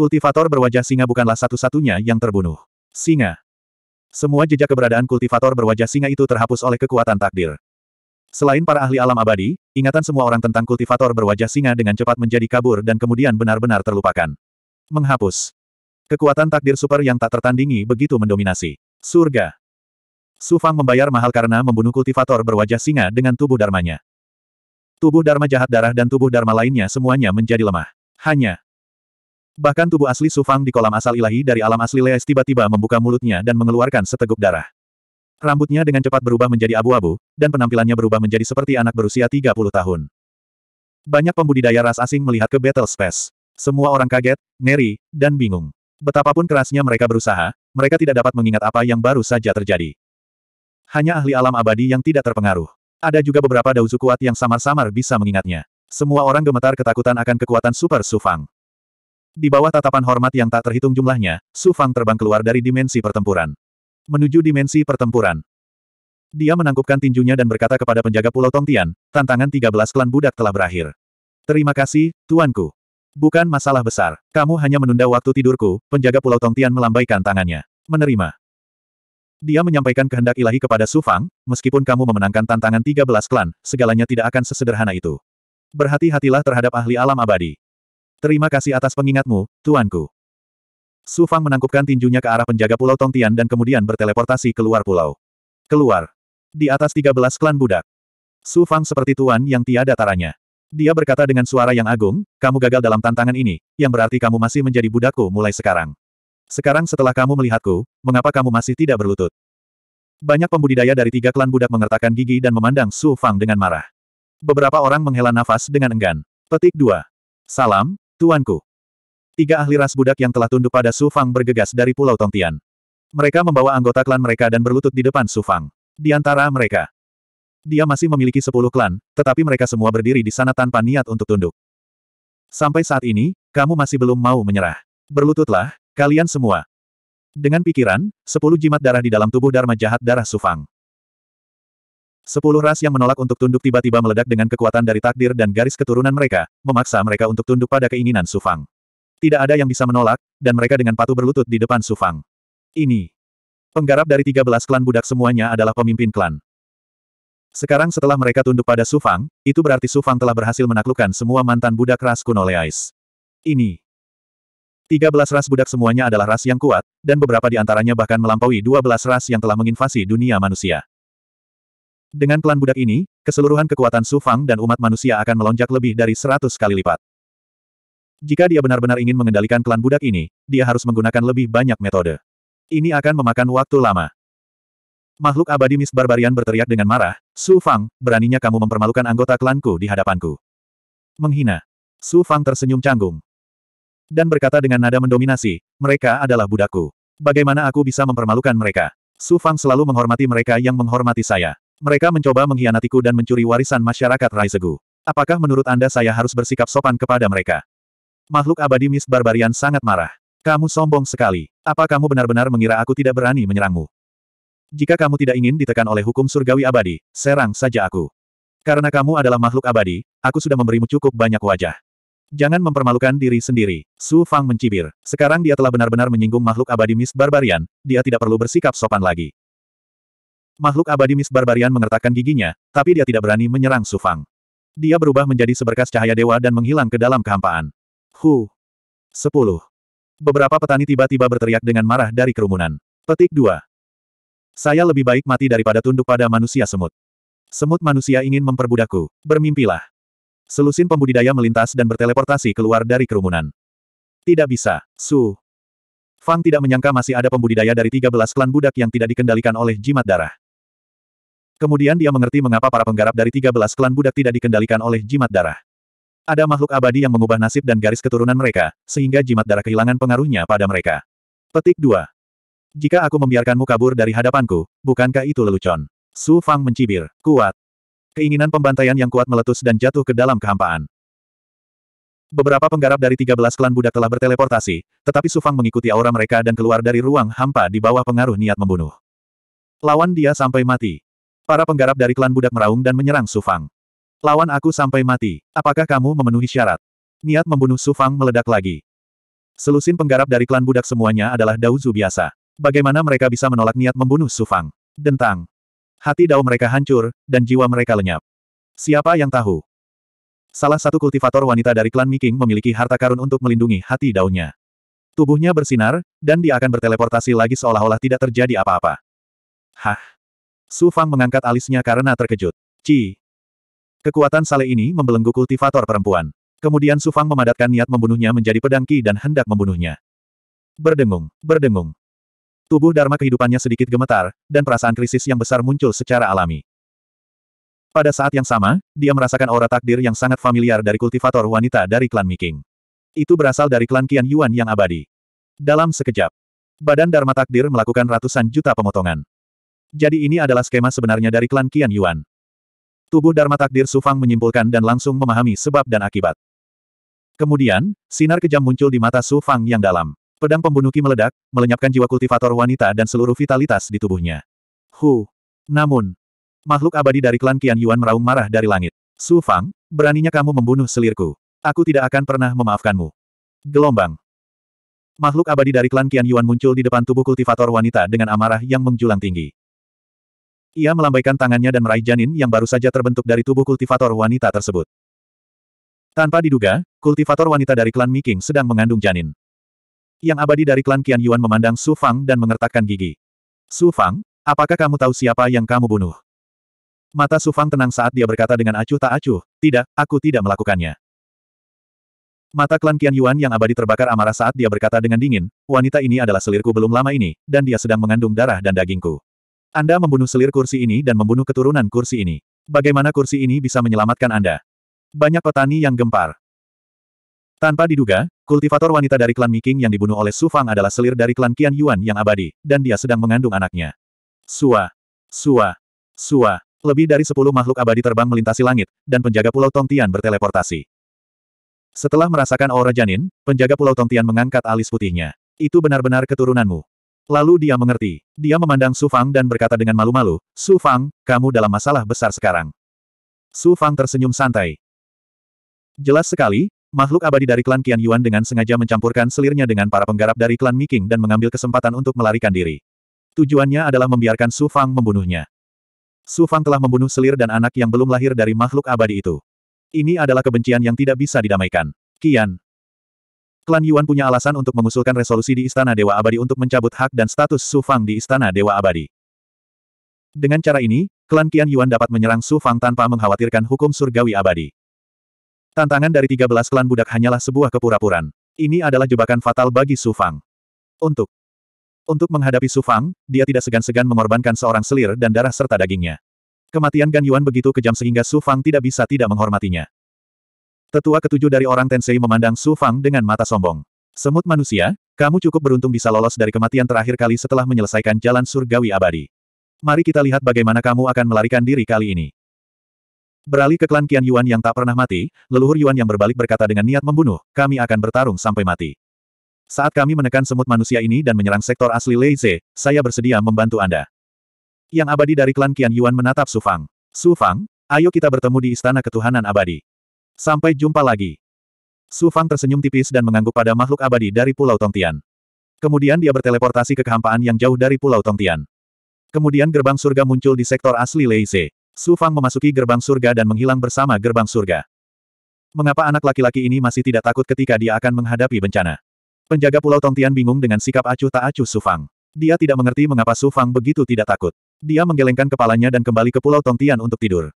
Kultivator berwajah singa bukanlah satu-satunya yang terbunuh. Singa. Semua jejak keberadaan kultivator berwajah singa itu terhapus oleh kekuatan takdir. Selain para ahli alam abadi, ingatan semua orang tentang kultivator berwajah singa dengan cepat menjadi kabur dan kemudian benar-benar terlupakan. Menghapus. Kekuatan takdir super yang tak tertandingi begitu mendominasi. Surga. Sufang membayar mahal karena membunuh kultivator berwajah singa dengan tubuh darmanya. Tubuh dharma jahat darah dan tubuh dharma lainnya semuanya menjadi lemah. Hanya Bahkan tubuh asli Sufang di kolam asal ilahi dari alam asli Leis tiba-tiba membuka mulutnya dan mengeluarkan seteguk darah. Rambutnya dengan cepat berubah menjadi abu-abu, dan penampilannya berubah menjadi seperti anak berusia 30 tahun. Banyak pembudidaya ras asing melihat ke Battle Space. Semua orang kaget, ngeri, dan bingung. Betapapun kerasnya mereka berusaha, mereka tidak dapat mengingat apa yang baru saja terjadi. Hanya ahli alam abadi yang tidak terpengaruh. Ada juga beberapa dauzu kuat yang samar-samar bisa mengingatnya. Semua orang gemetar ketakutan akan kekuatan Super Sufang. Di bawah tatapan hormat yang tak terhitung jumlahnya, Su Fang terbang keluar dari dimensi pertempuran. Menuju dimensi pertempuran. Dia menangkupkan tinjunya dan berkata kepada penjaga Pulau Tongtian, tantangan 13 klan budak telah berakhir. Terima kasih, tuanku. Bukan masalah besar. Kamu hanya menunda waktu tidurku, penjaga Pulau Tongtian melambaikan tangannya. Menerima. Dia menyampaikan kehendak ilahi kepada Su Fang, meskipun kamu memenangkan tantangan 13 klan, segalanya tidak akan sesederhana itu. Berhati-hatilah terhadap ahli alam abadi. Terima kasih atas pengingatmu, tuanku. Su Fang menangkupkan tinjunya ke arah penjaga pulau Tongtian dan kemudian berteleportasi keluar pulau. Keluar. Di atas 13 klan budak. Su Fang seperti tuan yang tiada taranya. Dia berkata dengan suara yang agung, kamu gagal dalam tantangan ini, yang berarti kamu masih menjadi budakku mulai sekarang. Sekarang setelah kamu melihatku, mengapa kamu masih tidak berlutut? Banyak pembudidaya dari tiga klan budak mengertakkan gigi dan memandang Su Fang dengan marah. Beberapa orang menghela nafas dengan enggan. Petik 2. Salam, Tuanku. Tiga ahli ras budak yang telah tunduk pada Su Fang bergegas dari Pulau Tongtian. Mereka membawa anggota klan mereka dan berlutut di depan Su Fang. Di antara mereka, dia masih memiliki sepuluh klan, tetapi mereka semua berdiri di sana tanpa niat untuk tunduk. Sampai saat ini, kamu masih belum mau menyerah. Berlututlah, kalian semua. Dengan pikiran, sepuluh jimat darah di dalam tubuh Dharma jahat darah Sufang. Sepuluh ras yang menolak untuk tunduk tiba-tiba meledak dengan kekuatan dari takdir dan garis keturunan mereka, memaksa mereka untuk tunduk pada keinginan Sufang. Tidak ada yang bisa menolak, dan mereka dengan patuh berlutut di depan Sufang. Ini. Penggarap dari tiga belas klan budak semuanya adalah pemimpin klan. Sekarang setelah mereka tunduk pada Sufang, itu berarti Sufang telah berhasil menaklukkan semua mantan budak ras kuno Leais. Ini. belas ras budak semuanya adalah ras yang kuat, dan beberapa di antaranya bahkan melampaui dua belas ras yang telah menginvasi dunia manusia. Dengan klan budak ini, keseluruhan kekuatan Su Fang dan umat manusia akan melonjak lebih dari seratus kali lipat. Jika dia benar-benar ingin mengendalikan klan budak ini, dia harus menggunakan lebih banyak metode. Ini akan memakan waktu lama. Makhluk abadi Miss Barbarian berteriak dengan marah, Su Fang, beraninya kamu mempermalukan anggota klanku di hadapanku. Menghina. Su Fang tersenyum canggung. Dan berkata dengan nada mendominasi, mereka adalah budakku. Bagaimana aku bisa mempermalukan mereka? Su Fang selalu menghormati mereka yang menghormati saya. Mereka mencoba mengkhianatiku dan mencuri warisan masyarakat Raizegu. Apakah menurut Anda saya harus bersikap sopan kepada mereka? Makhluk abadi Miss Barbarian sangat marah. Kamu sombong sekali. Apa kamu benar-benar mengira aku tidak berani menyerangmu? Jika kamu tidak ingin ditekan oleh hukum surgawi abadi, serang saja aku. Karena kamu adalah makhluk abadi, aku sudah memberimu cukup banyak wajah. Jangan mempermalukan diri sendiri. Su Fang mencibir. Sekarang dia telah benar-benar menyinggung makhluk abadi Miss Barbarian, dia tidak perlu bersikap sopan lagi. Makhluk abadi Miss Barbarian mengertakkan giginya, tapi dia tidak berani menyerang Sufang. Dia berubah menjadi seberkas cahaya dewa dan menghilang ke dalam kehampaan. Hu. Sepuluh. Beberapa petani tiba-tiba berteriak dengan marah dari kerumunan. Petik 2. Saya lebih baik mati daripada tunduk pada manusia semut. Semut manusia ingin memperbudakku. Bermimpilah. Selusin pembudidaya melintas dan berteleportasi keluar dari kerumunan. Tidak bisa, Su. Fang tidak menyangka masih ada pembudidaya dari 13 klan budak yang tidak dikendalikan oleh jimat darah. Kemudian dia mengerti mengapa para penggarap dari 13 klan budak tidak dikendalikan oleh jimat darah. Ada makhluk abadi yang mengubah nasib dan garis keturunan mereka, sehingga jimat darah kehilangan pengaruhnya pada mereka. Petik 2. Jika aku membiarkanmu kabur dari hadapanku, bukankah itu lelucon? Su Fang mencibir, kuat. Keinginan pembantaian yang kuat meletus dan jatuh ke dalam kehampaan. Beberapa penggarap dari 13 klan budak telah berteleportasi, tetapi Su Fang mengikuti aura mereka dan keluar dari ruang hampa di bawah pengaruh niat membunuh. Lawan dia sampai mati. Para penggarap dari klan budak meraung dan menyerang Sufang. Lawan aku sampai mati. Apakah kamu memenuhi syarat? Niat membunuh Sufang meledak lagi. Selusin penggarap dari klan budak semuanya adalah Dauzu biasa. Bagaimana mereka bisa menolak niat membunuh Sufang? Dentang. Hati dao mereka hancur, dan jiwa mereka lenyap. Siapa yang tahu? Salah satu kultivator wanita dari klan Miking memiliki harta karun untuk melindungi hati daunnya. Tubuhnya bersinar, dan dia akan berteleportasi lagi seolah-olah tidak terjadi apa-apa. Hah? Su Fang mengangkat alisnya karena terkejut. Ci. Kekuatan Sale ini membelenggu kultivator perempuan. Kemudian Su Fang memadatkan niat membunuhnya menjadi pedang Ki dan hendak membunuhnya. Berdengung, berdengung. Tubuh Dharma kehidupannya sedikit gemetar, dan perasaan krisis yang besar muncul secara alami. Pada saat yang sama, dia merasakan aura takdir yang sangat familiar dari kultivator wanita dari klan Miking. Itu berasal dari klan Qian Yuan yang abadi. Dalam sekejap, badan Dharma Takdir melakukan ratusan juta pemotongan. Jadi ini adalah skema sebenarnya dari klan Qian Yuan. Tubuh Dharma Takdir Sufang menyimpulkan dan langsung memahami sebab dan akibat. Kemudian, sinar kejam muncul di mata Sufang yang dalam. Pedang pembunuh Ki meledak, melenyapkan jiwa kultivator wanita dan seluruh vitalitas di tubuhnya. Hu. Namun, makhluk abadi dari klan Qian Yuan meraung marah dari langit. Sufang, beraninya kamu membunuh selirku. Aku tidak akan pernah memaafkanmu. Gelombang. Makhluk abadi dari klan Qian Yuan muncul di depan tubuh kultivator wanita dengan amarah yang menjulang tinggi. Ia melambaikan tangannya dan meraih janin yang baru saja terbentuk dari tubuh kultivator wanita tersebut. Tanpa diduga, kultivator wanita dari klan Miking sedang mengandung janin. Yang abadi dari klan Qian Yuan memandang Su Fang dan mengertakkan gigi. Su Fang, apakah kamu tahu siapa yang kamu bunuh? Mata Su Fang tenang saat dia berkata dengan acuh tak acuh, tidak, aku tidak melakukannya. Mata klan Qian Yuan yang abadi terbakar amarah saat dia berkata dengan dingin, wanita ini adalah selirku belum lama ini, dan dia sedang mengandung darah dan dagingku. Anda membunuh selir kursi ini dan membunuh keturunan kursi ini. Bagaimana kursi ini bisa menyelamatkan Anda? Banyak petani yang gempar. Tanpa diduga, kultivator wanita dari klan Miking yang dibunuh oleh Su Fang adalah selir dari klan Qian Yuan yang abadi, dan dia sedang mengandung anaknya. Sua. Sua. Sua. Lebih dari sepuluh makhluk abadi terbang melintasi langit, dan penjaga pulau Tongtian berteleportasi. Setelah merasakan aura janin, penjaga pulau Tongtian mengangkat alis putihnya. Itu benar-benar keturunanmu. Lalu dia mengerti. Dia memandang Su Fang dan berkata dengan malu-malu, Su Fang, kamu dalam masalah besar sekarang. Su Fang tersenyum santai. Jelas sekali, makhluk abadi dari klan Qian Yuan dengan sengaja mencampurkan selirnya dengan para penggarap dari klan Miking dan mengambil kesempatan untuk melarikan diri. Tujuannya adalah membiarkan Su Fang membunuhnya. Su Fang telah membunuh selir dan anak yang belum lahir dari makhluk abadi itu. Ini adalah kebencian yang tidak bisa didamaikan. Kian, Klan Yuan punya alasan untuk mengusulkan resolusi di Istana Dewa Abadi untuk mencabut hak dan status Su Fang di Istana Dewa Abadi. Dengan cara ini, Klan Qian Yuan dapat menyerang Su Fang tanpa mengkhawatirkan hukum surgawi abadi. Tantangan dari 13 klan budak hanyalah sebuah kepura-puran. Ini adalah jebakan fatal bagi Su Fang. Untuk untuk menghadapi Su Fang, dia tidak segan-segan mengorbankan seorang selir dan darah serta dagingnya. Kematian Gan Yuan begitu kejam sehingga Su Fang tidak bisa tidak menghormatinya. Tetua ketujuh dari orang Tensei memandang Su Fang dengan mata sombong. Semut manusia, kamu cukup beruntung bisa lolos dari kematian terakhir kali setelah menyelesaikan jalan surgawi abadi. Mari kita lihat bagaimana kamu akan melarikan diri kali ini. Beralih ke klan Qian Yuan yang tak pernah mati, leluhur Yuan yang berbalik berkata dengan niat membunuh, kami akan bertarung sampai mati. Saat kami menekan semut manusia ini dan menyerang sektor asli Lei Ze, saya bersedia membantu Anda. Yang abadi dari klan Qian Yuan menatap Su Fang. Su Fang, ayo kita bertemu di Istana Ketuhanan Abadi. Sampai jumpa lagi. Su Fang tersenyum tipis dan mengangguk pada makhluk abadi dari Pulau Tongtian. Kemudian dia berteleportasi ke kehampaan yang jauh dari Pulau Tongtian. Kemudian gerbang surga muncul di sektor asli Leise. Su Fang memasuki gerbang surga dan menghilang bersama gerbang surga. Mengapa anak laki-laki ini masih tidak takut ketika dia akan menghadapi bencana? Penjaga Pulau Tongtian bingung dengan sikap acuh tak acuh Su Fang. Dia tidak mengerti mengapa Su Fang begitu tidak takut. Dia menggelengkan kepalanya dan kembali ke Pulau Tongtian untuk tidur.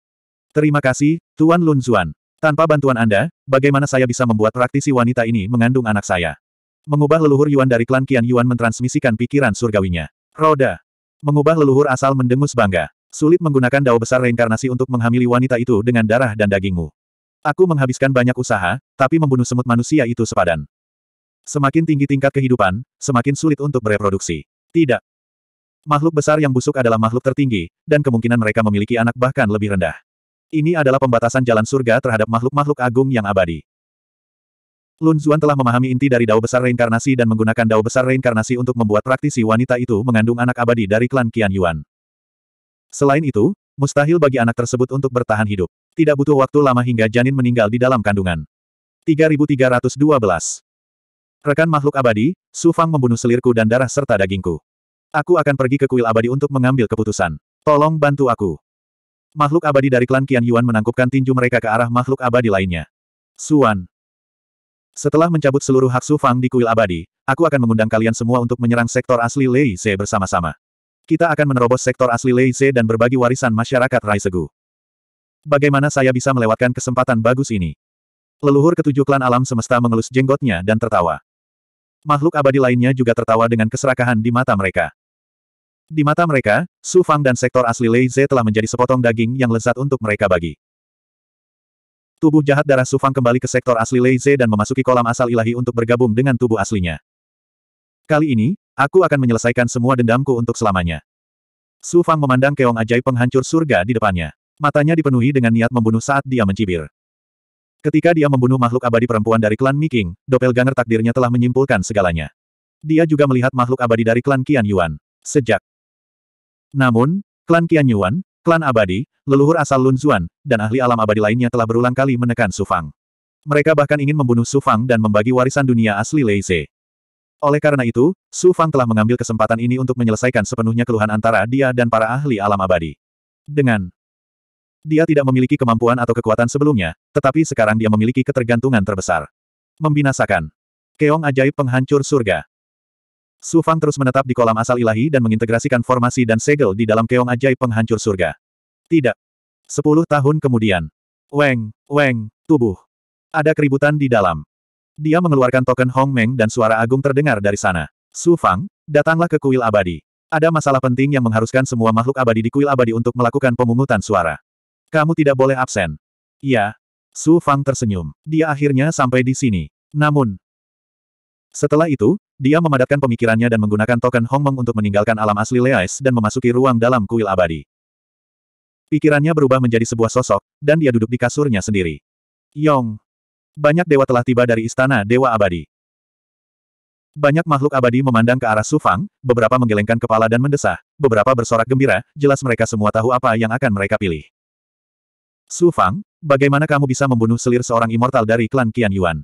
Terima kasih, Tuan Lun Zuan. Tanpa bantuan Anda, bagaimana saya bisa membuat praktisi wanita ini mengandung anak saya? Mengubah leluhur Yuan dari klan Qian Yuan mentransmisikan pikiran surgawinya. Roda. Mengubah leluhur asal mendengus bangga. Sulit menggunakan dao besar reinkarnasi untuk menghamili wanita itu dengan darah dan dagingmu. Aku menghabiskan banyak usaha, tapi membunuh semut manusia itu sepadan. Semakin tinggi tingkat kehidupan, semakin sulit untuk bereproduksi. Tidak. Makhluk besar yang busuk adalah makhluk tertinggi, dan kemungkinan mereka memiliki anak bahkan lebih rendah. Ini adalah pembatasan jalan surga terhadap makhluk-makhluk agung yang abadi. Lun Zuan telah memahami inti dari dao besar reinkarnasi dan menggunakan dao besar reinkarnasi untuk membuat praktisi wanita itu mengandung anak abadi dari klan Qian Yuan. Selain itu, mustahil bagi anak tersebut untuk bertahan hidup. Tidak butuh waktu lama hingga janin meninggal di dalam kandungan. 3312 Rekan makhluk abadi, Su Fang membunuh selirku dan darah serta dagingku. Aku akan pergi ke kuil abadi untuk mengambil keputusan. Tolong bantu aku. Makhluk abadi dari klan Qian Yuan menangkupkan tinju mereka ke arah makhluk abadi lainnya. Suan. Setelah mencabut seluruh hak Su Fang di kuil abadi, aku akan mengundang kalian semua untuk menyerang sektor asli Lei Se bersama-sama. Kita akan menerobos sektor asli Lei Se dan berbagi warisan masyarakat Raisegu. Bagaimana saya bisa melewatkan kesempatan bagus ini? Leluhur ketujuh klan alam semesta mengelus jenggotnya dan tertawa. Makhluk abadi lainnya juga tertawa dengan keserakahan di mata mereka. Di mata mereka, Su Fang dan sektor asli Lei Ze telah menjadi sepotong daging yang lezat untuk mereka bagi. Tubuh jahat darah Su Fang kembali ke sektor asli Lei Ze dan memasuki kolam asal ilahi untuk bergabung dengan tubuh aslinya. Kali ini, aku akan menyelesaikan semua dendamku untuk selamanya. Su Fang memandang keong ajaib penghancur surga di depannya. Matanya dipenuhi dengan niat membunuh saat dia mencibir. Ketika dia membunuh makhluk abadi perempuan dari klan Miking, doppelganger takdirnya telah menyimpulkan segalanya. Dia juga melihat makhluk abadi dari klan Qian Yuan. Sejak namun, klan Qian Yuan, klan abadi, leluhur asal Lun Zuan, dan ahli alam abadi lainnya telah berulang kali menekan Su Fang. Mereka bahkan ingin membunuh Su Fang dan membagi warisan dunia asli Lei Ze. Oleh karena itu, Su Fang telah mengambil kesempatan ini untuk menyelesaikan sepenuhnya keluhan antara dia dan para ahli alam abadi. Dengan dia tidak memiliki kemampuan atau kekuatan sebelumnya, tetapi sekarang dia memiliki ketergantungan terbesar. Membinasakan. Keong ajaib penghancur surga. Su Fang terus menetap di kolam asal ilahi dan mengintegrasikan formasi dan segel di dalam keong ajaib penghancur surga. Tidak. Sepuluh tahun kemudian. Weng, weng, tubuh. Ada keributan di dalam. Dia mengeluarkan token Hong Meng dan suara agung terdengar dari sana. Su Fang, datanglah ke kuil abadi. Ada masalah penting yang mengharuskan semua makhluk abadi di kuil abadi untuk melakukan pemungutan suara. Kamu tidak boleh absen. Ya. Su Fang tersenyum. Dia akhirnya sampai di sini. Namun, setelah itu, dia memadatkan pemikirannya dan menggunakan token Hong Meng untuk meninggalkan alam asli Leais dan memasuki ruang dalam kuil abadi. Pikirannya berubah menjadi sebuah sosok, dan dia duduk di kasurnya sendiri. Yong. Banyak dewa telah tiba dari istana dewa abadi. Banyak makhluk abadi memandang ke arah Sufang, beberapa menggelengkan kepala dan mendesah, beberapa bersorak gembira, jelas mereka semua tahu apa yang akan mereka pilih. Sufang, bagaimana kamu bisa membunuh selir seorang immortal dari klan Qian Yuan?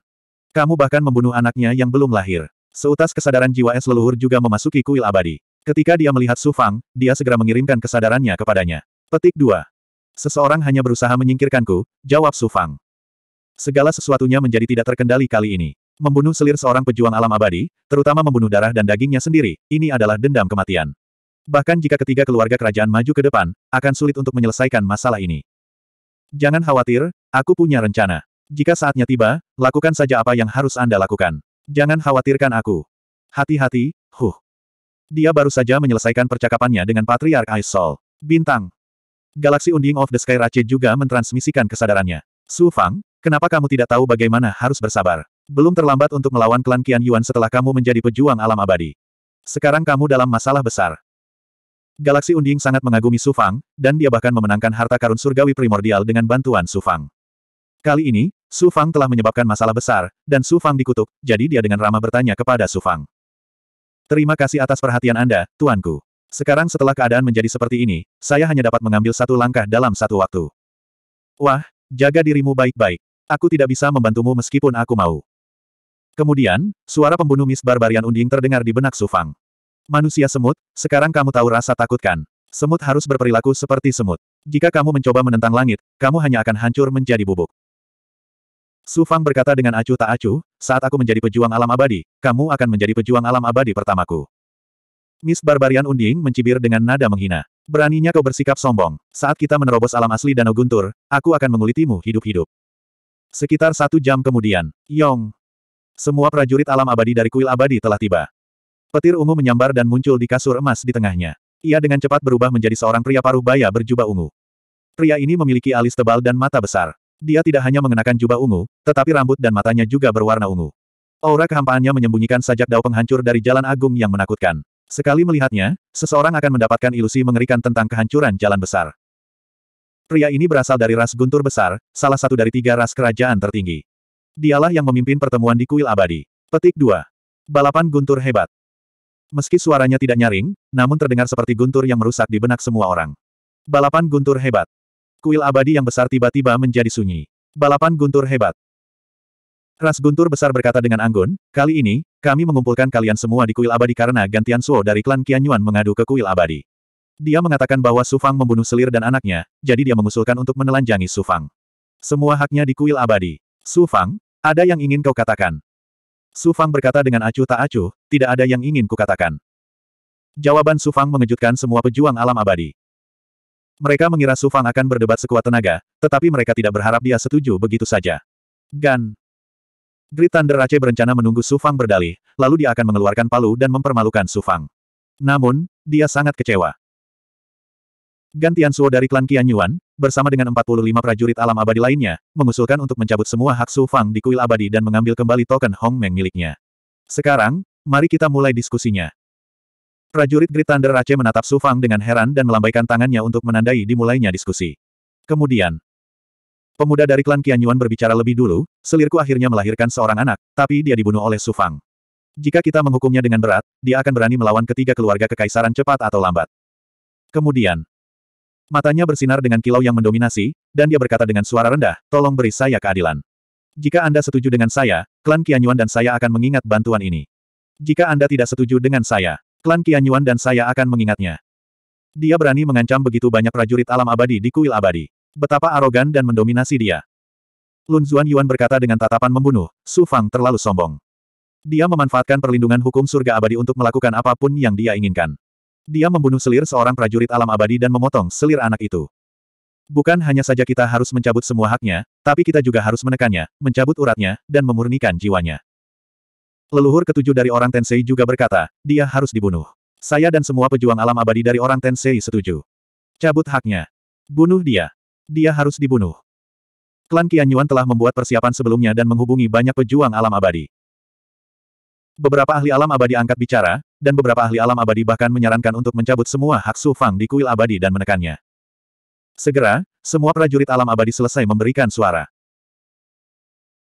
Kamu bahkan membunuh anaknya yang belum lahir. Seutas kesadaran jiwa es leluhur juga memasuki kuil abadi. Ketika dia melihat Su Fang, dia segera mengirimkan kesadarannya kepadanya. Petik 2. Seseorang hanya berusaha menyingkirkanku, jawab Su Fang. Segala sesuatunya menjadi tidak terkendali kali ini. Membunuh selir seorang pejuang alam abadi, terutama membunuh darah dan dagingnya sendiri, ini adalah dendam kematian. Bahkan jika ketiga keluarga kerajaan maju ke depan, akan sulit untuk menyelesaikan masalah ini. Jangan khawatir, aku punya rencana. Jika saatnya tiba, lakukan saja apa yang harus Anda lakukan. Jangan khawatirkan aku. Hati-hati, huh. Dia baru saja menyelesaikan percakapannya dengan Patriark Ice Soul. Bintang. Galaksi Unding of the Sky Rache juga mentransmisikan kesadarannya. Su Fang, kenapa kamu tidak tahu bagaimana harus bersabar? Belum terlambat untuk melawan klan Qian Yuan setelah kamu menjadi pejuang alam abadi. Sekarang kamu dalam masalah besar. Galaksi Unding sangat mengagumi Su Fang, dan dia bahkan memenangkan harta karun surgawi primordial dengan bantuan Su Fang. Kali ini, Su Fang telah menyebabkan masalah besar, dan Su Fang dikutuk, jadi dia dengan ramah bertanya kepada Su Fang. Terima kasih atas perhatian Anda, Tuanku. Sekarang setelah keadaan menjadi seperti ini, saya hanya dapat mengambil satu langkah dalam satu waktu. Wah, jaga dirimu baik-baik. Aku tidak bisa membantumu meskipun aku mau. Kemudian, suara pembunuh Miss Barbarian Unding terdengar di benak Sufang. Manusia semut, sekarang kamu tahu rasa takut kan? Semut harus berperilaku seperti semut. Jika kamu mencoba menentang langit, kamu hanya akan hancur menjadi bubuk. Su Fang berkata dengan acuh tak acuh, saat aku menjadi pejuang alam abadi, kamu akan menjadi pejuang alam abadi pertamaku. Miss Barbarian Unding mencibir dengan nada menghina. Beraninya kau bersikap sombong. Saat kita menerobos alam asli Danau Guntur, aku akan mengulitimu hidup-hidup. Sekitar satu jam kemudian, Yong. Semua prajurit alam abadi dari kuil abadi telah tiba. Petir ungu menyambar dan muncul di kasur emas di tengahnya. Ia dengan cepat berubah menjadi seorang pria paruh baya berjubah ungu. Pria ini memiliki alis tebal dan mata besar. Dia tidak hanya mengenakan jubah ungu, tetapi rambut dan matanya juga berwarna ungu. Aura kehampaannya menyembunyikan sajak dao penghancur dari jalan agung yang menakutkan. Sekali melihatnya, seseorang akan mendapatkan ilusi mengerikan tentang kehancuran jalan besar. Pria ini berasal dari ras guntur besar, salah satu dari tiga ras kerajaan tertinggi. Dialah yang memimpin pertemuan di kuil abadi. Petik 2. Balapan guntur hebat. Meski suaranya tidak nyaring, namun terdengar seperti guntur yang merusak di benak semua orang. Balapan guntur hebat. Kuil abadi yang besar tiba-tiba menjadi sunyi. Balapan guntur hebat. Ras Guntur besar berkata dengan anggun, kali ini, kami mengumpulkan kalian semua di kuil abadi karena gantian Suo dari klan Qian mengadu ke kuil abadi. Dia mengatakan bahwa Sufang membunuh Selir dan anaknya, jadi dia mengusulkan untuk menelanjangi Sufang. Semua haknya di kuil abadi. Sufang, ada yang ingin kau katakan? Sufang berkata dengan acuh tak acuh, tidak ada yang ingin kukatakan. Jawaban Sufang mengejutkan semua pejuang alam abadi. Mereka mengira Su Fang akan berdebat sekuat tenaga, tetapi mereka tidak berharap dia setuju begitu saja. Gan. Great Thunder Ace berencana menunggu Su Fang berdalih, lalu dia akan mengeluarkan palu dan mempermalukan Su Fang. Namun, dia sangat kecewa. Gantian Suo dari klan Qian Yuan, bersama dengan 45 prajurit alam abadi lainnya, mengusulkan untuk mencabut semua hak Su Fang di kuil abadi dan mengambil kembali token Hong Meng miliknya. Sekarang, mari kita mulai diskusinya. Prajurit Great Thunder menatap Su Fang dengan heran dan melambaikan tangannya untuk menandai dimulainya diskusi. Kemudian, pemuda dari klan Yuan berbicara lebih dulu, selirku akhirnya melahirkan seorang anak, tapi dia dibunuh oleh Su Fang. Jika kita menghukumnya dengan berat, dia akan berani melawan ketiga keluarga kekaisaran cepat atau lambat. Kemudian, matanya bersinar dengan kilau yang mendominasi, dan dia berkata dengan suara rendah, tolong beri saya keadilan. Jika Anda setuju dengan saya, klan Yuan dan saya akan mengingat bantuan ini. Jika Anda tidak setuju dengan saya, Klan Qianyuan dan saya akan mengingatnya. Dia berani mengancam begitu banyak prajurit alam abadi di kuil abadi. Betapa arogan dan mendominasi dia. Lun Zuan Yuan berkata dengan tatapan membunuh, Su Fang terlalu sombong. Dia memanfaatkan perlindungan hukum surga abadi untuk melakukan apapun yang dia inginkan. Dia membunuh selir seorang prajurit alam abadi dan memotong selir anak itu. Bukan hanya saja kita harus mencabut semua haknya, tapi kita juga harus menekannya, mencabut uratnya, dan memurnikan jiwanya. Leluhur ketujuh dari orang Tensei juga berkata, dia harus dibunuh. Saya dan semua pejuang alam abadi dari orang Tensei setuju. Cabut haknya. Bunuh dia. Dia harus dibunuh. Klan Qianyuan telah membuat persiapan sebelumnya dan menghubungi banyak pejuang alam abadi. Beberapa ahli alam abadi angkat bicara, dan beberapa ahli alam abadi bahkan menyarankan untuk mencabut semua hak Su Fang di kuil abadi dan menekannya. Segera, semua prajurit alam abadi selesai memberikan suara.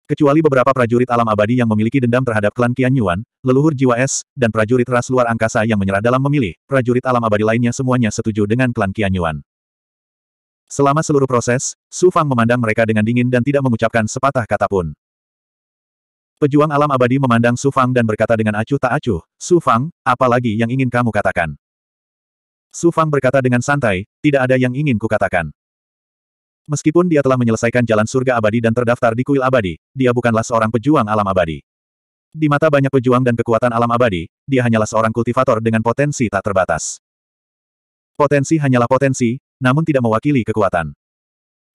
Kecuali beberapa prajurit alam abadi yang memiliki dendam terhadap klan Qian Yuan, leluhur jiwa es, dan prajurit ras luar angkasa yang menyerah dalam memilih, prajurit alam abadi lainnya semuanya setuju dengan klan Qian Yuan. Selama seluruh proses, Su Fang memandang mereka dengan dingin dan tidak mengucapkan sepatah kata pun. Pejuang alam abadi memandang Su Fang dan berkata dengan acuh tak acuh, Su Fang, apa lagi yang ingin kamu katakan? Su Fang berkata dengan santai, tidak ada yang ingin kukatakan. Meskipun dia telah menyelesaikan jalan surga abadi dan terdaftar di kuil abadi, dia bukanlah seorang pejuang alam abadi. Di mata banyak pejuang dan kekuatan alam abadi, dia hanyalah seorang kultivator dengan potensi tak terbatas. Potensi hanyalah potensi, namun tidak mewakili kekuatan.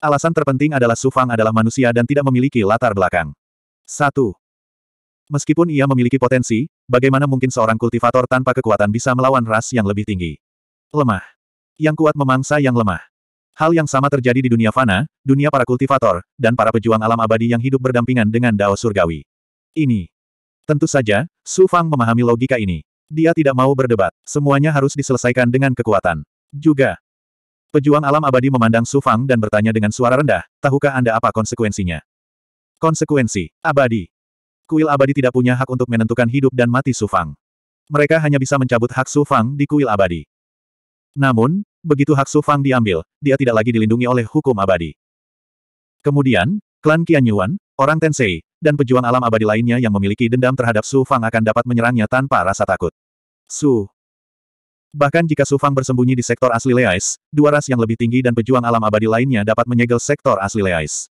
Alasan terpenting adalah Sufang adalah manusia dan tidak memiliki latar belakang. 1. Meskipun ia memiliki potensi, bagaimana mungkin seorang kultivator tanpa kekuatan bisa melawan ras yang lebih tinggi? Lemah. Yang kuat memangsa yang lemah. Hal yang sama terjadi di dunia fana, dunia para kultivator, dan para pejuang alam abadi yang hidup berdampingan dengan Dao Surgawi. Ini. Tentu saja, Su Fang memahami logika ini. Dia tidak mau berdebat, semuanya harus diselesaikan dengan kekuatan. Juga. Pejuang alam abadi memandang Su Fang dan bertanya dengan suara rendah, tahukah Anda apa konsekuensinya? Konsekuensi, abadi. Kuil abadi tidak punya hak untuk menentukan hidup dan mati Su Fang. Mereka hanya bisa mencabut hak Su Fang di kuil abadi. Namun, Begitu Hak Sufang diambil, dia tidak lagi dilindungi oleh hukum abadi. Kemudian, klan Qianyuan, orang Tensei, dan pejuang alam abadi lainnya yang memiliki dendam terhadap Sufang akan dapat menyerangnya tanpa rasa takut. Su. Bahkan jika Sufang bersembunyi di sektor asli Leais, dua ras yang lebih tinggi dan pejuang alam abadi lainnya dapat menyegel sektor asli Leais.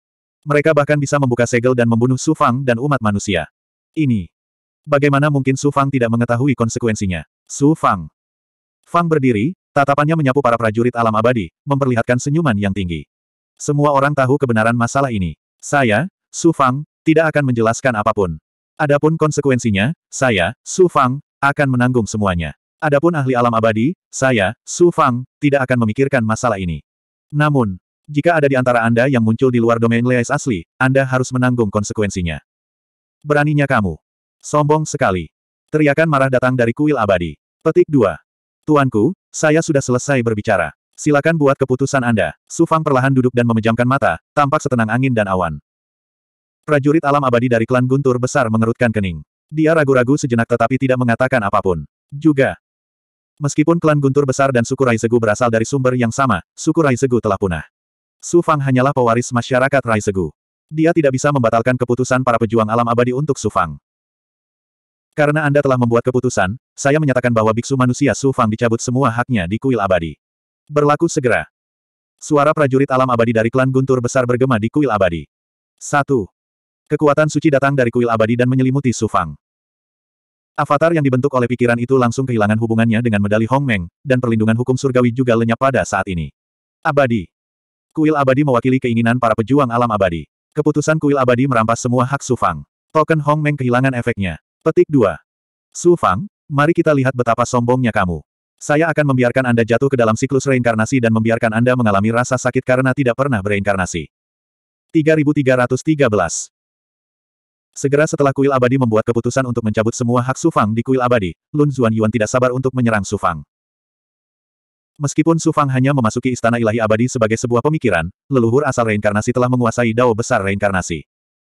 Mereka bahkan bisa membuka segel dan membunuh Sufang dan umat manusia. Ini. Bagaimana mungkin Sufang tidak mengetahui konsekuensinya? Sufang. Fang berdiri, Tatapannya menyapu para prajurit alam abadi, memperlihatkan senyuman yang tinggi. Semua orang tahu kebenaran masalah ini. Saya, Su Fang, tidak akan menjelaskan apapun. Adapun konsekuensinya, saya, Su Fang, akan menanggung semuanya. Adapun ahli alam abadi, saya, Su Fang, tidak akan memikirkan masalah ini. Namun, jika ada di antara Anda yang muncul di luar domain Lei's asli, Anda harus menanggung konsekuensinya. Beraninya kamu. Sombong sekali. Teriakan marah datang dari kuil abadi. Petik 2. Tuanku, saya sudah selesai berbicara. Silakan buat keputusan Anda. Su Fang perlahan duduk dan memejamkan mata, tampak setenang angin dan awan. Prajurit alam abadi dari klan Guntur besar mengerutkan kening. Dia ragu-ragu sejenak tetapi tidak mengatakan apapun. Juga. Meskipun klan Guntur besar dan suku Raisegu berasal dari sumber yang sama, suku Raisegu telah punah. Su Fang hanyalah pewaris masyarakat Raisegu. Dia tidak bisa membatalkan keputusan para pejuang alam abadi untuk Su Fang. Karena Anda telah membuat keputusan, saya menyatakan bahwa biksu manusia Su Fang dicabut semua haknya di kuil abadi. Berlaku segera. Suara prajurit alam abadi dari klan Guntur besar bergema di kuil abadi. 1. Kekuatan suci datang dari kuil abadi dan menyelimuti Su Fang. Avatar yang dibentuk oleh pikiran itu langsung kehilangan hubungannya dengan medali Hong Meng, dan perlindungan hukum surgawi juga lenyap pada saat ini. Abadi. Kuil abadi mewakili keinginan para pejuang alam abadi. Keputusan kuil abadi merampas semua hak Su Fang. Token Hong Meng kehilangan efeknya. Petik 2. Su Fang, mari kita lihat betapa sombongnya kamu. Saya akan membiarkan Anda jatuh ke dalam siklus reinkarnasi dan membiarkan Anda mengalami rasa sakit karena tidak pernah bereinkarnasi. 3313 Segera setelah kuil abadi membuat keputusan untuk mencabut semua hak Su Fang di kuil abadi, Lun Zuan Yuan tidak sabar untuk menyerang Su Fang. Meskipun Su Fang hanya memasuki istana ilahi abadi sebagai sebuah pemikiran, leluhur asal reinkarnasi telah menguasai dao besar reinkarnasi.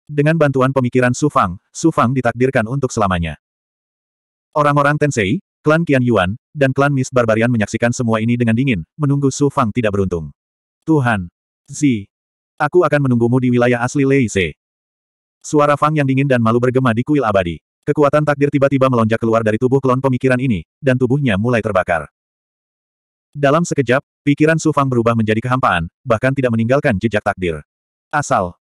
Dengan bantuan pemikiran Su Fang, Su Fang ditakdirkan untuk selamanya. Orang-orang Tensei, klan Qian Yuan, dan klan Miss Barbarian menyaksikan semua ini dengan dingin, menunggu Su Fang tidak beruntung. Tuhan! Zi! Aku akan menunggumu di wilayah asli Lei Leise. Suara Fang yang dingin dan malu bergema di kuil abadi. Kekuatan takdir tiba-tiba melonjak keluar dari tubuh klon pemikiran ini, dan tubuhnya mulai terbakar. Dalam sekejap, pikiran Su Fang berubah menjadi kehampaan, bahkan tidak meninggalkan jejak takdir. Asal,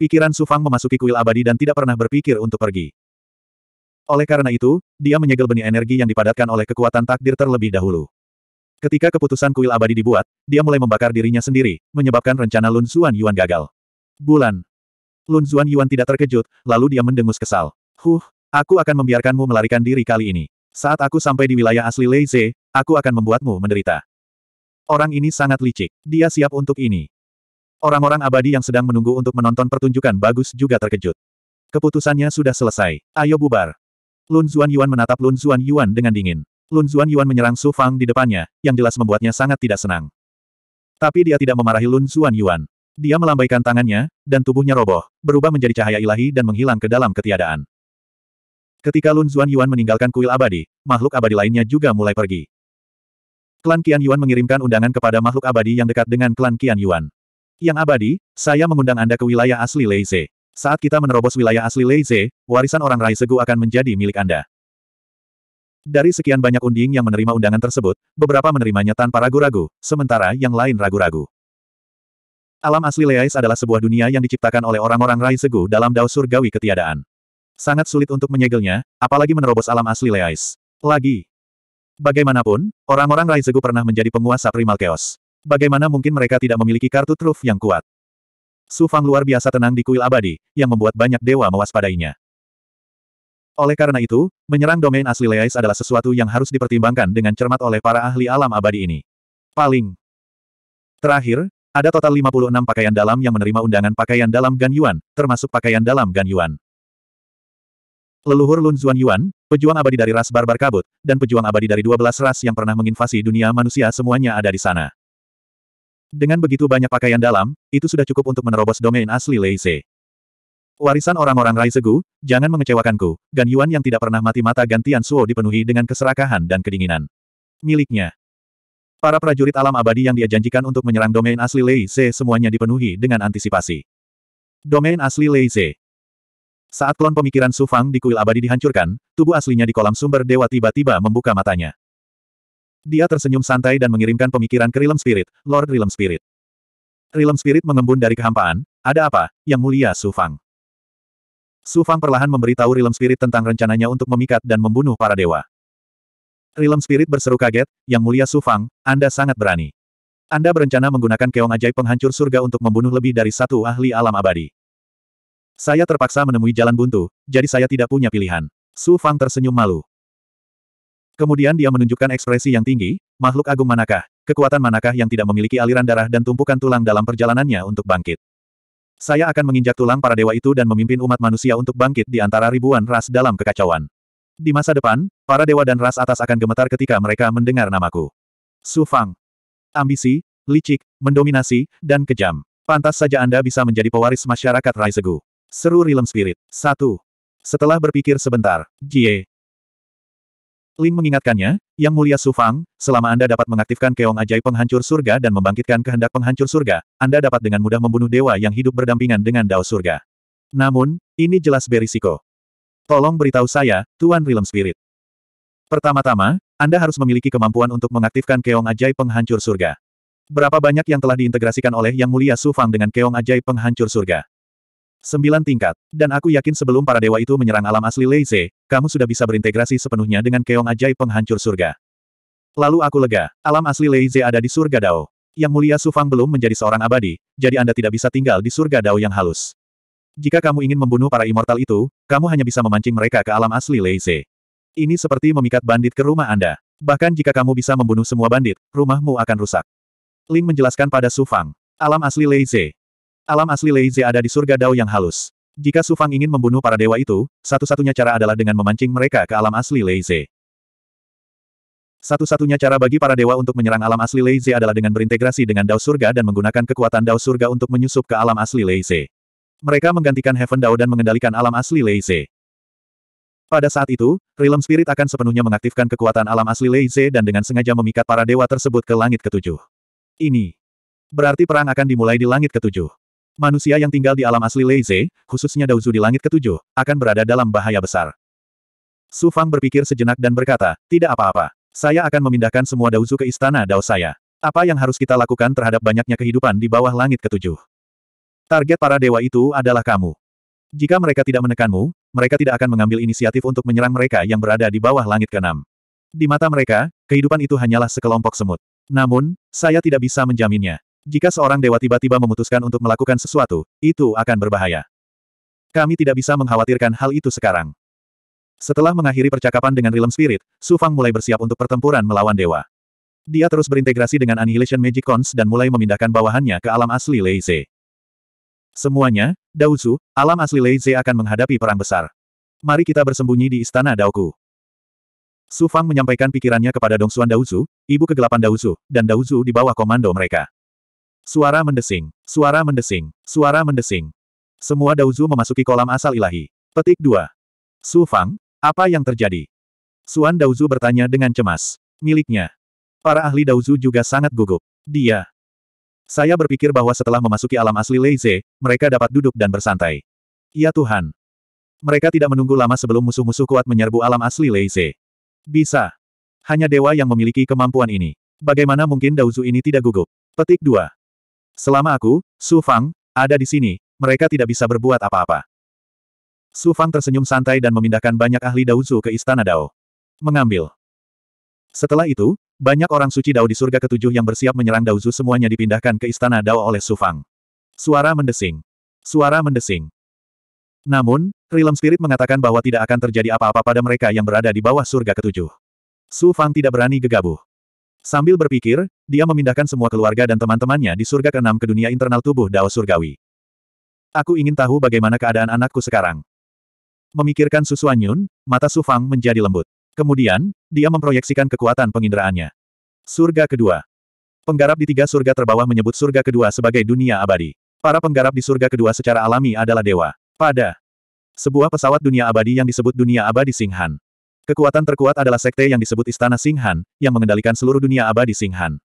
Pikiran Sufang memasuki kuil abadi dan tidak pernah berpikir untuk pergi. Oleh karena itu, dia menyegel benih energi yang dipadatkan oleh kekuatan takdir terlebih dahulu. Ketika keputusan kuil abadi dibuat, dia mulai membakar dirinya sendiri, menyebabkan rencana Lun Xuan Yuan gagal. Bulan. Lun Xuan Yuan tidak terkejut, lalu dia mendengus kesal. Huh, aku akan membiarkanmu melarikan diri kali ini. Saat aku sampai di wilayah asli Lei Ze, aku akan membuatmu menderita. Orang ini sangat licik. Dia siap untuk ini. Orang-orang abadi yang sedang menunggu untuk menonton pertunjukan bagus juga terkejut. Keputusannya sudah selesai. Ayo bubar. Lun Zuan Yuan menatap Lun Zuan Yuan dengan dingin. Lun Zuan Yuan menyerang Su Fang di depannya, yang jelas membuatnya sangat tidak senang. Tapi dia tidak memarahi Lun Zuan Yuan. Dia melambaikan tangannya, dan tubuhnya roboh, berubah menjadi cahaya ilahi dan menghilang ke dalam ketiadaan. Ketika Lun Zuan Yuan meninggalkan kuil abadi, makhluk abadi lainnya juga mulai pergi. Klan Qian Yuan mengirimkan undangan kepada makhluk abadi yang dekat dengan klan Qian Yuan. Yang abadi, saya mengundang Anda ke wilayah asli Leize. Saat kita menerobos wilayah asli Leize, warisan orang Rai akan menjadi milik Anda. Dari sekian banyak unding yang menerima undangan tersebut, beberapa menerimanya tanpa ragu-ragu, sementara yang lain ragu-ragu. Alam asli Leize adalah sebuah dunia yang diciptakan oleh orang-orang Rai dalam dao surgawi ketiadaan. Sangat sulit untuk menyegelnya, apalagi menerobos alam asli Leize. Lagi. Bagaimanapun, orang-orang Rai pernah menjadi penguasa Primal Chaos. Bagaimana mungkin mereka tidak memiliki kartu truf yang kuat? Su Fang luar biasa tenang di kuil abadi, yang membuat banyak dewa mewaspadainya. Oleh karena itu, menyerang domain asli Leais adalah sesuatu yang harus dipertimbangkan dengan cermat oleh para ahli alam abadi ini. Paling terakhir, ada total 56 pakaian dalam yang menerima undangan pakaian dalam Gan Yuan, termasuk pakaian dalam Gan Yuan. Leluhur Lun Zuan Yuan, pejuang abadi dari ras barbar kabut, dan pejuang abadi dari 12 ras yang pernah menginvasi dunia manusia semuanya ada di sana. Dengan begitu banyak pakaian dalam, itu sudah cukup untuk menerobos domain asli Leise. Warisan orang-orang Raisegu, jangan mengecewakanku, Gan Yuan yang tidak pernah mati mata gantian Suo dipenuhi dengan keserakahan dan kedinginan. Miliknya. Para prajurit alam abadi yang dia janjikan untuk menyerang domain asli Leise semuanya dipenuhi dengan antisipasi. Domain asli Leise. Saat klon pemikiran Sufang di kuil abadi dihancurkan, tubuh aslinya di kolam sumber dewa tiba-tiba membuka matanya. Dia tersenyum santai dan mengirimkan pemikiran ke Realm Spirit, Lord Realm Spirit. Realm Spirit mengembun dari kehampaan, ada apa, yang mulia Su Fang? Su Fang perlahan memberitahu Realm Spirit tentang rencananya untuk memikat dan membunuh para dewa. Realm Spirit berseru kaget, yang mulia Su Fang, Anda sangat berani. Anda berencana menggunakan keong ajaib penghancur surga untuk membunuh lebih dari satu ahli alam abadi. Saya terpaksa menemui jalan buntu, jadi saya tidak punya pilihan. Su Fang tersenyum malu. Kemudian dia menunjukkan ekspresi yang tinggi, makhluk agung manakah, kekuatan manakah yang tidak memiliki aliran darah dan tumpukan tulang dalam perjalanannya untuk bangkit. Saya akan menginjak tulang para dewa itu dan memimpin umat manusia untuk bangkit di antara ribuan ras dalam kekacauan. Di masa depan, para dewa dan ras atas akan gemetar ketika mereka mendengar namaku. Su Fang. Ambisi, licik, mendominasi, dan kejam. Pantas saja Anda bisa menjadi pewaris masyarakat Raisegu. Seru Realm Spirit. 1. Setelah berpikir sebentar, Jie, Ling mengingatkannya, Yang Mulia Sufang, selama Anda dapat mengaktifkan keong ajaib penghancur surga dan membangkitkan kehendak penghancur surga, Anda dapat dengan mudah membunuh dewa yang hidup berdampingan dengan dao surga. Namun, ini jelas berisiko. Tolong beritahu saya, Tuan Realm Spirit. Pertama-tama, Anda harus memiliki kemampuan untuk mengaktifkan keong ajaib penghancur surga. Berapa banyak yang telah diintegrasikan oleh Yang Mulia Sufang dengan keong ajaib penghancur surga? Sembilan tingkat. Dan aku yakin sebelum para dewa itu menyerang alam asli Leize, kamu sudah bisa berintegrasi sepenuhnya dengan keong ajaib penghancur surga. Lalu aku lega. Alam asli Leize ada di surga Dao. Yang mulia Sufang belum menjadi seorang abadi, jadi Anda tidak bisa tinggal di surga Dao yang halus. Jika kamu ingin membunuh para immortal itu, kamu hanya bisa memancing mereka ke alam asli Leize. Ini seperti memikat bandit ke rumah Anda. Bahkan jika kamu bisa membunuh semua bandit, rumahmu akan rusak. Ling menjelaskan pada Sufang. Alam asli Leize, Alam asli Lei Ze ada di surga Dao yang halus. Jika Su Fang ingin membunuh para dewa itu, satu-satunya cara adalah dengan memancing mereka ke alam asli Lei Ze. Satu-satunya cara bagi para dewa untuk menyerang alam asli Lei Ze adalah dengan berintegrasi dengan Dao Surga dan menggunakan kekuatan Dao Surga untuk menyusup ke alam asli Lei Ze. Mereka menggantikan Heaven Dao dan mengendalikan alam asli Lei Ze. Pada saat itu, Realm Spirit akan sepenuhnya mengaktifkan kekuatan alam asli Lei Ze dan dengan sengaja memikat para dewa tersebut ke langit ketujuh. Ini berarti perang akan dimulai di langit ketujuh manusia yang tinggal di alam asli Leize, khususnya Daozu di langit ketujuh, akan berada dalam bahaya besar. Su Fang berpikir sejenak dan berkata, tidak apa-apa. Saya akan memindahkan semua Daozu ke istana Dao saya. Apa yang harus kita lakukan terhadap banyaknya kehidupan di bawah langit ketujuh? Target para dewa itu adalah kamu. Jika mereka tidak menekanmu, mereka tidak akan mengambil inisiatif untuk menyerang mereka yang berada di bawah langit keenam. Di mata mereka, kehidupan itu hanyalah sekelompok semut. Namun, saya tidak bisa menjaminnya. Jika seorang dewa tiba-tiba memutuskan untuk melakukan sesuatu, itu akan berbahaya. Kami tidak bisa mengkhawatirkan hal itu sekarang. Setelah mengakhiri percakapan dengan Realm Spirit, Su Fang mulai bersiap untuk pertempuran melawan dewa. Dia terus berintegrasi dengan Annihilation Magic Cons dan mulai memindahkan bawahannya ke alam asli Leize. Semuanya, Daozu, alam asli Leize akan menghadapi perang besar. Mari kita bersembunyi di istana Daoku. Su Fang menyampaikan pikirannya kepada Dong Dongsuan Daozu, ibu kegelapan Daozu, dan Daozu di bawah komando mereka. Suara mendesing, suara mendesing, suara mendesing. Semua Daozu memasuki kolam asal ilahi. Petik 2. Su Fang, apa yang terjadi? Suan Daozu bertanya dengan cemas. Miliknya. Para ahli Daozu juga sangat gugup. Dia. Saya berpikir bahwa setelah memasuki alam asli Leize, mereka dapat duduk dan bersantai. Ya Tuhan. Mereka tidak menunggu lama sebelum musuh-musuh kuat menyerbu alam asli Leize. Bisa. Hanya dewa yang memiliki kemampuan ini. Bagaimana mungkin Daozu ini tidak gugup? Petik 2. Selama aku, Su Fang, ada di sini, mereka tidak bisa berbuat apa-apa. Su Fang tersenyum santai dan memindahkan banyak ahli Daozu ke Istana Dao. Mengambil. Setelah itu, banyak orang suci Dao di surga ketujuh yang bersiap menyerang Daozu semuanya dipindahkan ke Istana Dao oleh Su Fang. Suara mendesing. Suara mendesing. Namun, Realm Spirit mengatakan bahwa tidak akan terjadi apa-apa pada mereka yang berada di bawah surga ketujuh. Su Fang tidak berani gegabah. Sambil berpikir, dia memindahkan semua keluarga dan teman-temannya di surga keenam ke dunia internal tubuh Dao Surgawi. Aku ingin tahu bagaimana keadaan anakku sekarang. Memikirkan Susuan Yun, mata Su Fang menjadi lembut. Kemudian, dia memproyeksikan kekuatan penginderaannya. Surga kedua. Penggarap di tiga surga terbawah menyebut surga kedua sebagai dunia abadi. Para penggarap di surga kedua secara alami adalah dewa. Pada sebuah pesawat dunia abadi yang disebut dunia abadi Singhan. Kekuatan terkuat adalah sekte yang disebut Istana Singhan, yang mengendalikan seluruh dunia abadi Singhan.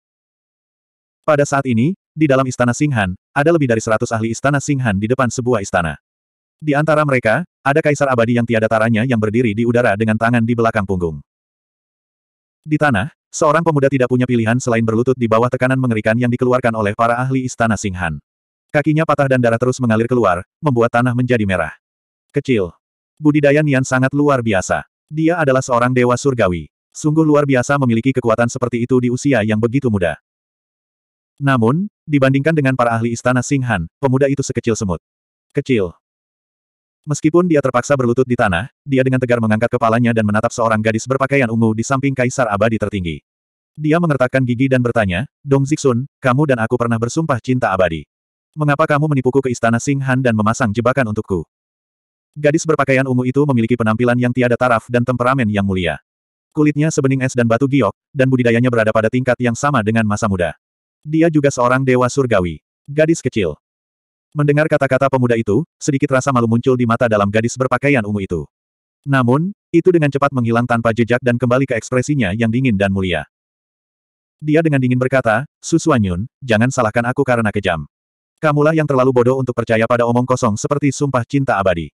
Pada saat ini, di dalam Istana Singhan, ada lebih dari seratus ahli Istana Singhan di depan sebuah istana. Di antara mereka, ada kaisar abadi yang tiada taranya yang berdiri di udara dengan tangan di belakang punggung. Di tanah, seorang pemuda tidak punya pilihan selain berlutut di bawah tekanan mengerikan yang dikeluarkan oleh para ahli Istana Singhan. Kakinya patah dan darah terus mengalir keluar, membuat tanah menjadi merah. Kecil. Budidaya Nian sangat luar biasa. Dia adalah seorang dewa surgawi. Sungguh luar biasa memiliki kekuatan seperti itu di usia yang begitu muda. Namun, dibandingkan dengan para ahli istana Singhan, pemuda itu sekecil semut. Kecil. Meskipun dia terpaksa berlutut di tanah, dia dengan tegar mengangkat kepalanya dan menatap seorang gadis berpakaian ungu di samping kaisar abadi tertinggi. Dia mengertakkan gigi dan bertanya, Dong Zixun, kamu dan aku pernah bersumpah cinta abadi. Mengapa kamu menipuku ke istana Singhan dan memasang jebakan untukku? Gadis berpakaian ungu itu memiliki penampilan yang tiada taraf dan temperamen yang mulia. Kulitnya sebening es dan batu giok, dan budidayanya berada pada tingkat yang sama dengan masa muda. Dia juga seorang dewa surgawi. Gadis kecil. Mendengar kata-kata pemuda itu, sedikit rasa malu muncul di mata dalam gadis berpakaian ungu itu. Namun, itu dengan cepat menghilang tanpa jejak dan kembali ke ekspresinya yang dingin dan mulia. Dia dengan dingin berkata, Susuanyun, jangan salahkan aku karena kejam. Kamulah yang terlalu bodoh untuk percaya pada omong kosong seperti sumpah cinta abadi.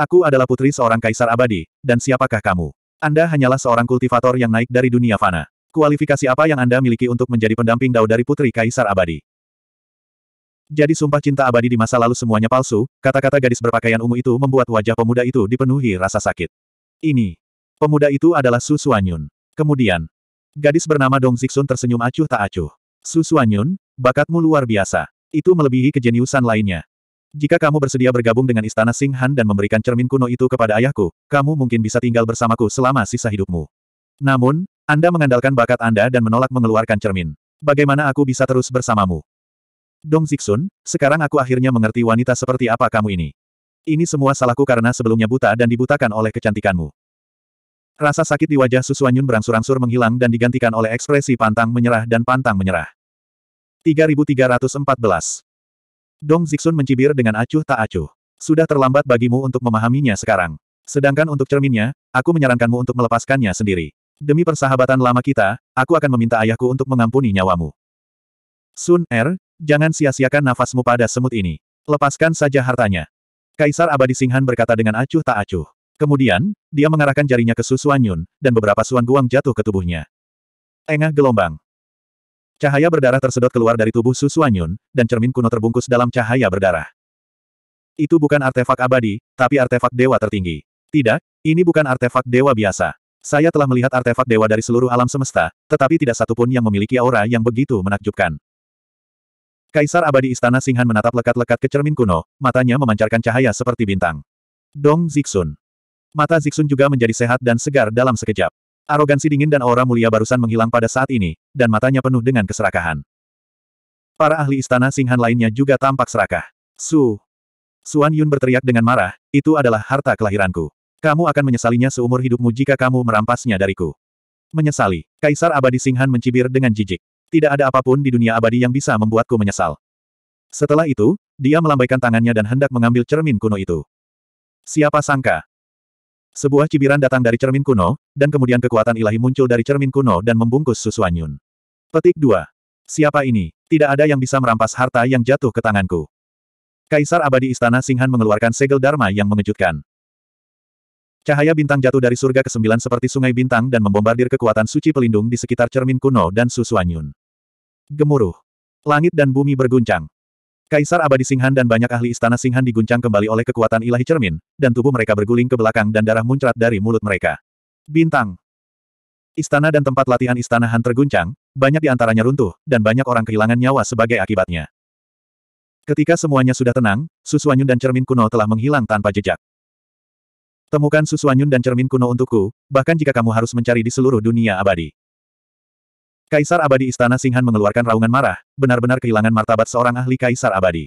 Aku adalah putri seorang kaisar abadi, dan siapakah kamu? Anda hanyalah seorang kultivator yang naik dari dunia fana. Kualifikasi apa yang Anda miliki untuk menjadi pendamping dao dari putri kaisar abadi? Jadi sumpah cinta abadi di masa lalu semuanya palsu, kata-kata gadis berpakaian ungu itu membuat wajah pemuda itu dipenuhi rasa sakit. Ini. Pemuda itu adalah Su Suanyun. Kemudian, gadis bernama Dong Zixun tersenyum acuh tak acuh. Su Suanyun, bakatmu luar biasa. Itu melebihi kejeniusan lainnya. Jika kamu bersedia bergabung dengan istana Sing Han dan memberikan cermin kuno itu kepada ayahku, kamu mungkin bisa tinggal bersamaku selama sisa hidupmu. Namun, Anda mengandalkan bakat Anda dan menolak mengeluarkan cermin. Bagaimana aku bisa terus bersamamu? Dong Zixun, sekarang aku akhirnya mengerti wanita seperti apa kamu ini. Ini semua salahku karena sebelumnya buta dan dibutakan oleh kecantikanmu. Rasa sakit di wajah Susuanyun berangsur-angsur menghilang dan digantikan oleh ekspresi pantang menyerah dan pantang menyerah. 3314 Dong Zixun mencibir dengan acuh tak acuh. Sudah terlambat bagimu untuk memahaminya sekarang. Sedangkan untuk cerminnya, aku menyarankanmu untuk melepaskannya sendiri. Demi persahabatan lama kita, aku akan meminta ayahku untuk mengampuni nyawamu. Sun Er, jangan sia-siakan nafasmu pada semut ini. Lepaskan saja hartanya. Kaisar Abadi Singhan berkata dengan acuh tak acuh. Kemudian, dia mengarahkan jarinya ke Su Suan Yun, dan beberapa Suan Guang jatuh ke tubuhnya. Engah gelombang. Cahaya berdarah tersedot keluar dari tubuh Su Suanyun, dan cermin kuno terbungkus dalam cahaya berdarah. Itu bukan artefak abadi, tapi artefak dewa tertinggi. Tidak, ini bukan artefak dewa biasa. Saya telah melihat artefak dewa dari seluruh alam semesta, tetapi tidak satupun yang memiliki aura yang begitu menakjubkan. Kaisar abadi istana Singhan menatap lekat-lekat ke cermin kuno, matanya memancarkan cahaya seperti bintang. Dong Zixun. Mata Zixun juga menjadi sehat dan segar dalam sekejap. Arogansi dingin dan aura mulia barusan menghilang pada saat ini, dan matanya penuh dengan keserakahan. Para ahli istana Singhan lainnya juga tampak serakah. Su. Suan Yun berteriak dengan marah, itu adalah harta kelahiranku. Kamu akan menyesalinya seumur hidupmu jika kamu merampasnya dariku. Menyesali. Kaisar abadi Singhan mencibir dengan jijik. Tidak ada apapun di dunia abadi yang bisa membuatku menyesal. Setelah itu, dia melambaikan tangannya dan hendak mengambil cermin kuno itu. Siapa sangka, sebuah cibiran datang dari cermin kuno, dan kemudian kekuatan ilahi muncul dari cermin kuno dan membungkus Susuanyun. Petik 2. Siapa ini? Tidak ada yang bisa merampas harta yang jatuh ke tanganku. Kaisar abadi Istana Singhan mengeluarkan segel Dharma yang mengejutkan. Cahaya bintang jatuh dari surga ke-9 seperti sungai bintang dan membombardir kekuatan suci pelindung di sekitar cermin kuno dan Susuanyun. Gemuruh. Langit dan bumi berguncang. Kaisar abadi Singhan dan banyak ahli istana Singhan diguncang kembali oleh kekuatan ilahi cermin, dan tubuh mereka berguling ke belakang dan darah muncrat dari mulut mereka. Bintang. Istana dan tempat latihan istana Han terguncang, banyak di antaranya runtuh, dan banyak orang kehilangan nyawa sebagai akibatnya. Ketika semuanya sudah tenang, Susuanyun dan cermin kuno telah menghilang tanpa jejak. Temukan Susuanyun dan cermin kuno untukku, bahkan jika kamu harus mencari di seluruh dunia abadi. Kaisar abadi Istana Singhan mengeluarkan raungan marah, benar-benar kehilangan martabat seorang ahli kaisar abadi.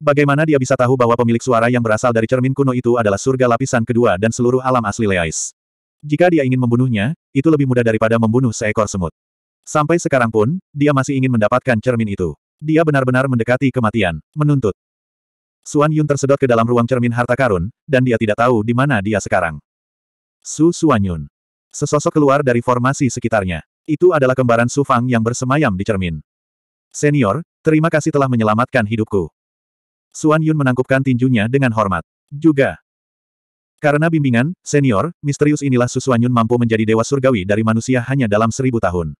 Bagaimana dia bisa tahu bahwa pemilik suara yang berasal dari cermin kuno itu adalah surga lapisan kedua dan seluruh alam asli Leais? Jika dia ingin membunuhnya, itu lebih mudah daripada membunuh seekor semut. Sampai sekarang pun, dia masih ingin mendapatkan cermin itu. Dia benar-benar mendekati kematian, menuntut. Suan Yun tersedot ke dalam ruang cermin harta karun, dan dia tidak tahu di mana dia sekarang. Su Suan Yun. Sesosok keluar dari formasi sekitarnya. Itu adalah kembaran Su Fang yang bersemayam di cermin. Senior, terima kasih telah menyelamatkan hidupku. Suan Yun menangkupkan tinjunya dengan hormat. Juga. Karena bimbingan, senior, misterius inilah Su Suan Yun mampu menjadi dewa surgawi dari manusia hanya dalam seribu tahun.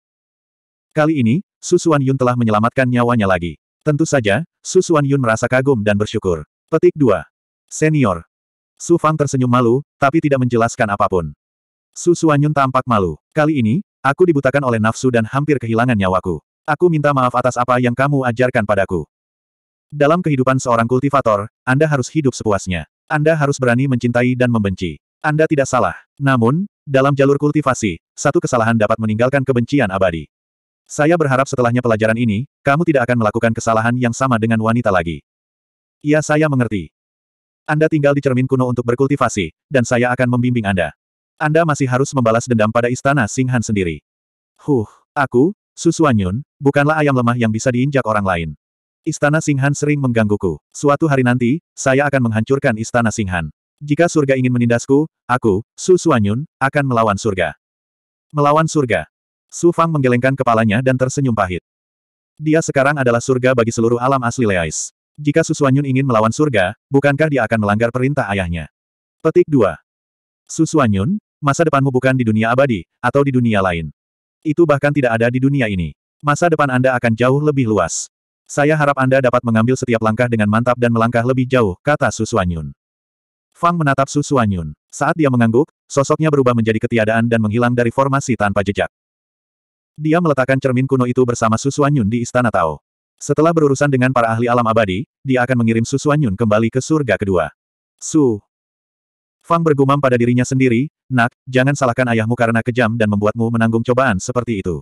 Kali ini, Su Suan Yun telah menyelamatkan nyawanya lagi. Tentu saja, Su Suan Yun merasa kagum dan bersyukur. Petik 2. Senior. Su Fang tersenyum malu, tapi tidak menjelaskan apapun. Su Suan Yun tampak malu. Kali ini, Aku dibutakan oleh nafsu dan hampir kehilangan nyawaku. Aku minta maaf atas apa yang kamu ajarkan padaku. Dalam kehidupan seorang kultivator, Anda harus hidup sepuasnya. Anda harus berani mencintai dan membenci. Anda tidak salah. Namun, dalam jalur kultivasi, satu kesalahan dapat meninggalkan kebencian abadi. Saya berharap setelahnya pelajaran ini, kamu tidak akan melakukan kesalahan yang sama dengan wanita lagi. Ya saya mengerti. Anda tinggal di cermin kuno untuk berkultivasi, dan saya akan membimbing Anda. Anda masih harus membalas dendam pada istana Singhan sendiri. Huh, aku, Susuanyun, bukanlah ayam lemah yang bisa diinjak orang lain. Istana Singhan sering menggangguku. Suatu hari nanti, saya akan menghancurkan istana Singhan. Jika surga ingin menindasku, aku, Su Suanyun, akan melawan surga. Melawan surga. Su Fang menggelengkan kepalanya dan tersenyum pahit. Dia sekarang adalah surga bagi seluruh alam asli Leais. Jika Su Suanyun ingin melawan surga, bukankah dia akan melanggar perintah ayahnya? Petik 2. Su Suanyun, Masa depanmu bukan di dunia abadi, atau di dunia lain. Itu bahkan tidak ada di dunia ini. Masa depan Anda akan jauh lebih luas. Saya harap Anda dapat mengambil setiap langkah dengan mantap dan melangkah lebih jauh, kata Susuanyun. Fang menatap Susuanyun. Saat dia mengangguk, sosoknya berubah menjadi ketiadaan dan menghilang dari formasi tanpa jejak. Dia meletakkan cermin kuno itu bersama Susuanyun di Istana Tao. Setelah berurusan dengan para ahli alam abadi, dia akan mengirim Susuanyun kembali ke surga kedua. Su, Fang bergumam pada dirinya sendiri, Nak, jangan salahkan ayahmu karena kejam dan membuatmu menanggung cobaan seperti itu.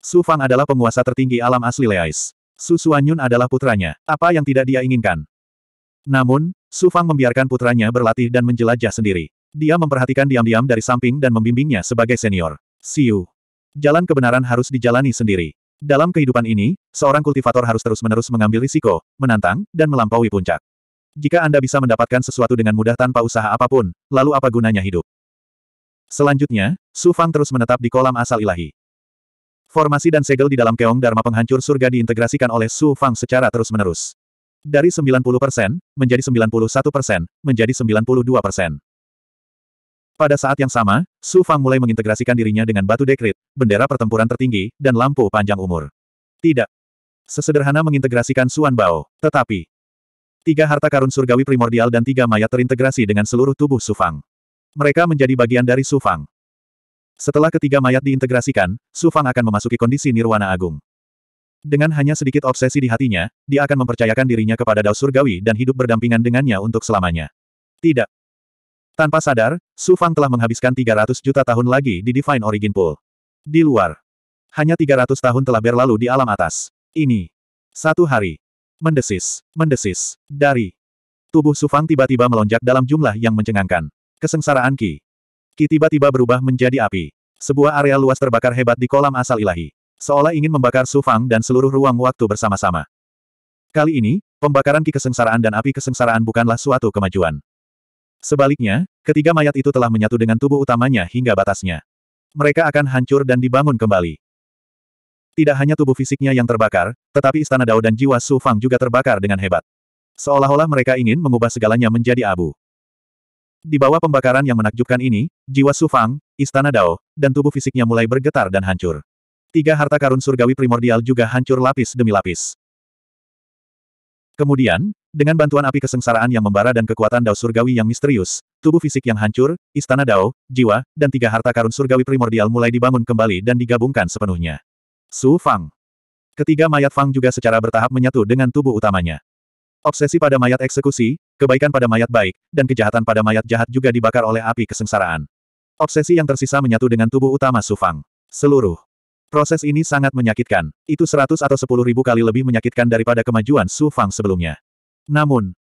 Su Fang adalah penguasa tertinggi alam asli Leais. Su Yun adalah putranya, apa yang tidak dia inginkan. Namun, Su Fang membiarkan putranya berlatih dan menjelajah sendiri. Dia memperhatikan diam-diam dari samping dan membimbingnya sebagai senior. Siu. Jalan kebenaran harus dijalani sendiri. Dalam kehidupan ini, seorang kultivator harus terus-menerus mengambil risiko, menantang, dan melampaui puncak. Jika Anda bisa mendapatkan sesuatu dengan mudah tanpa usaha apapun, lalu apa gunanya hidup? Selanjutnya, Su Fang terus menetap di kolam asal ilahi. Formasi dan segel di dalam keong Dharma penghancur surga diintegrasikan oleh Su Fang secara terus-menerus. Dari 90% menjadi 91%, menjadi 92%. Pada saat yang sama, Su Fang mulai mengintegrasikan dirinya dengan batu dekrit, bendera pertempuran tertinggi, dan lampu panjang umur. Tidak. Sesederhana mengintegrasikan Suan Bao, tetapi, Tiga harta karun surgawi primordial dan tiga mayat terintegrasi dengan seluruh tubuh Sufang. Mereka menjadi bagian dari Sufang. Setelah ketiga mayat diintegrasikan, Sufang akan memasuki kondisi nirwana agung. Dengan hanya sedikit obsesi di hatinya, dia akan mempercayakan dirinya kepada Dao Surgawi dan hidup berdampingan dengannya untuk selamanya. Tidak. Tanpa sadar, Su Fang telah menghabiskan 300 juta tahun lagi di Divine Origin Pool. Di luar. Hanya 300 tahun telah berlalu di alam atas. Ini. Satu hari. Mendesis, mendesis. Dari. Tubuh Sufang tiba-tiba melonjak dalam jumlah yang mencengangkan. Kesengsaraan Ki. Ki tiba-tiba berubah menjadi api. Sebuah area luas terbakar hebat di kolam asal ilahi. Seolah ingin membakar Sufang dan seluruh ruang waktu bersama-sama. Kali ini, pembakaran Ki kesengsaraan dan api kesengsaraan bukanlah suatu kemajuan. Sebaliknya, ketiga mayat itu telah menyatu dengan tubuh utamanya hingga batasnya. Mereka akan hancur dan dibangun kembali. Tidak hanya tubuh fisiknya yang terbakar, tetapi istana Dao dan jiwa Su Fang juga terbakar dengan hebat. Seolah-olah mereka ingin mengubah segalanya menjadi abu. Di bawah pembakaran yang menakjubkan ini, jiwa Su Fang, istana Dao, dan tubuh fisiknya mulai bergetar dan hancur. Tiga harta karun surgawi primordial juga hancur lapis demi lapis. Kemudian, dengan bantuan api kesengsaraan yang membara dan kekuatan Dao surgawi yang misterius, tubuh fisik yang hancur, istana Dao, jiwa, dan tiga harta karun surgawi primordial mulai dibangun kembali dan digabungkan sepenuhnya. Su Fang. Ketiga mayat Fang juga secara bertahap menyatu dengan tubuh utamanya. Obsesi pada mayat eksekusi, kebaikan pada mayat baik, dan kejahatan pada mayat jahat juga dibakar oleh api kesengsaraan. Obsesi yang tersisa menyatu dengan tubuh utama Su Fang. Seluruh. Proses ini sangat menyakitkan. Itu seratus atau sepuluh ribu kali lebih menyakitkan daripada kemajuan Su Fang sebelumnya. Namun,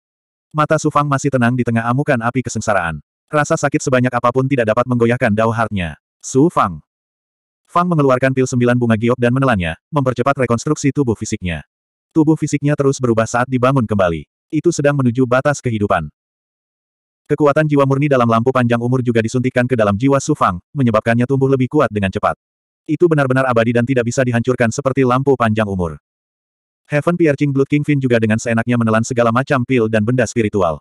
mata Su Fang masih tenang di tengah amukan api kesengsaraan. Rasa sakit sebanyak apapun tidak dapat menggoyahkan Dao Heart-nya. Su Fang. Fang mengeluarkan pil sembilan bunga giok dan menelannya, mempercepat rekonstruksi tubuh fisiknya. Tubuh fisiknya terus berubah saat dibangun kembali. Itu sedang menuju batas kehidupan. Kekuatan jiwa murni dalam lampu panjang umur juga disuntikkan ke dalam jiwa Sufang, menyebabkannya tumbuh lebih kuat dengan cepat. Itu benar-benar abadi dan tidak bisa dihancurkan seperti lampu panjang umur. Heaven Piercing Blood Kingfin juga dengan seenaknya menelan segala macam pil dan benda spiritual.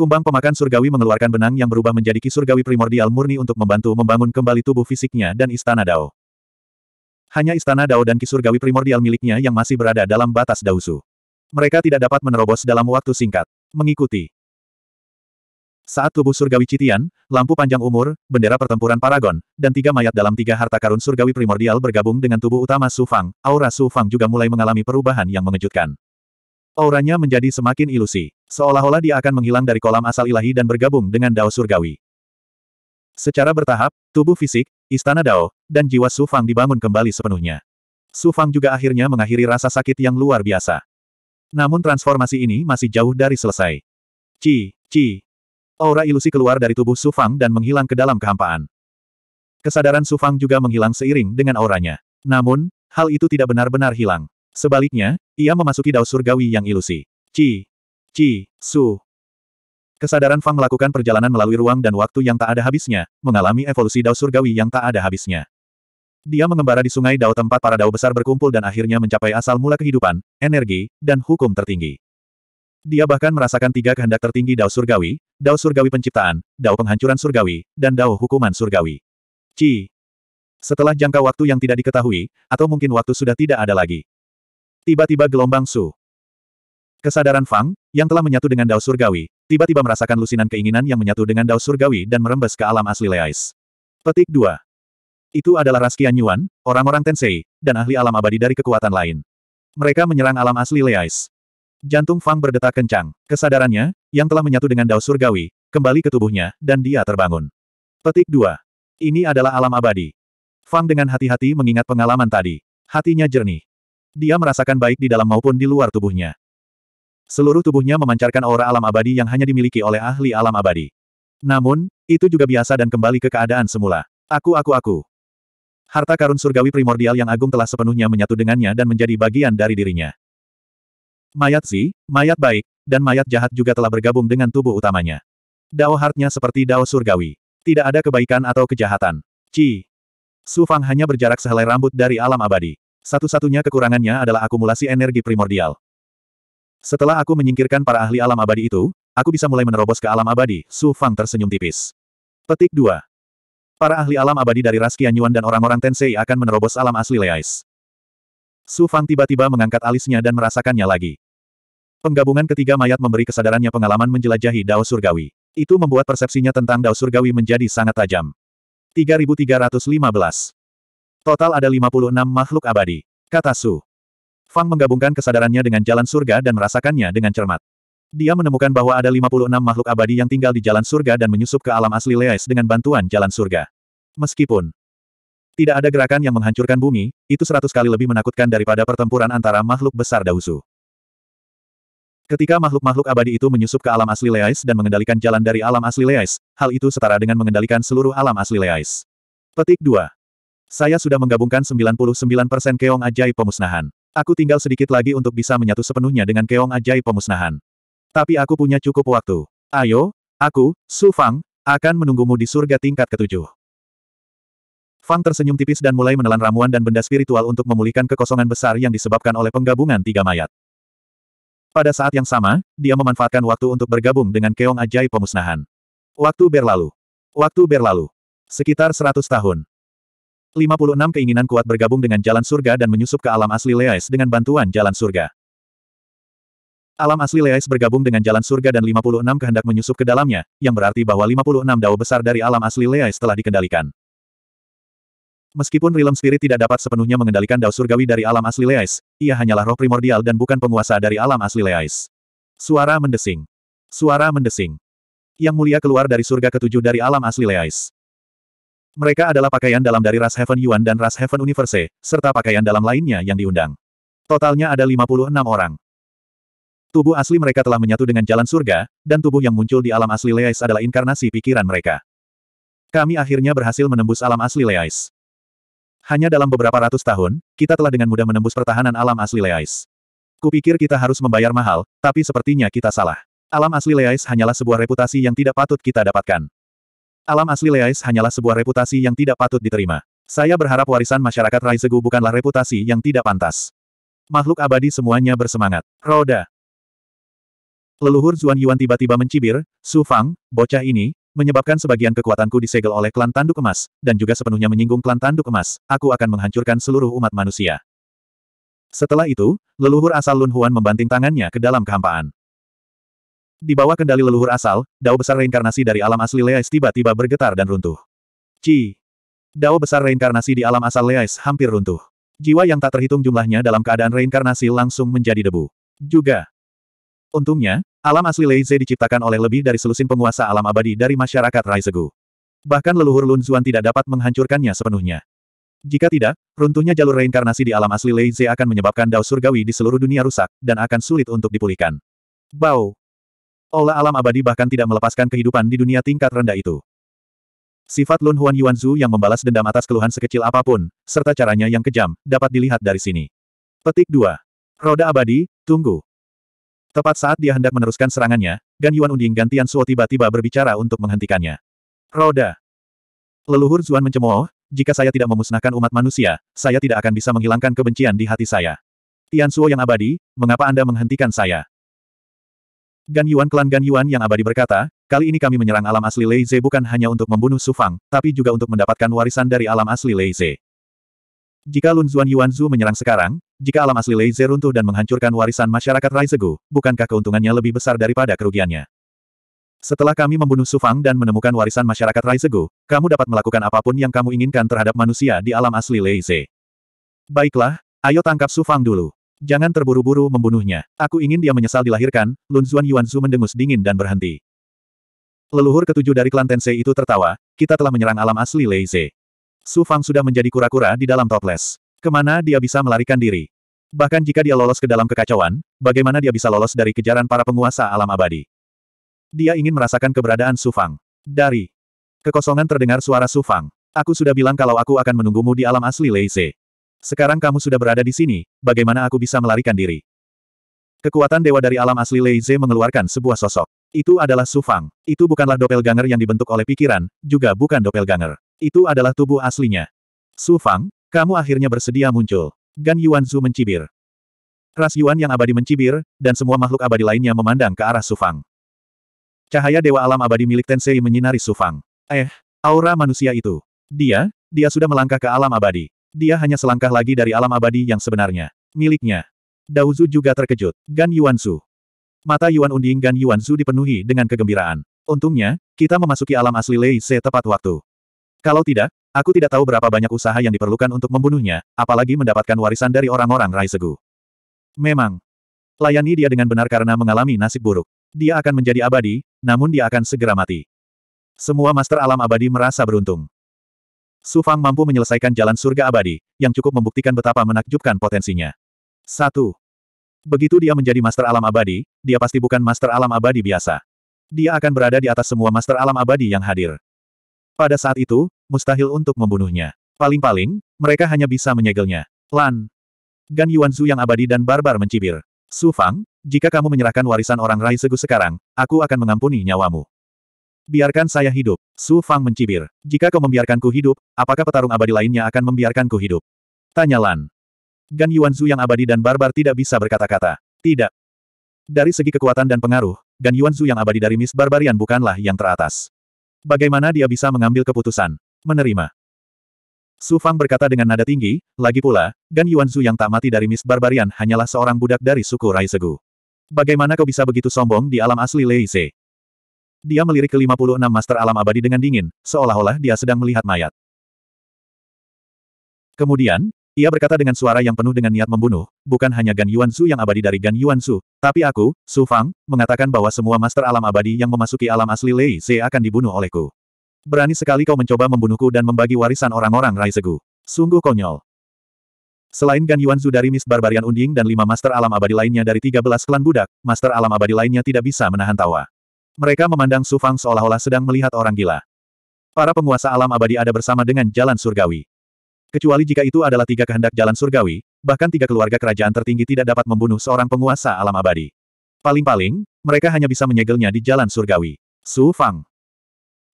Kumbang pemakan surgawi mengeluarkan benang yang berubah menjadi ki surgawi primordial murni untuk membantu membangun kembali tubuh fisiknya dan istana Dao. Hanya istana Dao dan ki surgawi primordial miliknya yang masih berada dalam batas Daosu. Mereka tidak dapat menerobos dalam waktu singkat. Mengikuti. Saat tubuh surgawi Citian, lampu panjang umur, bendera pertempuran Paragon, dan tiga mayat dalam tiga harta karun surgawi primordial bergabung dengan tubuh utama Su Fang, aura Su Fang juga mulai mengalami perubahan yang mengejutkan. Auranya menjadi semakin ilusi. Seolah-olah dia akan menghilang dari kolam asal ilahi dan bergabung dengan Dao Surgawi. Secara bertahap, tubuh fisik, istana Dao, dan jiwa Su Fang dibangun kembali sepenuhnya. Su Fang juga akhirnya mengakhiri rasa sakit yang luar biasa. Namun transformasi ini masih jauh dari selesai. Ci, ci. Aura ilusi keluar dari tubuh Su Fang dan menghilang ke dalam kehampaan. Kesadaran Su Fang juga menghilang seiring dengan auranya. Namun, hal itu tidak benar-benar hilang. Sebaliknya, ia memasuki Dao surgawi yang ilusi. Ci. Ci. Su. Kesadaran Fang melakukan perjalanan melalui ruang dan waktu yang tak ada habisnya, mengalami evolusi Dao surgawi yang tak ada habisnya. Dia mengembara di sungai Dao tempat para Dao besar berkumpul dan akhirnya mencapai asal mula kehidupan, energi, dan hukum tertinggi. Dia bahkan merasakan tiga kehendak tertinggi Dao Surgawi, Dao Surgawi Penciptaan, Dao Penghancuran Surgawi, dan Dao Hukuman Surgawi. Ci. Setelah jangka waktu yang tidak diketahui, atau mungkin waktu sudah tidak ada lagi, Tiba-tiba gelombang Su. Kesadaran Fang, yang telah menyatu dengan Dao Surgawi, tiba-tiba merasakan lusinan keinginan yang menyatu dengan Dao Surgawi dan merembes ke alam asli Leais. Petik 2. Itu adalah Raskian Yuan, orang-orang Tensei, dan ahli alam abadi dari kekuatan lain. Mereka menyerang alam asli Leais. Jantung Fang berdetak kencang. Kesadarannya, yang telah menyatu dengan Dao Surgawi, kembali ke tubuhnya, dan dia terbangun. Petik 2. Ini adalah alam abadi. Fang dengan hati-hati mengingat pengalaman tadi. Hatinya jernih. Dia merasakan baik di dalam maupun di luar tubuhnya. Seluruh tubuhnya memancarkan aura alam abadi yang hanya dimiliki oleh ahli alam abadi. Namun, itu juga biasa dan kembali ke keadaan semula. Aku aku aku. Harta karun surgawi primordial yang agung telah sepenuhnya menyatu dengannya dan menjadi bagian dari dirinya. Mayat si, mayat baik, dan mayat jahat juga telah bergabung dengan tubuh utamanya. Dao hartnya seperti dao surgawi. Tidak ada kebaikan atau kejahatan. Ci. Su Fang hanya berjarak sehelai rambut dari alam abadi. Satu-satunya kekurangannya adalah akumulasi energi primordial. Setelah aku menyingkirkan para ahli alam abadi itu, aku bisa mulai menerobos ke alam abadi, Su Fang tersenyum tipis. Petik 2. Para ahli alam abadi dari ras Qianyuan dan orang-orang Tensei akan menerobos alam asli Leais. Su Fang tiba-tiba mengangkat alisnya dan merasakannya lagi. Penggabungan ketiga mayat memberi kesadarannya pengalaman menjelajahi Dao Surgawi. Itu membuat persepsinya tentang Dao Surgawi menjadi sangat tajam. 3315 Total ada 56 makhluk abadi. Kata Su. Fang menggabungkan kesadarannya dengan jalan surga dan merasakannya dengan cermat. Dia menemukan bahwa ada 56 makhluk abadi yang tinggal di jalan surga dan menyusup ke alam asli Leis dengan bantuan jalan surga. Meskipun tidak ada gerakan yang menghancurkan bumi, itu seratus kali lebih menakutkan daripada pertempuran antara makhluk besar Dausu. Ketika makhluk-makhluk abadi itu menyusup ke alam asli Leis dan mengendalikan jalan dari alam asli Leis, hal itu setara dengan mengendalikan seluruh alam asli Leis. Petik 2. Saya sudah menggabungkan 99% keong ajaib pemusnahan. Aku tinggal sedikit lagi untuk bisa menyatu sepenuhnya dengan keong ajaib pemusnahan. Tapi aku punya cukup waktu. Ayo, aku, Su Fang, akan menunggumu di surga tingkat ketujuh. Fang tersenyum tipis dan mulai menelan ramuan dan benda spiritual untuk memulihkan kekosongan besar yang disebabkan oleh penggabungan tiga mayat. Pada saat yang sama, dia memanfaatkan waktu untuk bergabung dengan keong ajaib pemusnahan. Waktu berlalu. Waktu berlalu. Sekitar 100 tahun. 56 keinginan kuat bergabung dengan jalan surga dan menyusup ke alam asli Leais dengan bantuan jalan surga. Alam asli Leais bergabung dengan jalan surga dan 56 kehendak menyusup ke dalamnya, yang berarti bahwa 56 dao besar dari alam asli Leais telah dikendalikan. Meskipun Realm Spirit tidak dapat sepenuhnya mengendalikan dao surgawi dari alam asli Leais, ia hanyalah roh primordial dan bukan penguasa dari alam asli Leais. Suara mendesing. Suara mendesing. Yang mulia keluar dari surga ketujuh dari alam asli Leais. Mereka adalah pakaian dalam dari Ras Heaven Yuan dan Ras Heaven Universe, serta pakaian dalam lainnya yang diundang. Totalnya ada 56 orang. Tubuh asli mereka telah menyatu dengan jalan surga, dan tubuh yang muncul di alam asli Leais adalah inkarnasi pikiran mereka. Kami akhirnya berhasil menembus alam asli Leais. Hanya dalam beberapa ratus tahun, kita telah dengan mudah menembus pertahanan alam asli Leais. Kupikir kita harus membayar mahal, tapi sepertinya kita salah. Alam asli Leais hanyalah sebuah reputasi yang tidak patut kita dapatkan. Alam asli Leais hanyalah sebuah reputasi yang tidak patut diterima. Saya berharap warisan masyarakat Raisegu bukanlah reputasi yang tidak pantas. Makhluk abadi semuanya bersemangat. Roda. Leluhur Zuan Yuan tiba-tiba mencibir, Su Fang, bocah ini, menyebabkan sebagian kekuatanku disegel oleh klan tanduk emas, dan juga sepenuhnya menyinggung klan tanduk emas, aku akan menghancurkan seluruh umat manusia. Setelah itu, leluhur asal Lun Huan membanting tangannya ke dalam kehampaan. Di bawah kendali leluhur asal, dao besar reinkarnasi dari alam asli Leais tiba-tiba bergetar dan runtuh. Ci. Dao besar reinkarnasi di alam asal Leais hampir runtuh. Jiwa yang tak terhitung jumlahnya dalam keadaan reinkarnasi langsung menjadi debu. Juga. Untungnya, alam asli Leize diciptakan oleh lebih dari selusin penguasa alam abadi dari masyarakat Raizegu. Bahkan leluhur Lun Zuan tidak dapat menghancurkannya sepenuhnya. Jika tidak, runtuhnya jalur reinkarnasi di alam asli Leize akan menyebabkan dao surgawi di seluruh dunia rusak, dan akan sulit untuk dipulihkan. Bau. Olah alam abadi bahkan tidak melepaskan kehidupan di dunia tingkat rendah itu. Sifat Lun Huan Zhu yang membalas dendam atas keluhan sekecil apapun, serta caranya yang kejam, dapat dilihat dari sini. Petik 2. Roda abadi, tunggu. Tepat saat dia hendak meneruskan serangannya, Gan Yuan Unding gantian Suo tiba-tiba berbicara untuk menghentikannya. Roda. Leluhur Zuan mencemooh, jika saya tidak memusnahkan umat manusia, saya tidak akan bisa menghilangkan kebencian di hati saya. Tian Suo yang abadi, mengapa Anda menghentikan saya? Gan Yuan klan Gan Yuan yang abadi berkata, kali ini kami menyerang alam asli Lei Ze bukan hanya untuk membunuh Su Fang, tapi juga untuk mendapatkan warisan dari alam asli Lei Ze. Jika Lun Zuan Yuan Zhu menyerang sekarang, jika alam asli Lei Ze runtuh dan menghancurkan warisan masyarakat Raizegu, bukankah keuntungannya lebih besar daripada kerugiannya? Setelah kami membunuh Su Fang dan menemukan warisan masyarakat Raizegu, kamu dapat melakukan apapun yang kamu inginkan terhadap manusia di alam asli Lei Ze. Baiklah, ayo tangkap Su Fang dulu. Jangan terburu-buru membunuhnya. Aku ingin dia menyesal dilahirkan, Yuan Yuanzu mendengus dingin dan berhenti. Leluhur ketujuh dari klan Tensei itu tertawa, kita telah menyerang alam asli Lei Ze. Su Fang sudah menjadi kura-kura di dalam toples. Kemana dia bisa melarikan diri? Bahkan jika dia lolos ke dalam kekacauan, bagaimana dia bisa lolos dari kejaran para penguasa alam abadi? Dia ingin merasakan keberadaan Su Fang. Dari kekosongan terdengar suara Su Fang. Aku sudah bilang kalau aku akan menunggumu di alam asli Lei Ze. Sekarang kamu sudah berada di sini, bagaimana aku bisa melarikan diri? Kekuatan dewa dari alam asli Lei Ze mengeluarkan sebuah sosok. Itu adalah Sufang. Itu bukanlah doppelganger yang dibentuk oleh pikiran, juga bukan doppelganger. Itu adalah tubuh aslinya. Sufang, kamu akhirnya bersedia muncul. Gan Yuan Zhu mencibir. Ras Yuan yang abadi mencibir, dan semua makhluk abadi lainnya memandang ke arah Sufang. Cahaya dewa alam abadi milik Tensei menyinari Sufang. Eh, aura manusia itu. Dia, dia sudah melangkah ke alam abadi. Dia hanya selangkah lagi dari alam abadi yang sebenarnya. Miliknya. Daozu juga terkejut. Gan Yuanzu. Mata Yuan Unding Gan Yuanzu dipenuhi dengan kegembiraan. Untungnya, kita memasuki alam asli Lei se tepat waktu. Kalau tidak, aku tidak tahu berapa banyak usaha yang diperlukan untuk membunuhnya, apalagi mendapatkan warisan dari orang-orang Raisegu. Memang. Layani dia dengan benar karena mengalami nasib buruk. Dia akan menjadi abadi, namun dia akan segera mati. Semua master alam abadi merasa beruntung. Su Fang mampu menyelesaikan jalan surga abadi, yang cukup membuktikan betapa menakjubkan potensinya. 1. Begitu dia menjadi master alam abadi, dia pasti bukan master alam abadi biasa. Dia akan berada di atas semua master alam abadi yang hadir. Pada saat itu, mustahil untuk membunuhnya. Paling-paling, mereka hanya bisa menyegelnya. Lan. Gan Yuanzu yang abadi dan barbar mencibir. Su Fang, jika kamu menyerahkan warisan orang Rai Segu sekarang, aku akan mengampuni nyawamu. Biarkan saya hidup. Su Fang mencibir. Jika kau membiarkanku hidup, apakah petarung abadi lainnya akan membiarkanku hidup? Tanya Lan. Gan Yuanzu yang abadi dan barbar tidak bisa berkata-kata. Tidak. Dari segi kekuatan dan pengaruh, Gan Yuanzu yang abadi dari Miss Barbarian bukanlah yang teratas. Bagaimana dia bisa mengambil keputusan? Menerima. Su Fang berkata dengan nada tinggi, lagi pula, Gan Yuanzu yang tak mati dari Miss Barbarian hanyalah seorang budak dari suku Raisegu. Bagaimana kau bisa begitu sombong di alam asli Leise? Dia melirik ke 56 Master Alam Abadi dengan dingin, seolah-olah dia sedang melihat mayat. Kemudian, ia berkata dengan suara yang penuh dengan niat membunuh, bukan hanya Gan Yuanzu yang abadi dari Gan Yuanzu, tapi aku, Su Fang, mengatakan bahwa semua Master Alam Abadi yang memasuki alam asli Lei Se akan dibunuh olehku. Berani sekali kau mencoba membunuhku dan membagi warisan orang-orang Raizegu. Sungguh konyol. Selain Gan Yuanzu dari Miss Barbarian Unding dan lima Master Alam Abadi lainnya dari 13 klan budak, Master Alam Abadi lainnya tidak bisa menahan tawa. Mereka memandang Su Fang seolah-olah sedang melihat orang gila. Para penguasa alam abadi ada bersama dengan jalan surgawi. Kecuali jika itu adalah tiga kehendak jalan surgawi, bahkan tiga keluarga kerajaan tertinggi tidak dapat membunuh seorang penguasa alam abadi. Paling-paling, mereka hanya bisa menyegelnya di jalan surgawi. Su Fang.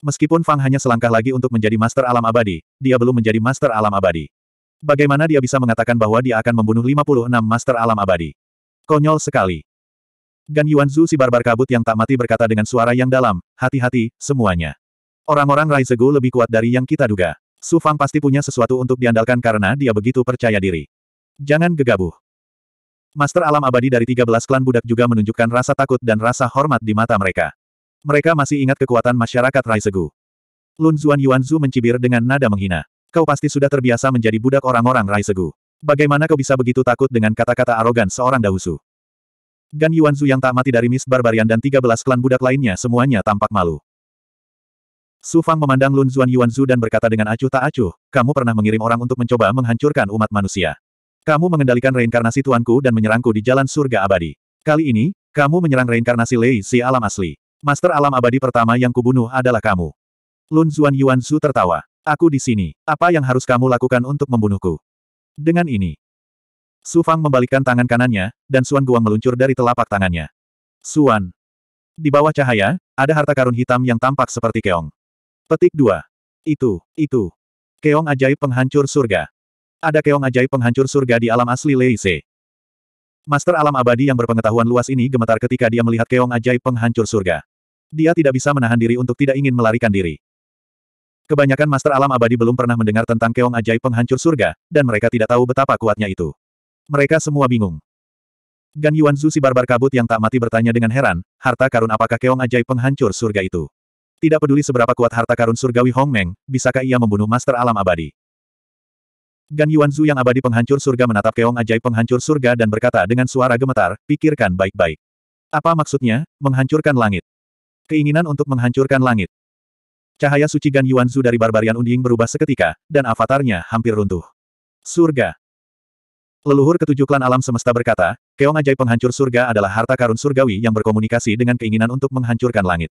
Meskipun Fang hanya selangkah lagi untuk menjadi master alam abadi, dia belum menjadi master alam abadi. Bagaimana dia bisa mengatakan bahwa dia akan membunuh 56 master alam abadi? Konyol sekali. Gan Yuanzu si barbar kabut yang tak mati berkata dengan suara yang dalam, hati-hati, semuanya. Orang-orang Raizegu lebih kuat dari yang kita duga. Su Fang pasti punya sesuatu untuk diandalkan karena dia begitu percaya diri. Jangan gegabah. Master alam abadi dari 13 klan budak juga menunjukkan rasa takut dan rasa hormat di mata mereka. Mereka masih ingat kekuatan masyarakat Raizegu. Lun Zuan Yuanzu mencibir dengan nada menghina. Kau pasti sudah terbiasa menjadi budak orang-orang Raizegu. Bagaimana kau bisa begitu takut dengan kata-kata arogan seorang Dausu? Gan Yuanzu yang tak mati dari Miss Barbarian dan 13 klan budak lainnya semuanya tampak malu. Su Fang memandang Lun Zuan Yuanzu dan berkata dengan acuh tak acuh, kamu pernah mengirim orang untuk mencoba menghancurkan umat manusia. Kamu mengendalikan reinkarnasi tuanku dan menyerangku di jalan surga abadi. Kali ini, kamu menyerang reinkarnasi Lei si alam asli. Master alam abadi pertama yang kubunuh adalah kamu. Lun Zuan Yuanzu tertawa. Aku di sini. Apa yang harus kamu lakukan untuk membunuhku? Dengan ini, Su Fang membalikkan tangan kanannya, dan Suan Guang meluncur dari telapak tangannya. Suan. Di bawah cahaya, ada harta karun hitam yang tampak seperti keong. Petik 2. Itu, itu. Keong ajaib penghancur surga. Ada keong ajaib penghancur surga di alam asli Lei Leise. Master alam abadi yang berpengetahuan luas ini gemetar ketika dia melihat keong ajaib penghancur surga. Dia tidak bisa menahan diri untuk tidak ingin melarikan diri. Kebanyakan master alam abadi belum pernah mendengar tentang keong ajaib penghancur surga, dan mereka tidak tahu betapa kuatnya itu. Mereka semua bingung. Gan Yuan Zhu si barbar kabut yang tak mati bertanya dengan heran, harta karun apakah keong ajaib penghancur surga itu? Tidak peduli seberapa kuat harta karun surgawi Hong Meng, bisakah ia membunuh master alam abadi? Gan Yuan Zhu yang abadi penghancur surga menatap keong ajaib penghancur surga dan berkata dengan suara gemetar, pikirkan baik-baik. Apa maksudnya, menghancurkan langit? Keinginan untuk menghancurkan langit. Cahaya suci Gan Yuan Zhu dari Barbarian Unding berubah seketika, dan avatarnya hampir runtuh. Surga. Leluhur ketujuh klan alam semesta berkata, Keong ajaib penghancur surga adalah harta karun surgawi yang berkomunikasi dengan keinginan untuk menghancurkan langit.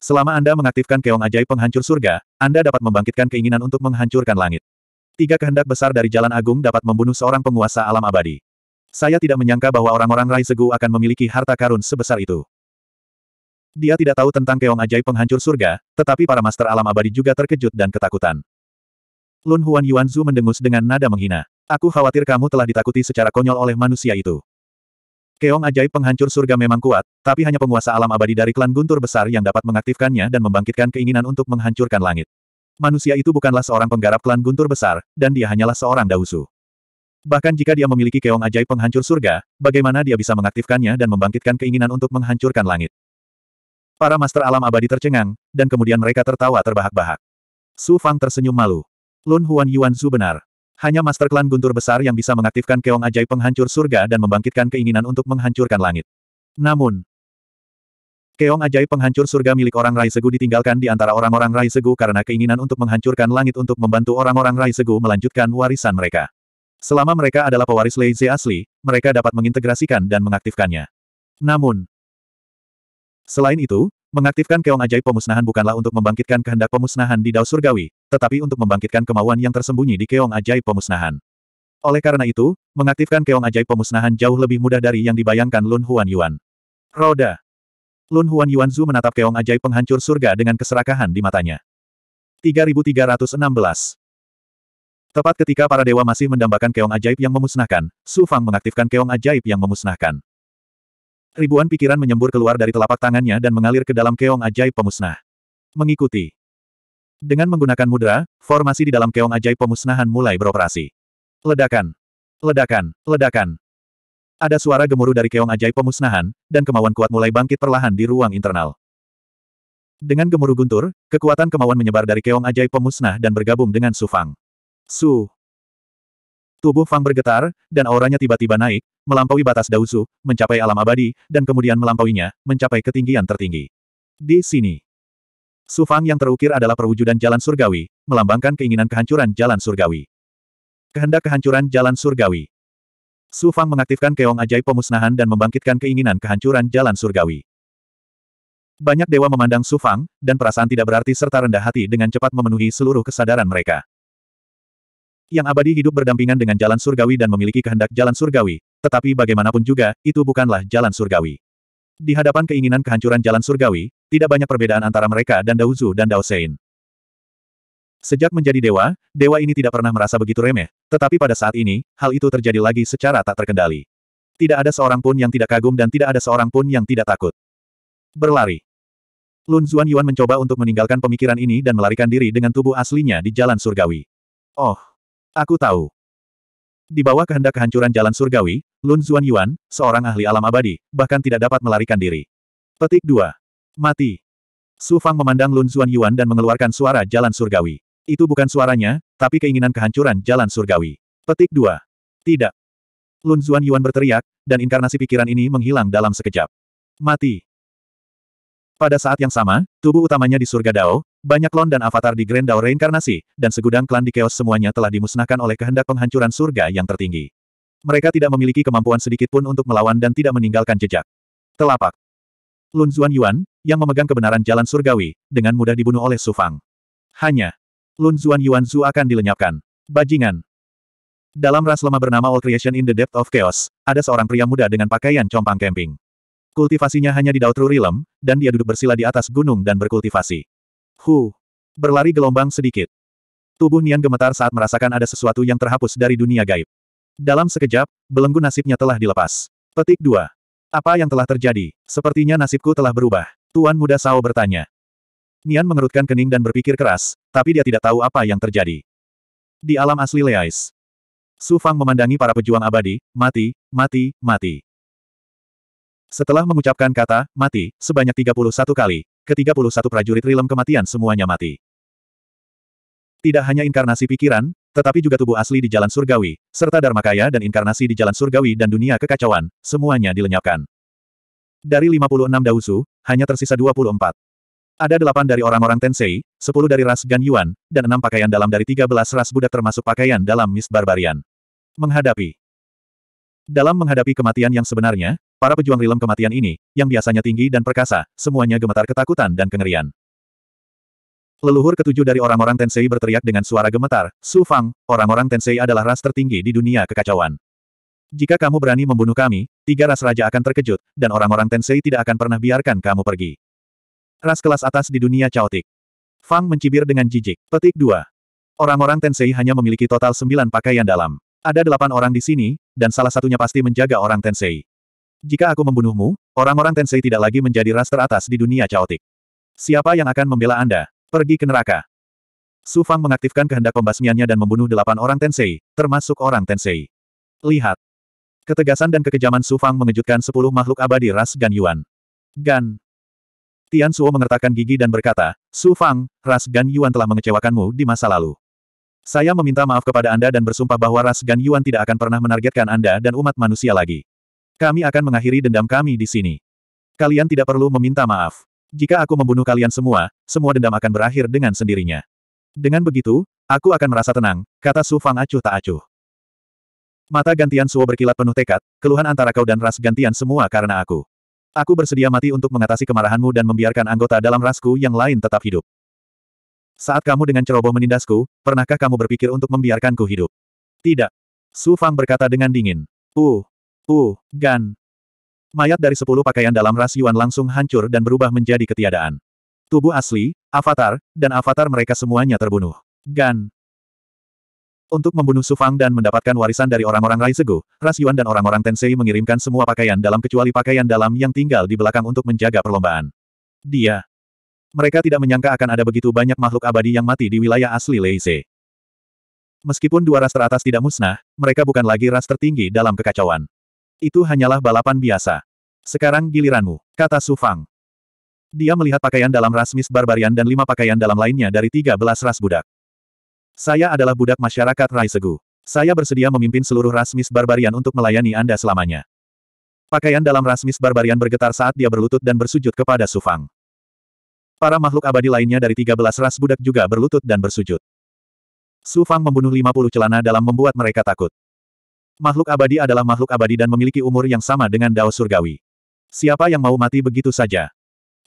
Selama Anda mengaktifkan Keong ajaib penghancur surga, Anda dapat membangkitkan keinginan untuk menghancurkan langit. Tiga kehendak besar dari Jalan Agung dapat membunuh seorang penguasa alam abadi. Saya tidak menyangka bahwa orang-orang Rai Segu akan memiliki harta karun sebesar itu. Dia tidak tahu tentang Keong ajaib penghancur surga, tetapi para master alam abadi juga terkejut dan ketakutan. Lun Huan Yuanzu mendengus dengan nada menghina. Aku khawatir kamu telah ditakuti secara konyol oleh manusia itu. Keong ajaib penghancur surga memang kuat, tapi hanya penguasa alam abadi dari klan guntur besar yang dapat mengaktifkannya dan membangkitkan keinginan untuk menghancurkan langit. Manusia itu bukanlah seorang penggarap klan guntur besar, dan dia hanyalah seorang dausu. Bahkan jika dia memiliki keong ajaib penghancur surga, bagaimana dia bisa mengaktifkannya dan membangkitkan keinginan untuk menghancurkan langit? Para master alam abadi tercengang, dan kemudian mereka tertawa terbahak-bahak. Su Fang tersenyum malu. Lun Huan Yuan Su benar. Hanya Master Klan Guntur Besar yang bisa mengaktifkan keong ajaib penghancur surga dan membangkitkan keinginan untuk menghancurkan langit. Namun, keong ajaib penghancur surga milik orang Rai Segu ditinggalkan di antara orang-orang Rai Segu karena keinginan untuk menghancurkan langit untuk membantu orang-orang Rai Segu melanjutkan warisan mereka. Selama mereka adalah pewaris Lei asli, mereka dapat mengintegrasikan dan mengaktifkannya. Namun, selain itu, Mengaktifkan keong ajaib pemusnahan bukanlah untuk membangkitkan kehendak pemusnahan di Dao Surgawi, tetapi untuk membangkitkan kemauan yang tersembunyi di keong ajaib pemusnahan. Oleh karena itu, mengaktifkan keong ajaib pemusnahan jauh lebih mudah dari yang dibayangkan Lun Huan Yuan. Roda. Lun Huan Yuan Zu menatap keong ajaib penghancur surga dengan keserakahan di matanya. 3316 Tepat ketika para dewa masih mendambakan keong ajaib yang memusnahkan, Su Fang mengaktifkan keong ajaib yang memusnahkan. Ribuan pikiran menyembur keluar dari telapak tangannya dan mengalir ke dalam keong ajaib pemusnah. Mengikuti. Dengan menggunakan mudra, formasi di dalam keong ajaib pemusnahan mulai beroperasi. Ledakan. Ledakan. Ledakan. Ada suara gemuruh dari keong ajaib pemusnahan, dan kemauan kuat mulai bangkit perlahan di ruang internal. Dengan gemuruh guntur, kekuatan kemauan menyebar dari keong ajaib pemusnah dan bergabung dengan Sufang. Su, Tubuh Fang bergetar, dan auranya tiba-tiba naik, melampaui batas dausu, mencapai alam abadi, dan kemudian melampauinya, mencapai ketinggian tertinggi. Di sini. Su Fang yang terukir adalah perwujudan jalan surgawi, melambangkan keinginan kehancuran jalan surgawi. Kehendak kehancuran jalan surgawi. Su Fang mengaktifkan keong ajaib pemusnahan dan membangkitkan keinginan kehancuran jalan surgawi. Banyak dewa memandang Su Fang, dan perasaan tidak berarti serta rendah hati dengan cepat memenuhi seluruh kesadaran mereka yang abadi hidup berdampingan dengan jalan surgawi dan memiliki kehendak jalan surgawi, tetapi bagaimanapun juga, itu bukanlah jalan surgawi. Di hadapan keinginan kehancuran jalan surgawi, tidak banyak perbedaan antara mereka dan Daozu dan Daosein. Sejak menjadi dewa, dewa ini tidak pernah merasa begitu remeh, tetapi pada saat ini, hal itu terjadi lagi secara tak terkendali. Tidak ada seorang pun yang tidak kagum dan tidak ada seorang pun yang tidak takut. Berlari. Lun Zuan Yuan mencoba untuk meninggalkan pemikiran ini dan melarikan diri dengan tubuh aslinya di jalan surgawi. Oh, Aku tahu. Di bawah kehendak kehancuran jalan surgawi, Lun Zuan Yuan, seorang ahli alam abadi, bahkan tidak dapat melarikan diri. Petik 2. Mati. Su Fang memandang Lun Zuan Yuan dan mengeluarkan suara jalan surgawi. Itu bukan suaranya, tapi keinginan kehancuran jalan surgawi. Petik 2. Tidak. Lun Zuan Yuan berteriak, dan inkarnasi pikiran ini menghilang dalam sekejap. Mati. Pada saat yang sama, tubuh utamanya di surga Dao, banyak klon dan avatar di Grand Dao reinkarnasi, dan segudang klan di Chaos semuanya telah dimusnahkan oleh kehendak penghancuran surga yang tertinggi. Mereka tidak memiliki kemampuan sedikitpun untuk melawan dan tidak meninggalkan jejak. Telapak. Lun Zuan Yuan, yang memegang kebenaran jalan surgawi, dengan mudah dibunuh oleh Su Fang. Hanya. Lun Zuan Yuan Zu akan dilenyapkan. Bajingan. Dalam ras lemah bernama All Creation in the Depth of Chaos, ada seorang pria muda dengan pakaian compang camping. Kultivasinya hanya di Dao True Realm, dan dia duduk bersila di atas gunung dan berkultivasi. Hu. Berlari gelombang sedikit. Tubuh Nian gemetar saat merasakan ada sesuatu yang terhapus dari dunia gaib. Dalam sekejap, belenggu nasibnya telah dilepas. Petik 2. Apa yang telah terjadi? Sepertinya nasibku telah berubah. Tuan muda Sao bertanya. Nian mengerutkan kening dan berpikir keras, tapi dia tidak tahu apa yang terjadi. Di alam asli Leais. Su Fang memandangi para pejuang abadi, mati, mati, mati. Setelah mengucapkan kata, mati, sebanyak 31 kali, ke-31 prajurit rilem kematian semuanya mati. Tidak hanya inkarnasi pikiran, tetapi juga tubuh asli di jalan surgawi, serta Dharmakaya dan inkarnasi di jalan surgawi dan dunia kekacauan, semuanya dilenyapkan. Dari 56 Dausu, hanya tersisa 24. Ada delapan dari orang-orang Tensei, sepuluh dari ras Gan Yuan, dan enam pakaian dalam dari 13 ras budak termasuk pakaian dalam Miss Barbarian. Menghadapi Dalam menghadapi kematian yang sebenarnya, Para pejuang rilem kematian ini, yang biasanya tinggi dan perkasa, semuanya gemetar ketakutan dan kengerian. Leluhur ketujuh dari orang-orang Tensei berteriak dengan suara gemetar, Su Fang, orang-orang Tensei adalah ras tertinggi di dunia kekacauan. Jika kamu berani membunuh kami, tiga ras raja akan terkejut, dan orang-orang Tensei tidak akan pernah biarkan kamu pergi. Ras kelas atas di dunia caotik. Fang mencibir dengan jijik. Petik 2. Orang-orang Tensei hanya memiliki total sembilan pakaian dalam. Ada delapan orang di sini, dan salah satunya pasti menjaga orang Tensei. Jika aku membunuhmu, orang-orang Tensei tidak lagi menjadi ras teratas di dunia caotik. Siapa yang akan membela Anda? Pergi ke neraka. Su Fang mengaktifkan kehendak pembasmiannya dan membunuh delapan orang Tensei, termasuk orang Tensei. Lihat. Ketegasan dan kekejaman Su Fang mengejutkan sepuluh makhluk abadi ras Gan Yuan. Gan. Tian Suo mengertakkan gigi dan berkata, Su Fang, ras Gan Yuan telah mengecewakanmu di masa lalu. Saya meminta maaf kepada Anda dan bersumpah bahwa ras Gan Yuan tidak akan pernah menargetkan Anda dan umat manusia lagi. Kami akan mengakhiri dendam kami di sini. Kalian tidak perlu meminta maaf. Jika aku membunuh kalian semua, semua dendam akan berakhir dengan sendirinya. Dengan begitu, aku akan merasa tenang, kata Su Fang acuh tak acuh. Mata gantian Suo berkilat penuh tekad, keluhan antara kau dan ras gantian semua karena aku. Aku bersedia mati untuk mengatasi kemarahanmu dan membiarkan anggota dalam rasku yang lain tetap hidup. Saat kamu dengan ceroboh menindasku, pernahkah kamu berpikir untuk membiarkanku hidup? Tidak. Su Fang berkata dengan dingin. Uh, Uh, Gan. Mayat dari sepuluh pakaian dalam ras Yuan langsung hancur dan berubah menjadi ketiadaan. Tubuh asli, avatar, dan avatar mereka semuanya terbunuh. Gan. Untuk membunuh Sufang dan mendapatkan warisan dari orang-orang Raizegu, ras Yuan dan orang-orang Tensei mengirimkan semua pakaian dalam kecuali pakaian dalam yang tinggal di belakang untuk menjaga perlombaan. Dia. Mereka tidak menyangka akan ada begitu banyak makhluk abadi yang mati di wilayah asli Leize. Meskipun dua ras teratas tidak musnah, mereka bukan lagi ras tertinggi dalam kekacauan. Itu hanyalah balapan biasa. Sekarang giliranmu, kata Su Fang. Dia melihat pakaian dalam ras Miss Barbarian dan lima pakaian dalam lainnya dari tiga belas ras budak. Saya adalah budak masyarakat Raisegu. Saya bersedia memimpin seluruh ras Miss Barbarian untuk melayani Anda selamanya. Pakaian dalam ras Miss Barbarian bergetar saat dia berlutut dan bersujud kepada Su Fang. Para makhluk abadi lainnya dari tiga belas ras budak juga berlutut dan bersujud. Su Fang membunuh puluh celana dalam membuat mereka takut. Makhluk abadi adalah makhluk abadi dan memiliki umur yang sama dengan Dao Surgawi. Siapa yang mau mati begitu saja?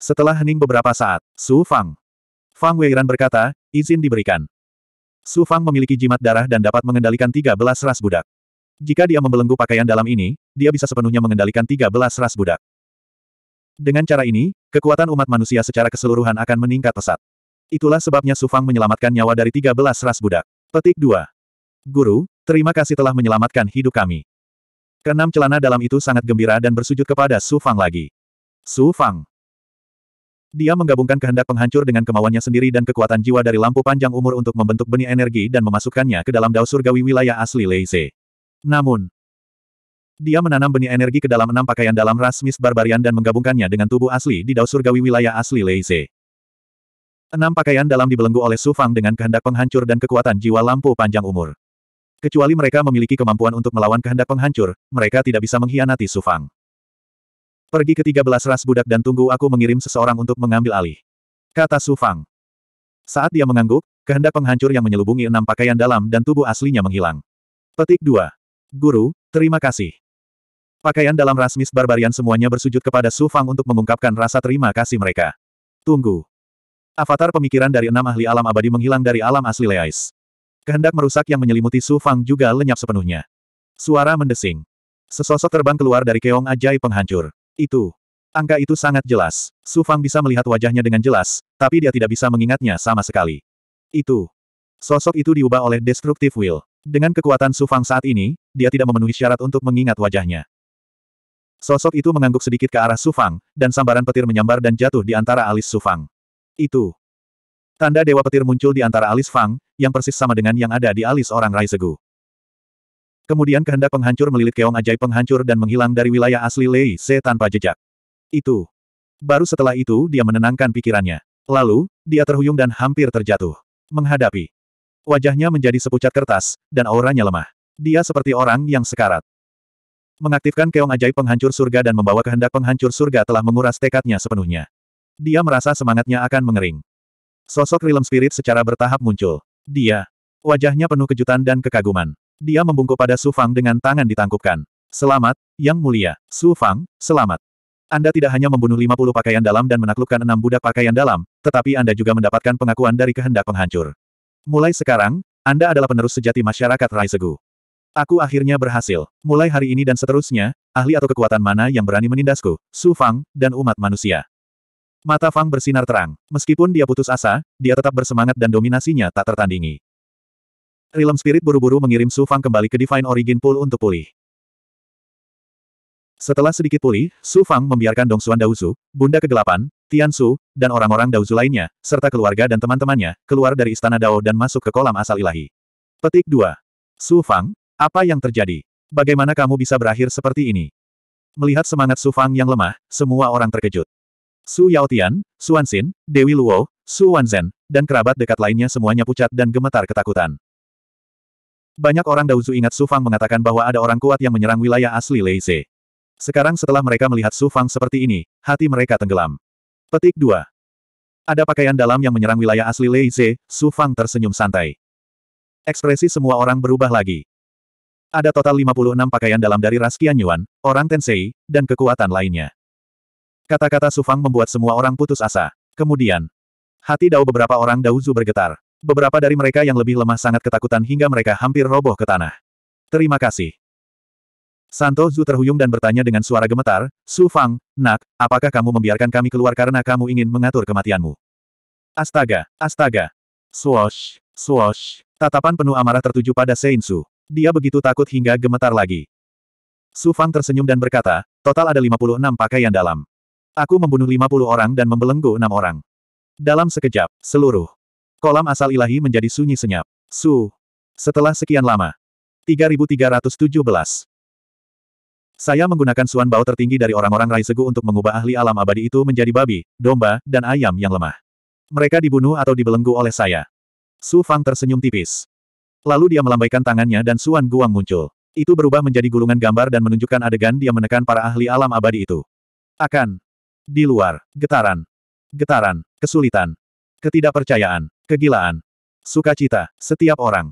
Setelah hening beberapa saat, Su Fang. Fang Weiran berkata, izin diberikan. Su Fang memiliki jimat darah dan dapat mengendalikan 13 ras budak. Jika dia membelenggu pakaian dalam ini, dia bisa sepenuhnya mengendalikan 13 ras budak. Dengan cara ini, kekuatan umat manusia secara keseluruhan akan meningkat pesat. Itulah sebabnya Su Fang menyelamatkan nyawa dari 13 ras budak. Petik 2. Guru, Terima kasih telah menyelamatkan hidup kami. Kenam celana dalam itu sangat gembira dan bersujud kepada Su Fang lagi. Su Fang. Dia menggabungkan kehendak penghancur dengan kemauannya sendiri dan kekuatan jiwa dari lampu panjang umur untuk membentuk benih energi dan memasukkannya ke dalam dao surgawi wilayah asli Leize. Namun, dia menanam benih energi ke dalam enam pakaian dalam ras barbarian dan menggabungkannya dengan tubuh asli di dao surgawi wilayah asli Leize. Enam pakaian dalam dibelenggu oleh Su Fang dengan kehendak penghancur dan kekuatan jiwa lampu panjang umur. Kecuali mereka memiliki kemampuan untuk melawan kehendak penghancur, mereka tidak bisa mengkhianati Sufang. Pergi ke 13 ras budak dan tunggu aku mengirim seseorang untuk mengambil alih. Kata Sufang. Saat dia mengangguk, kehendak penghancur yang menyelubungi enam pakaian dalam dan tubuh aslinya menghilang. Petik 2. Guru, terima kasih. Pakaian dalam ras rasmis barbarian semuanya bersujud kepada Su Fang untuk mengungkapkan rasa terima kasih mereka. Tunggu. Avatar pemikiran dari enam ahli alam abadi menghilang dari alam asli Leais. Kehendak merusak yang menyelimuti Su Fang juga lenyap sepenuhnya. Suara mendesing. Sesosok terbang keluar dari keong ajaib penghancur. Itu. Angka itu sangat jelas. Su Fang bisa melihat wajahnya dengan jelas, tapi dia tidak bisa mengingatnya sama sekali. Itu. Sosok itu diubah oleh Destructive Will. Dengan kekuatan Su Fang saat ini, dia tidak memenuhi syarat untuk mengingat wajahnya. Sosok itu mengangguk sedikit ke arah Su Fang, dan sambaran petir menyambar dan jatuh di antara alis Su Fang. Itu. Tanda Dewa Petir muncul di antara alis Fang, yang persis sama dengan yang ada di alis orang Raisegu. Kemudian kehendak penghancur melilit keong ajaib penghancur dan menghilang dari wilayah asli Lei Se tanpa jejak. Itu. Baru setelah itu dia menenangkan pikirannya. Lalu, dia terhuyung dan hampir terjatuh. Menghadapi. Wajahnya menjadi sepucat kertas, dan auranya lemah. Dia seperti orang yang sekarat. Mengaktifkan keong ajaib penghancur surga dan membawa kehendak penghancur surga telah menguras tekadnya sepenuhnya. Dia merasa semangatnya akan mengering. Sosok Realm Spirit secara bertahap muncul. Dia. Wajahnya penuh kejutan dan kekaguman. Dia membungkuk pada Su Fang dengan tangan ditangkupkan. Selamat, Yang Mulia. Su Fang, selamat. Anda tidak hanya membunuh 50 pakaian dalam dan menaklukkan enam budak pakaian dalam, tetapi Anda juga mendapatkan pengakuan dari kehendak penghancur. Mulai sekarang, Anda adalah penerus sejati masyarakat Raisegu. Aku akhirnya berhasil. Mulai hari ini dan seterusnya, ahli atau kekuatan mana yang berani menindasku, Su Fang, dan umat manusia. Mata Fang bersinar terang. Meskipun dia putus asa, dia tetap bersemangat dan dominasinya tak tertandingi. Realm Spirit buru-buru mengirim Su Fang kembali ke Divine Origin Pool untuk pulih. Setelah sedikit pulih, Su Fang membiarkan Xuan Daozu, Bunda Kegelapan, Tian Su, dan orang-orang Daozu lainnya, serta keluarga dan teman-temannya, keluar dari Istana Dao dan masuk ke kolam asal ilahi. Petik 2. Su Fang, apa yang terjadi? Bagaimana kamu bisa berakhir seperti ini? Melihat semangat Su Fang yang lemah, semua orang terkejut. Su Yao Tian, Su Xuan Xin, Dewi Luo, Su Wan Zhen, dan kerabat dekat lainnya semuanya pucat dan gemetar ketakutan. Banyak orang Daozu ingat Su Fang mengatakan bahwa ada orang kuat yang menyerang wilayah asli Lei Ze. Sekarang setelah mereka melihat Su Fang seperti ini, hati mereka tenggelam. Petik 2. Ada pakaian dalam yang menyerang wilayah asli Lei Ze, Su Fang tersenyum santai. Ekspresi semua orang berubah lagi. Ada total 56 pakaian dalam dari ras Qian Yuan, orang Tensei, dan kekuatan lainnya. Kata-kata Sufang membuat semua orang putus asa. Kemudian, hati Dao beberapa orang Dauzu bergetar. Beberapa dari mereka yang lebih lemah sangat ketakutan hingga mereka hampir roboh ke tanah. Terima kasih. Santo Zu terhuyung dan bertanya dengan suara gemetar, Su Fang, nak, apakah kamu membiarkan kami keluar karena kamu ingin mengatur kematianmu? Astaga, astaga. Swosh, swosh. Tatapan penuh amarah tertuju pada Sein Su. Dia begitu takut hingga gemetar lagi. Su Fang tersenyum dan berkata, total ada 56 pakaian dalam. Aku membunuh 50 orang dan membelenggu enam orang. Dalam sekejap, seluruh kolam asal ilahi menjadi sunyi senyap. Su. Setelah sekian lama. 3317. Saya menggunakan suan bau tertinggi dari orang-orang Raisegu untuk mengubah ahli alam abadi itu menjadi babi, domba, dan ayam yang lemah. Mereka dibunuh atau dibelenggu oleh saya. Su Fang tersenyum tipis. Lalu dia melambaikan tangannya dan suan guang muncul. Itu berubah menjadi gulungan gambar dan menunjukkan adegan dia menekan para ahli alam abadi itu. Akan di luar, getaran. Getaran, kesulitan. Ketidakpercayaan, kegilaan. Sukacita, setiap orang.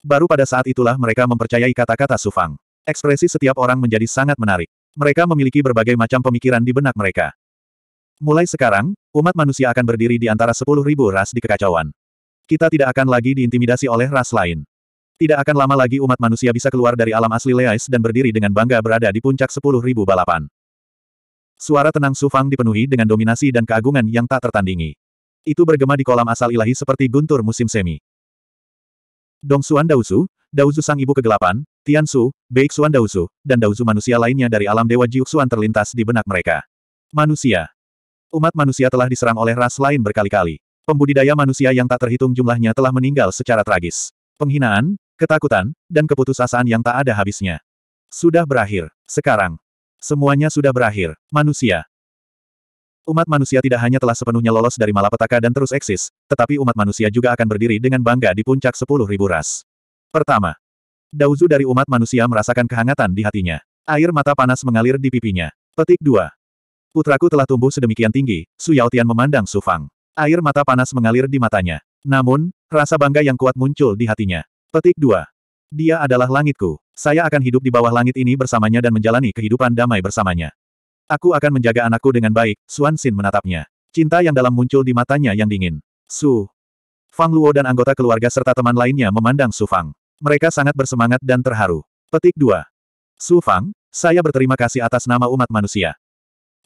Baru pada saat itulah mereka mempercayai kata-kata Sufang. Ekspresi setiap orang menjadi sangat menarik. Mereka memiliki berbagai macam pemikiran di benak mereka. Mulai sekarang, umat manusia akan berdiri di antara sepuluh ribu ras di kekacauan. Kita tidak akan lagi diintimidasi oleh ras lain. Tidak akan lama lagi umat manusia bisa keluar dari alam asli Leais dan berdiri dengan bangga berada di puncak sepuluh ribu balapan. Suara tenang Sufang dipenuhi dengan dominasi dan keagungan yang tak tertandingi. Itu bergema di kolam asal ilahi seperti guntur musim semi. Dong Suan Dauzu, Dausu sang ibu kegelapan, Tian Beik Suan Dauzu, dan Dausu manusia lainnya dari alam dewa Jiuxuan terlintas di benak mereka. Manusia. Umat manusia telah diserang oleh ras lain berkali-kali. Pembudidaya manusia yang tak terhitung jumlahnya telah meninggal secara tragis. Penghinaan, ketakutan, dan keputusasaan yang tak ada habisnya. Sudah berakhir. Sekarang, Semuanya sudah berakhir. Manusia. Umat manusia tidak hanya telah sepenuhnya lolos dari malapetaka dan terus eksis, tetapi umat manusia juga akan berdiri dengan bangga di puncak sepuluh ribu ras. Pertama, Dauzu dari umat manusia merasakan kehangatan di hatinya. Air mata panas mengalir di pipinya. Petik 2. Putraku telah tumbuh sedemikian tinggi, Su Yaotian memandang Su Fang. Air mata panas mengalir di matanya. Namun, rasa bangga yang kuat muncul di hatinya. Petik 2. Dia adalah langitku. Saya akan hidup di bawah langit ini bersamanya dan menjalani kehidupan damai bersamanya. Aku akan menjaga anakku dengan baik, Xuan Xin menatapnya. Cinta yang dalam muncul di matanya yang dingin. Su. Fang Luo dan anggota keluarga serta teman lainnya memandang Su Fang. Mereka sangat bersemangat dan terharu. Petik 2. Su Fang, saya berterima kasih atas nama umat manusia.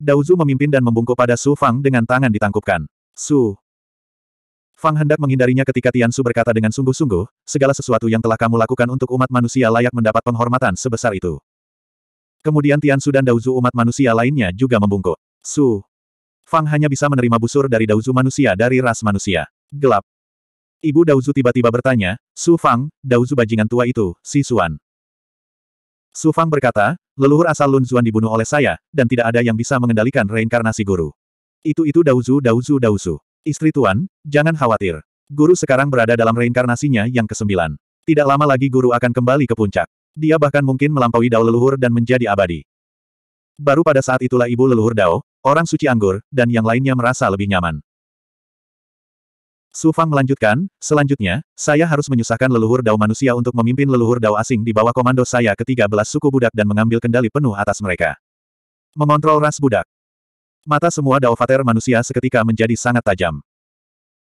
Dao Dauzu memimpin dan membungkuk pada Su Fang dengan tangan ditangkupkan. Su Fang hendak menghindarinya ketika Tian Su berkata dengan sungguh-sungguh, segala sesuatu yang telah kamu lakukan untuk umat manusia layak mendapat penghormatan sebesar itu. Kemudian Tian Su dan Dauzu umat manusia lainnya juga membungkuk. Su. Fang hanya bisa menerima busur dari Dauzu manusia dari ras manusia. Gelap. Ibu Dauzu tiba-tiba bertanya, Su Fang, Dauzu bajingan tua itu, si Suan. Su Fang berkata, leluhur asal Lun Zuan dibunuh oleh saya, dan tidak ada yang bisa mengendalikan reinkarnasi guru. Itu-itu Dauzu Dauzu Dauzu. Istri Tuan, jangan khawatir. Guru sekarang berada dalam reinkarnasinya yang kesembilan. Tidak lama lagi guru akan kembali ke puncak. Dia bahkan mungkin melampaui dao leluhur dan menjadi abadi. Baru pada saat itulah ibu leluhur dao, orang suci anggur, dan yang lainnya merasa lebih nyaman. Su Fang melanjutkan, selanjutnya, saya harus menyusahkan leluhur dao manusia untuk memimpin leluhur dao asing di bawah komando saya ke-13 suku budak dan mengambil kendali penuh atas mereka. Mengontrol ras budak, Mata semua Daovater manusia seketika menjadi sangat tajam.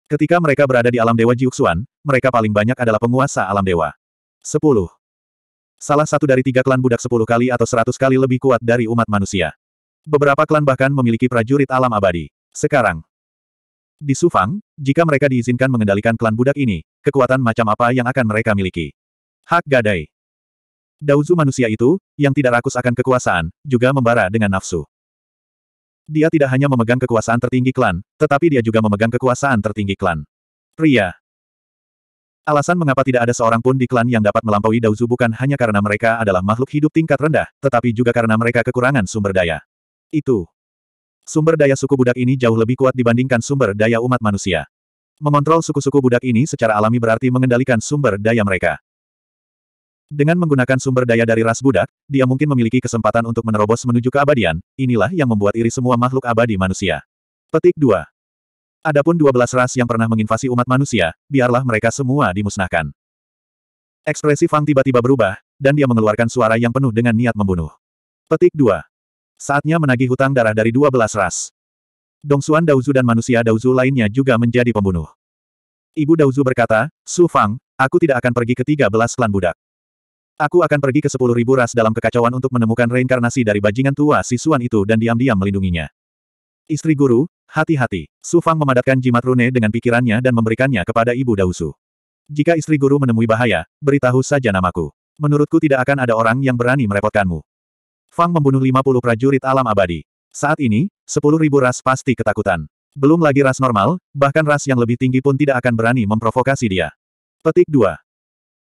Ketika mereka berada di alam dewa Jiuxuan, mereka paling banyak adalah penguasa alam dewa. 10. Salah satu dari tiga klan budak 10 kali atau 100 kali lebih kuat dari umat manusia. Beberapa klan bahkan memiliki prajurit alam abadi. Sekarang, di Sufang, jika mereka diizinkan mengendalikan klan budak ini, kekuatan macam apa yang akan mereka miliki? Hak gadai. Dauzu manusia itu, yang tidak rakus akan kekuasaan, juga membara dengan nafsu. Dia tidak hanya memegang kekuasaan tertinggi klan, tetapi dia juga memegang kekuasaan tertinggi klan. Pria. Alasan mengapa tidak ada seorang pun di klan yang dapat melampaui Dauzu bukan hanya karena mereka adalah makhluk hidup tingkat rendah, tetapi juga karena mereka kekurangan sumber daya. Itu. Sumber daya suku budak ini jauh lebih kuat dibandingkan sumber daya umat manusia. Mengontrol suku-suku budak ini secara alami berarti mengendalikan sumber daya mereka. Dengan menggunakan sumber daya dari ras budak, dia mungkin memiliki kesempatan untuk menerobos menuju keabadian, inilah yang membuat iri semua makhluk abadi manusia. Petik 2. Adapun 12 ras yang pernah menginvasi umat manusia, biarlah mereka semua dimusnahkan. Ekspresi Fang tiba-tiba berubah, dan dia mengeluarkan suara yang penuh dengan niat membunuh. Petik 2. Saatnya menagih hutang darah dari 12 ras. Dong Dongsuan Daozu dan manusia Daozu lainnya juga menjadi pembunuh. Ibu Daozu berkata, Su Fang, aku tidak akan pergi ke 13 klan budak. Aku akan pergi ke sepuluh ribu ras dalam kekacauan untuk menemukan reinkarnasi dari bajingan tua sisuan itu dan diam-diam melindunginya. Istri guru, hati-hati. Su Fang memadatkan jimat rune dengan pikirannya dan memberikannya kepada Ibu Dausu. Jika istri guru menemui bahaya, beritahu saja namaku. Menurutku tidak akan ada orang yang berani merepotkanmu. Fang membunuh lima puluh prajurit alam abadi. Saat ini, sepuluh ribu ras pasti ketakutan. Belum lagi ras normal, bahkan ras yang lebih tinggi pun tidak akan berani memprovokasi dia. Petik 2.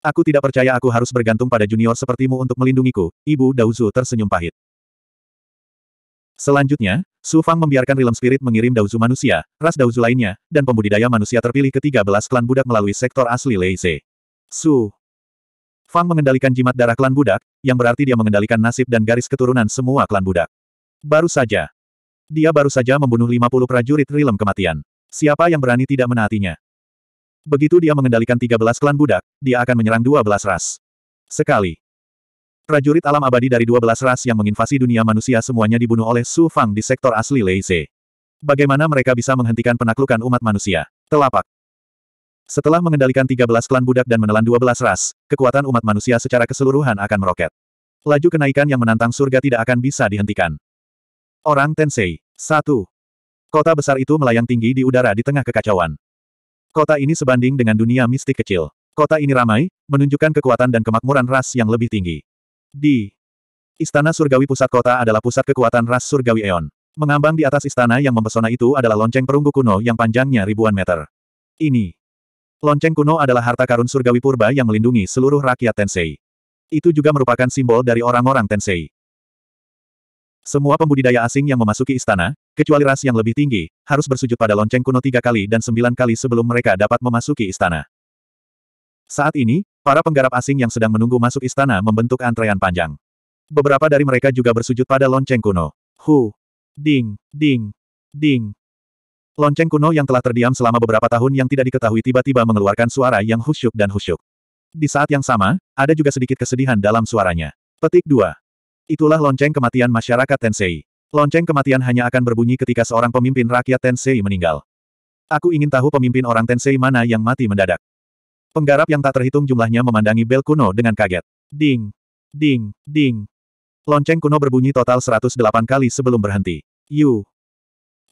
Aku tidak percaya aku harus bergantung pada junior sepertimu untuk melindungiku, Ibu Dauzu tersenyum pahit. Selanjutnya, Su Fang membiarkan Realm Spirit mengirim Dauzu manusia, ras Dauzu lainnya, dan pembudidaya manusia terpilih ke-13 klan budak melalui sektor asli Leize. Su Fang mengendalikan jimat darah klan budak, yang berarti dia mengendalikan nasib dan garis keturunan semua klan budak. Baru saja. Dia baru saja membunuh 50 prajurit Realm kematian. Siapa yang berani tidak menaatinya? Begitu dia mengendalikan 13 klan budak, dia akan menyerang 12 ras. Sekali. Prajurit alam abadi dari 12 ras yang menginvasi dunia manusia semuanya dibunuh oleh Su Fang di sektor asli Leize. Bagaimana mereka bisa menghentikan penaklukan umat manusia? Telapak. Setelah mengendalikan 13 klan budak dan menelan 12 ras, kekuatan umat manusia secara keseluruhan akan meroket. Laju kenaikan yang menantang surga tidak akan bisa dihentikan. Orang Tensei. satu Kota besar itu melayang tinggi di udara di tengah kekacauan. Kota ini sebanding dengan dunia mistik kecil. Kota ini ramai, menunjukkan kekuatan dan kemakmuran ras yang lebih tinggi. Di Istana Surgawi Pusat Kota adalah pusat kekuatan ras Surgawi Eon. Mengambang di atas istana yang mempesona itu adalah lonceng perunggu kuno yang panjangnya ribuan meter. Ini. Lonceng kuno adalah harta karun surgawi purba yang melindungi seluruh rakyat Tensei. Itu juga merupakan simbol dari orang-orang Tensei. Semua pembudidaya asing yang memasuki istana, kecuali ras yang lebih tinggi, harus bersujud pada lonceng kuno tiga kali dan sembilan kali sebelum mereka dapat memasuki istana. Saat ini, para penggarap asing yang sedang menunggu masuk istana membentuk antrean panjang. Beberapa dari mereka juga bersujud pada lonceng kuno. Hu! Ding! Ding! Ding! Lonceng kuno yang telah terdiam selama beberapa tahun yang tidak diketahui tiba-tiba mengeluarkan suara yang husyuk dan husyuk. Di saat yang sama, ada juga sedikit kesedihan dalam suaranya. Petik 2. Itulah lonceng kematian masyarakat Tensei. Lonceng kematian hanya akan berbunyi ketika seorang pemimpin rakyat Tensei meninggal. Aku ingin tahu pemimpin orang Tensei mana yang mati mendadak. Penggarap yang tak terhitung jumlahnya memandangi bel kuno dengan kaget. Ding! Ding! Ding! Lonceng kuno berbunyi total 108 kali sebelum berhenti. Yu!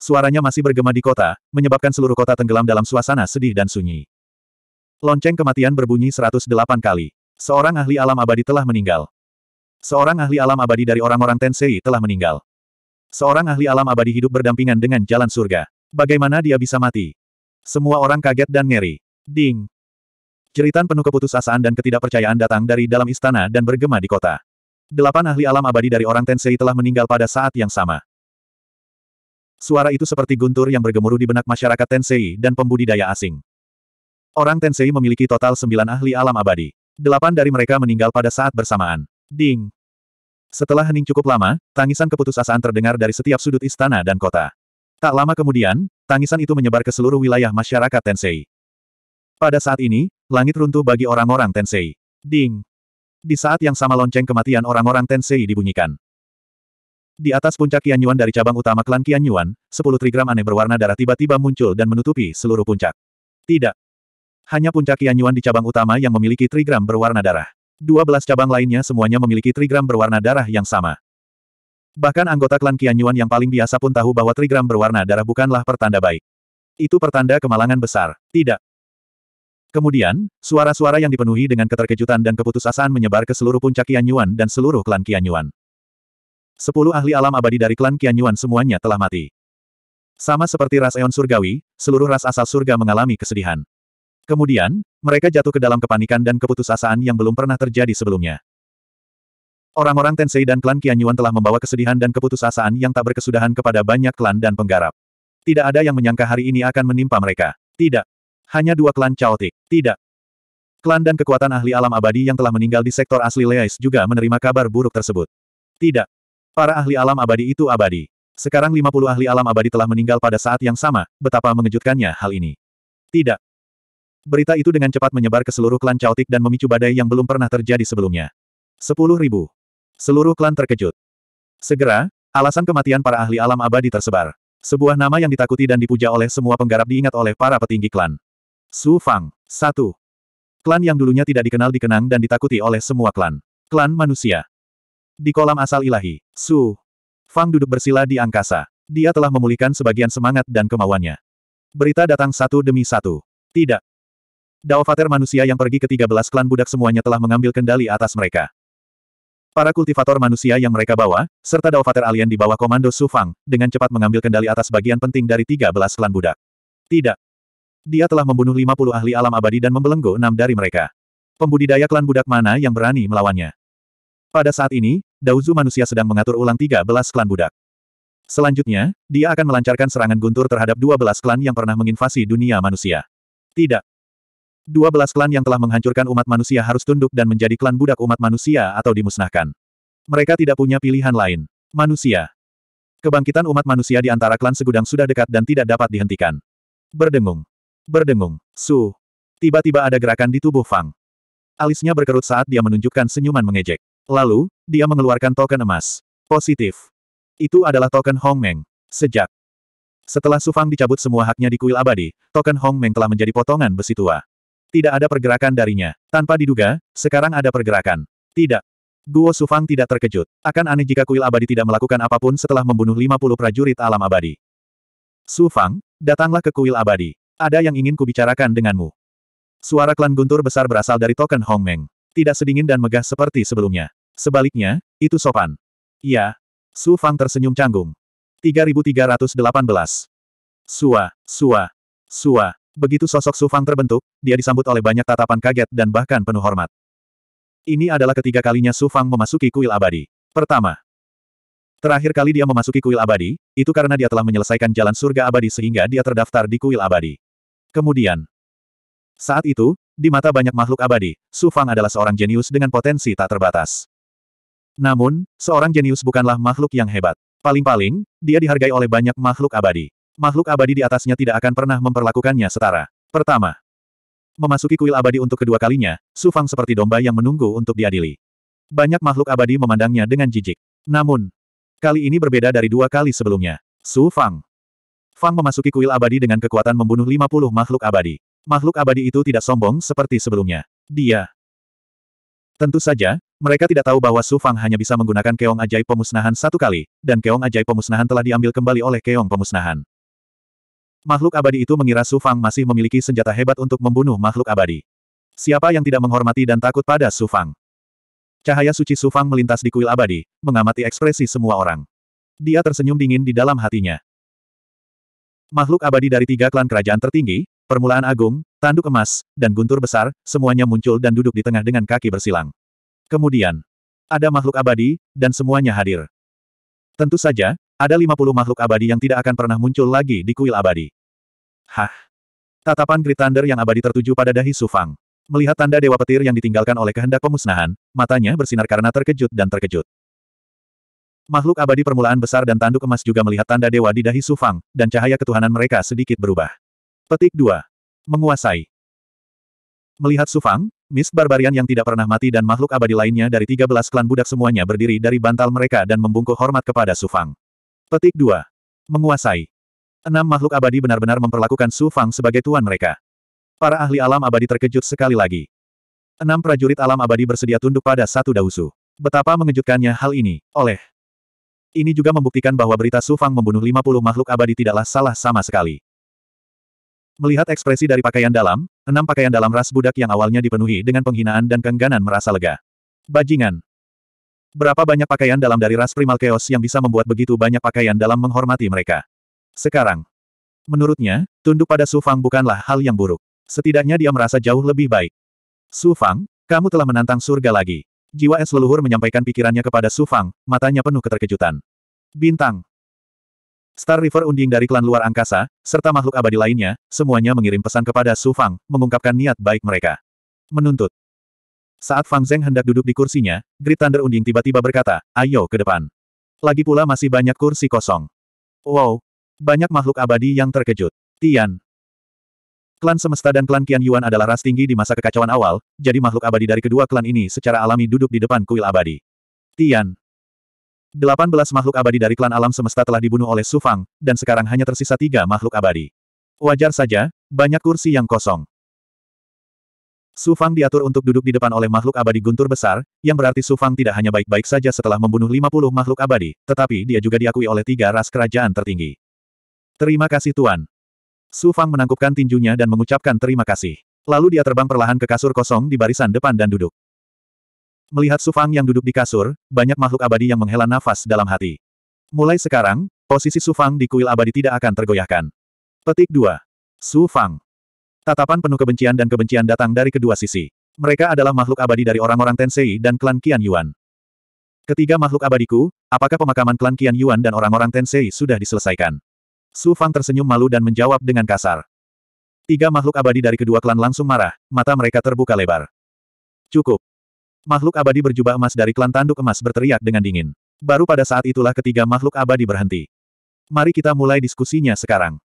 Suaranya masih bergema di kota, menyebabkan seluruh kota tenggelam dalam suasana sedih dan sunyi. Lonceng kematian berbunyi 108 kali. Seorang ahli alam abadi telah meninggal. Seorang ahli alam abadi dari orang-orang Tensei telah meninggal. Seorang ahli alam abadi hidup berdampingan dengan jalan surga. Bagaimana dia bisa mati? Semua orang kaget dan ngeri. Ding! Jeritan penuh keputusasaan dan ketidakpercayaan datang dari dalam istana dan bergema di kota. Delapan ahli alam abadi dari orang Tensei telah meninggal pada saat yang sama. Suara itu seperti guntur yang bergemuruh di benak masyarakat Tensei dan pembudidaya asing. Orang Tensei memiliki total sembilan ahli alam abadi. Delapan dari mereka meninggal pada saat bersamaan. Ding. Setelah hening cukup lama, tangisan keputusasaan terdengar dari setiap sudut istana dan kota. Tak lama kemudian, tangisan itu menyebar ke seluruh wilayah masyarakat Tensei. Pada saat ini, langit runtuh bagi orang-orang Tensei. Ding. Di saat yang sama lonceng kematian orang-orang Tensei dibunyikan. Di atas puncak Kianyuan dari cabang utama klan Kianyuan, 10 sepuluh trigram aneh berwarna darah tiba-tiba muncul dan menutupi seluruh puncak. Tidak. Hanya puncak Kianyuan di cabang utama yang memiliki trigram berwarna darah. 12 cabang lainnya semuanya memiliki trigram berwarna darah yang sama. Bahkan anggota klan Kianyuan yang paling biasa pun tahu bahwa trigram berwarna darah bukanlah pertanda baik. Itu pertanda kemalangan besar. Tidak. Kemudian, suara-suara yang dipenuhi dengan keterkejutan dan keputusasaan menyebar ke seluruh puncak Kianyuan dan seluruh klan Kianyuan Sepuluh ahli alam abadi dari klan Kianyuan semuanya telah mati. Sama seperti ras Eon Surgawi, seluruh ras asal surga mengalami kesedihan. Kemudian, mereka jatuh ke dalam kepanikan dan keputusasaan yang belum pernah terjadi sebelumnya. Orang-orang Tensei dan klan Qianyuan telah membawa kesedihan dan keputusasaan yang tak berkesudahan kepada banyak klan dan penggarap. Tidak ada yang menyangka hari ini akan menimpa mereka. Tidak. Hanya dua klan caotik. Tidak. Klan dan kekuatan ahli alam abadi yang telah meninggal di sektor asli Leis juga menerima kabar buruk tersebut. Tidak. Para ahli alam abadi itu abadi. Sekarang 50 ahli alam abadi telah meninggal pada saat yang sama, betapa mengejutkannya hal ini. Tidak. Berita itu dengan cepat menyebar ke seluruh klan caotik dan memicu badai yang belum pernah terjadi sebelumnya. Sepuluh ribu. Seluruh klan terkejut. Segera, alasan kematian para ahli alam abadi tersebar. Sebuah nama yang ditakuti dan dipuja oleh semua penggarap diingat oleh para petinggi klan. Su Fang. 1. Klan yang dulunya tidak dikenal dikenang dan ditakuti oleh semua klan. Klan manusia. Di kolam asal ilahi, Su Fang duduk bersila di angkasa. Dia telah memulihkan sebagian semangat dan kemauannya. Berita datang satu demi satu. Tidak, Daovater manusia yang pergi ke 13 klan budak semuanya telah mengambil kendali atas mereka. Para kultivator manusia yang mereka bawa, serta Daovater alien di bawah komando Su Fang, dengan cepat mengambil kendali atas bagian penting dari 13 klan budak. Tidak. Dia telah membunuh 50 ahli alam abadi dan membelenggu enam dari mereka. Pembudidaya klan budak mana yang berani melawannya? Pada saat ini, Daozu manusia sedang mengatur ulang 13 klan budak. Selanjutnya, dia akan melancarkan serangan guntur terhadap 12 klan yang pernah menginvasi dunia manusia. Tidak. 12 klan yang telah menghancurkan umat manusia harus tunduk dan menjadi klan budak umat manusia atau dimusnahkan. Mereka tidak punya pilihan lain. Manusia. Kebangkitan umat manusia di antara klan segudang sudah dekat dan tidak dapat dihentikan. Berdengung. Berdengung. Su. Tiba-tiba ada gerakan di tubuh Fang. Alisnya berkerut saat dia menunjukkan senyuman mengejek. Lalu, dia mengeluarkan token emas. Positif. Itu adalah token Hong Meng. Sejak. Setelah Su Fang dicabut semua haknya di kuil abadi, token Hong Meng telah menjadi potongan besi tua. Tidak ada pergerakan darinya. Tanpa diduga, sekarang ada pergerakan. Tidak. Guo Sufang tidak terkejut. Akan aneh jika kuil abadi tidak melakukan apapun setelah membunuh 50 prajurit alam abadi. Sufang, datanglah ke kuil abadi. Ada yang ingin kubicarakan denganmu. Suara klan guntur besar berasal dari token Hong Meng. Tidak sedingin dan megah seperti sebelumnya. Sebaliknya, itu sopan. Iya. Su Fang tersenyum canggung. 3318. Sua, sua, sua. Begitu sosok Su Fang terbentuk, dia disambut oleh banyak tatapan kaget dan bahkan penuh hormat. Ini adalah ketiga kalinya Su Fang memasuki kuil abadi. Pertama, terakhir kali dia memasuki kuil abadi, itu karena dia telah menyelesaikan jalan surga abadi sehingga dia terdaftar di kuil abadi. Kemudian, saat itu, di mata banyak makhluk abadi, Su Fang adalah seorang jenius dengan potensi tak terbatas. Namun, seorang jenius bukanlah makhluk yang hebat. Paling-paling, dia dihargai oleh banyak makhluk abadi. Makhluk abadi di atasnya tidak akan pernah memperlakukannya setara. Pertama, memasuki kuil abadi untuk kedua kalinya, Sufang seperti domba yang menunggu untuk diadili. Banyak makhluk abadi memandangnya dengan jijik. Namun, kali ini berbeda dari dua kali sebelumnya. Sufang. Fang memasuki kuil abadi dengan kekuatan membunuh 50 makhluk abadi. Makhluk abadi itu tidak sombong seperti sebelumnya. Dia. Tentu saja, mereka tidak tahu bahwa Su Fang hanya bisa menggunakan keong ajaib pemusnahan satu kali, dan keong ajaib pemusnahan telah diambil kembali oleh keong pemusnahan. Makhluk abadi itu mengira Su Fang masih memiliki senjata hebat untuk membunuh makhluk abadi. Siapa yang tidak menghormati dan takut pada Su Fang? Cahaya suci Su Fang melintas di kuil abadi, mengamati ekspresi semua orang. Dia tersenyum dingin di dalam hatinya. Makhluk abadi dari tiga klan kerajaan tertinggi, permulaan agung, tanduk emas, dan guntur besar, semuanya muncul dan duduk di tengah dengan kaki bersilang. Kemudian, ada makhluk abadi, dan semuanya hadir. Tentu saja, ada 50 makhluk abadi yang tidak akan pernah muncul lagi di kuil abadi. Hah? Tatapan Great Thunder yang abadi tertuju pada dahi Sufang. Melihat tanda Dewa Petir yang ditinggalkan oleh kehendak pemusnahan, matanya bersinar karena terkejut dan terkejut. Makhluk abadi permulaan besar dan tanduk emas juga melihat tanda dewa di dahi Sufang, dan cahaya ketuhanan mereka sedikit berubah. Petik 2. Menguasai. Melihat Sufang, Miss Barbarian yang tidak pernah mati dan makhluk abadi lainnya dari 13 klan budak semuanya berdiri dari bantal mereka dan membungkuk hormat kepada Sufang. Petik 2. Menguasai. Enam makhluk abadi benar-benar memperlakukan Su Fang sebagai tuan mereka. Para ahli alam abadi terkejut sekali lagi. Enam prajurit alam abadi bersedia tunduk pada satu dausu. Betapa mengejutkannya hal ini, oleh. Ini juga membuktikan bahwa berita Su Fang membunuh 50 makhluk abadi tidaklah salah sama sekali. Melihat ekspresi dari pakaian dalam, enam pakaian dalam ras budak yang awalnya dipenuhi dengan penghinaan dan keengganan merasa lega. Bajingan, Berapa banyak pakaian dalam dari ras primal chaos yang bisa membuat begitu banyak pakaian dalam menghormati mereka? Sekarang. Menurutnya, tunduk pada Su Fang bukanlah hal yang buruk. Setidaknya dia merasa jauh lebih baik. Su Fang, kamu telah menantang surga lagi. Jiwa es leluhur menyampaikan pikirannya kepada Su Fang, matanya penuh keterkejutan. Bintang. Star River unding dari klan luar angkasa, serta makhluk abadi lainnya, semuanya mengirim pesan kepada Su Fang, mengungkapkan niat baik mereka. Menuntut. Saat Fang Zeng hendak duduk di kursinya, Great Thunder Unding tiba-tiba berkata, ayo ke depan. Lagi pula masih banyak kursi kosong. Wow, banyak makhluk abadi yang terkejut. Tian. Klan semesta dan klan Qian Yuan adalah ras tinggi di masa kekacauan awal, jadi makhluk abadi dari kedua klan ini secara alami duduk di depan kuil abadi. Tian. 18 makhluk abadi dari klan alam semesta telah dibunuh oleh Su Fang, dan sekarang hanya tersisa tiga makhluk abadi. Wajar saja, banyak kursi yang kosong. Su Fang diatur untuk duduk di depan oleh makhluk abadi guntur besar, yang berarti Su Fang tidak hanya baik-baik saja setelah membunuh 50 makhluk abadi, tetapi dia juga diakui oleh tiga ras kerajaan tertinggi. Terima kasih Tuan. Su Fang menangkupkan tinjunya dan mengucapkan terima kasih. Lalu dia terbang perlahan ke kasur kosong di barisan depan dan duduk. Melihat Su Fang yang duduk di kasur, banyak makhluk abadi yang menghela nafas dalam hati. Mulai sekarang, posisi Su Fang di kuil abadi tidak akan tergoyahkan. Petik 2. Su Fang. Tatapan penuh kebencian dan kebencian datang dari kedua sisi. Mereka adalah makhluk abadi dari orang-orang Tensei dan klan Qian Yuan. Ketiga makhluk abadiku, apakah pemakaman klan Qian Yuan dan orang-orang Tensei sudah diselesaikan? Su Fang tersenyum malu dan menjawab dengan kasar. Tiga makhluk abadi dari kedua klan langsung marah, mata mereka terbuka lebar. Cukup. Makhluk abadi berjubah emas dari klan tanduk emas berteriak dengan dingin. Baru pada saat itulah ketiga makhluk abadi berhenti. Mari kita mulai diskusinya sekarang.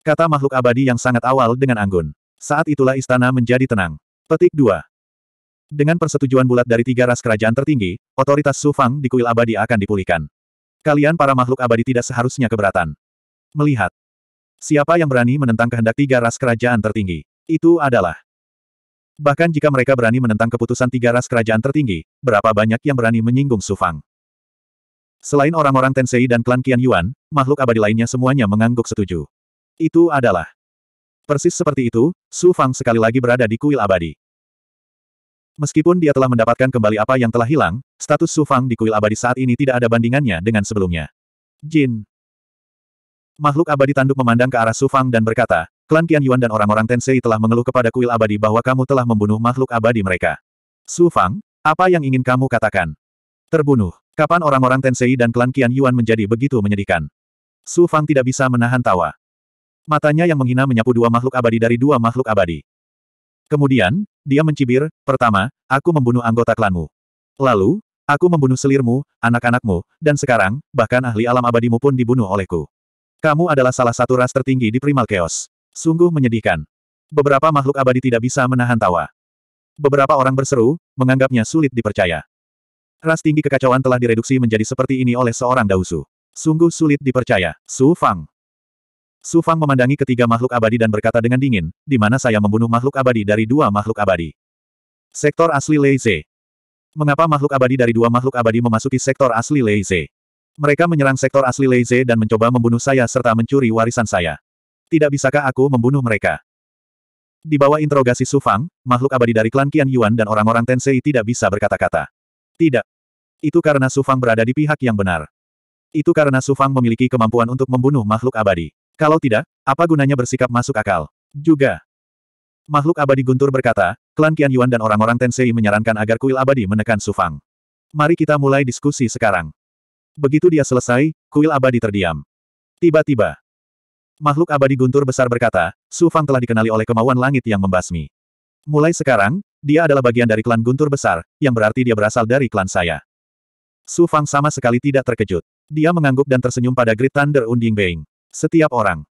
Kata makhluk abadi yang sangat awal dengan anggun. Saat itulah istana menjadi tenang. Petik 2. Dengan persetujuan bulat dari tiga ras kerajaan tertinggi, otoritas Su Fang di kuil abadi akan dipulihkan. Kalian para makhluk abadi tidak seharusnya keberatan. Melihat. Siapa yang berani menentang kehendak tiga ras kerajaan tertinggi? Itu adalah. Bahkan jika mereka berani menentang keputusan tiga ras kerajaan tertinggi, berapa banyak yang berani menyinggung Su Fang? Selain orang-orang Tensei dan klan Qian Yuan, makhluk abadi lainnya semuanya mengangguk setuju. Itu adalah. Persis seperti itu, Su Fang sekali lagi berada di kuil abadi. Meskipun dia telah mendapatkan kembali apa yang telah hilang, status Su Fang di kuil abadi saat ini tidak ada bandingannya dengan sebelumnya. Jin. Makhluk abadi tanduk memandang ke arah Su Fang dan berkata, klan Qian Yuan dan orang-orang Tensei telah mengeluh kepada kuil abadi bahwa kamu telah membunuh makhluk abadi mereka. Su Fang, apa yang ingin kamu katakan? Terbunuh. Kapan orang-orang Tensei dan klan Qian Yuan menjadi begitu menyedihkan? Su Fang tidak bisa menahan tawa. Matanya yang menghina menyapu dua makhluk abadi dari dua makhluk abadi. Kemudian, dia mencibir, pertama, aku membunuh anggota klanmu. Lalu, aku membunuh selirmu, anak-anakmu, dan sekarang, bahkan ahli alam abadimu pun dibunuh olehku. Kamu adalah salah satu ras tertinggi di Primal Chaos. Sungguh menyedihkan. Beberapa makhluk abadi tidak bisa menahan tawa. Beberapa orang berseru, menganggapnya sulit dipercaya. Ras tinggi kekacauan telah direduksi menjadi seperti ini oleh seorang Dausu. Sungguh sulit dipercaya, Su Fang. Su Fang memandangi ketiga makhluk abadi dan berkata dengan dingin, di mana saya membunuh makhluk abadi dari dua makhluk abadi. Sektor asli Lei Ze. Mengapa makhluk abadi dari dua makhluk abadi memasuki sektor asli Lei Ze? Mereka menyerang sektor asli Lei Ze dan mencoba membunuh saya serta mencuri warisan saya. Tidak bisakah aku membunuh mereka? Di bawah interogasi Su Fang, makhluk abadi dari klan Qian Yuan dan orang-orang Tensei tidak bisa berkata-kata. Tidak. Itu karena Su Fang berada di pihak yang benar. Itu karena Su Fang memiliki kemampuan untuk membunuh makhluk abadi. Kalau tidak, apa gunanya bersikap masuk akal? Juga. Makhluk abadi Guntur berkata, klan Qian Yuan dan orang-orang Tensei menyarankan agar kuil abadi menekan Sufang. Mari kita mulai diskusi sekarang. Begitu dia selesai, kuil abadi terdiam. Tiba-tiba, makhluk abadi Guntur besar berkata, Sufang telah dikenali oleh kemauan langit yang membasmi. Mulai sekarang, dia adalah bagian dari klan Guntur besar, yang berarti dia berasal dari klan saya. Sufang sama sekali tidak terkejut. Dia mengangguk dan tersenyum pada Great Thunder Unding Being. Setiap orang.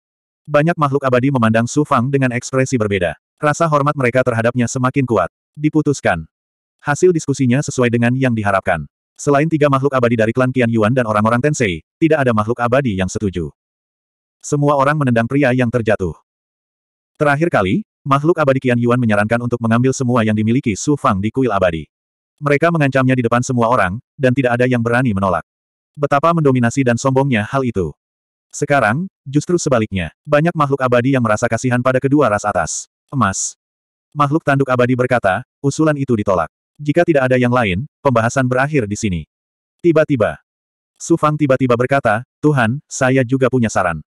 Banyak makhluk abadi memandang Su Fang dengan ekspresi berbeda. Rasa hormat mereka terhadapnya semakin kuat. Diputuskan. Hasil diskusinya sesuai dengan yang diharapkan. Selain tiga makhluk abadi dari klan Qian Yuan dan orang-orang Tensei, tidak ada makhluk abadi yang setuju. Semua orang menendang pria yang terjatuh. Terakhir kali, makhluk abadi Qian Yuan menyarankan untuk mengambil semua yang dimiliki Su Fang di kuil abadi. Mereka mengancamnya di depan semua orang, dan tidak ada yang berani menolak. Betapa mendominasi dan sombongnya hal itu. Sekarang, justru sebaliknya, banyak makhluk abadi yang merasa kasihan pada kedua ras atas. Emas. Makhluk tanduk abadi berkata, usulan itu ditolak. Jika tidak ada yang lain, pembahasan berakhir di sini. Tiba-tiba. Sufang tiba-tiba berkata, Tuhan, saya juga punya saran.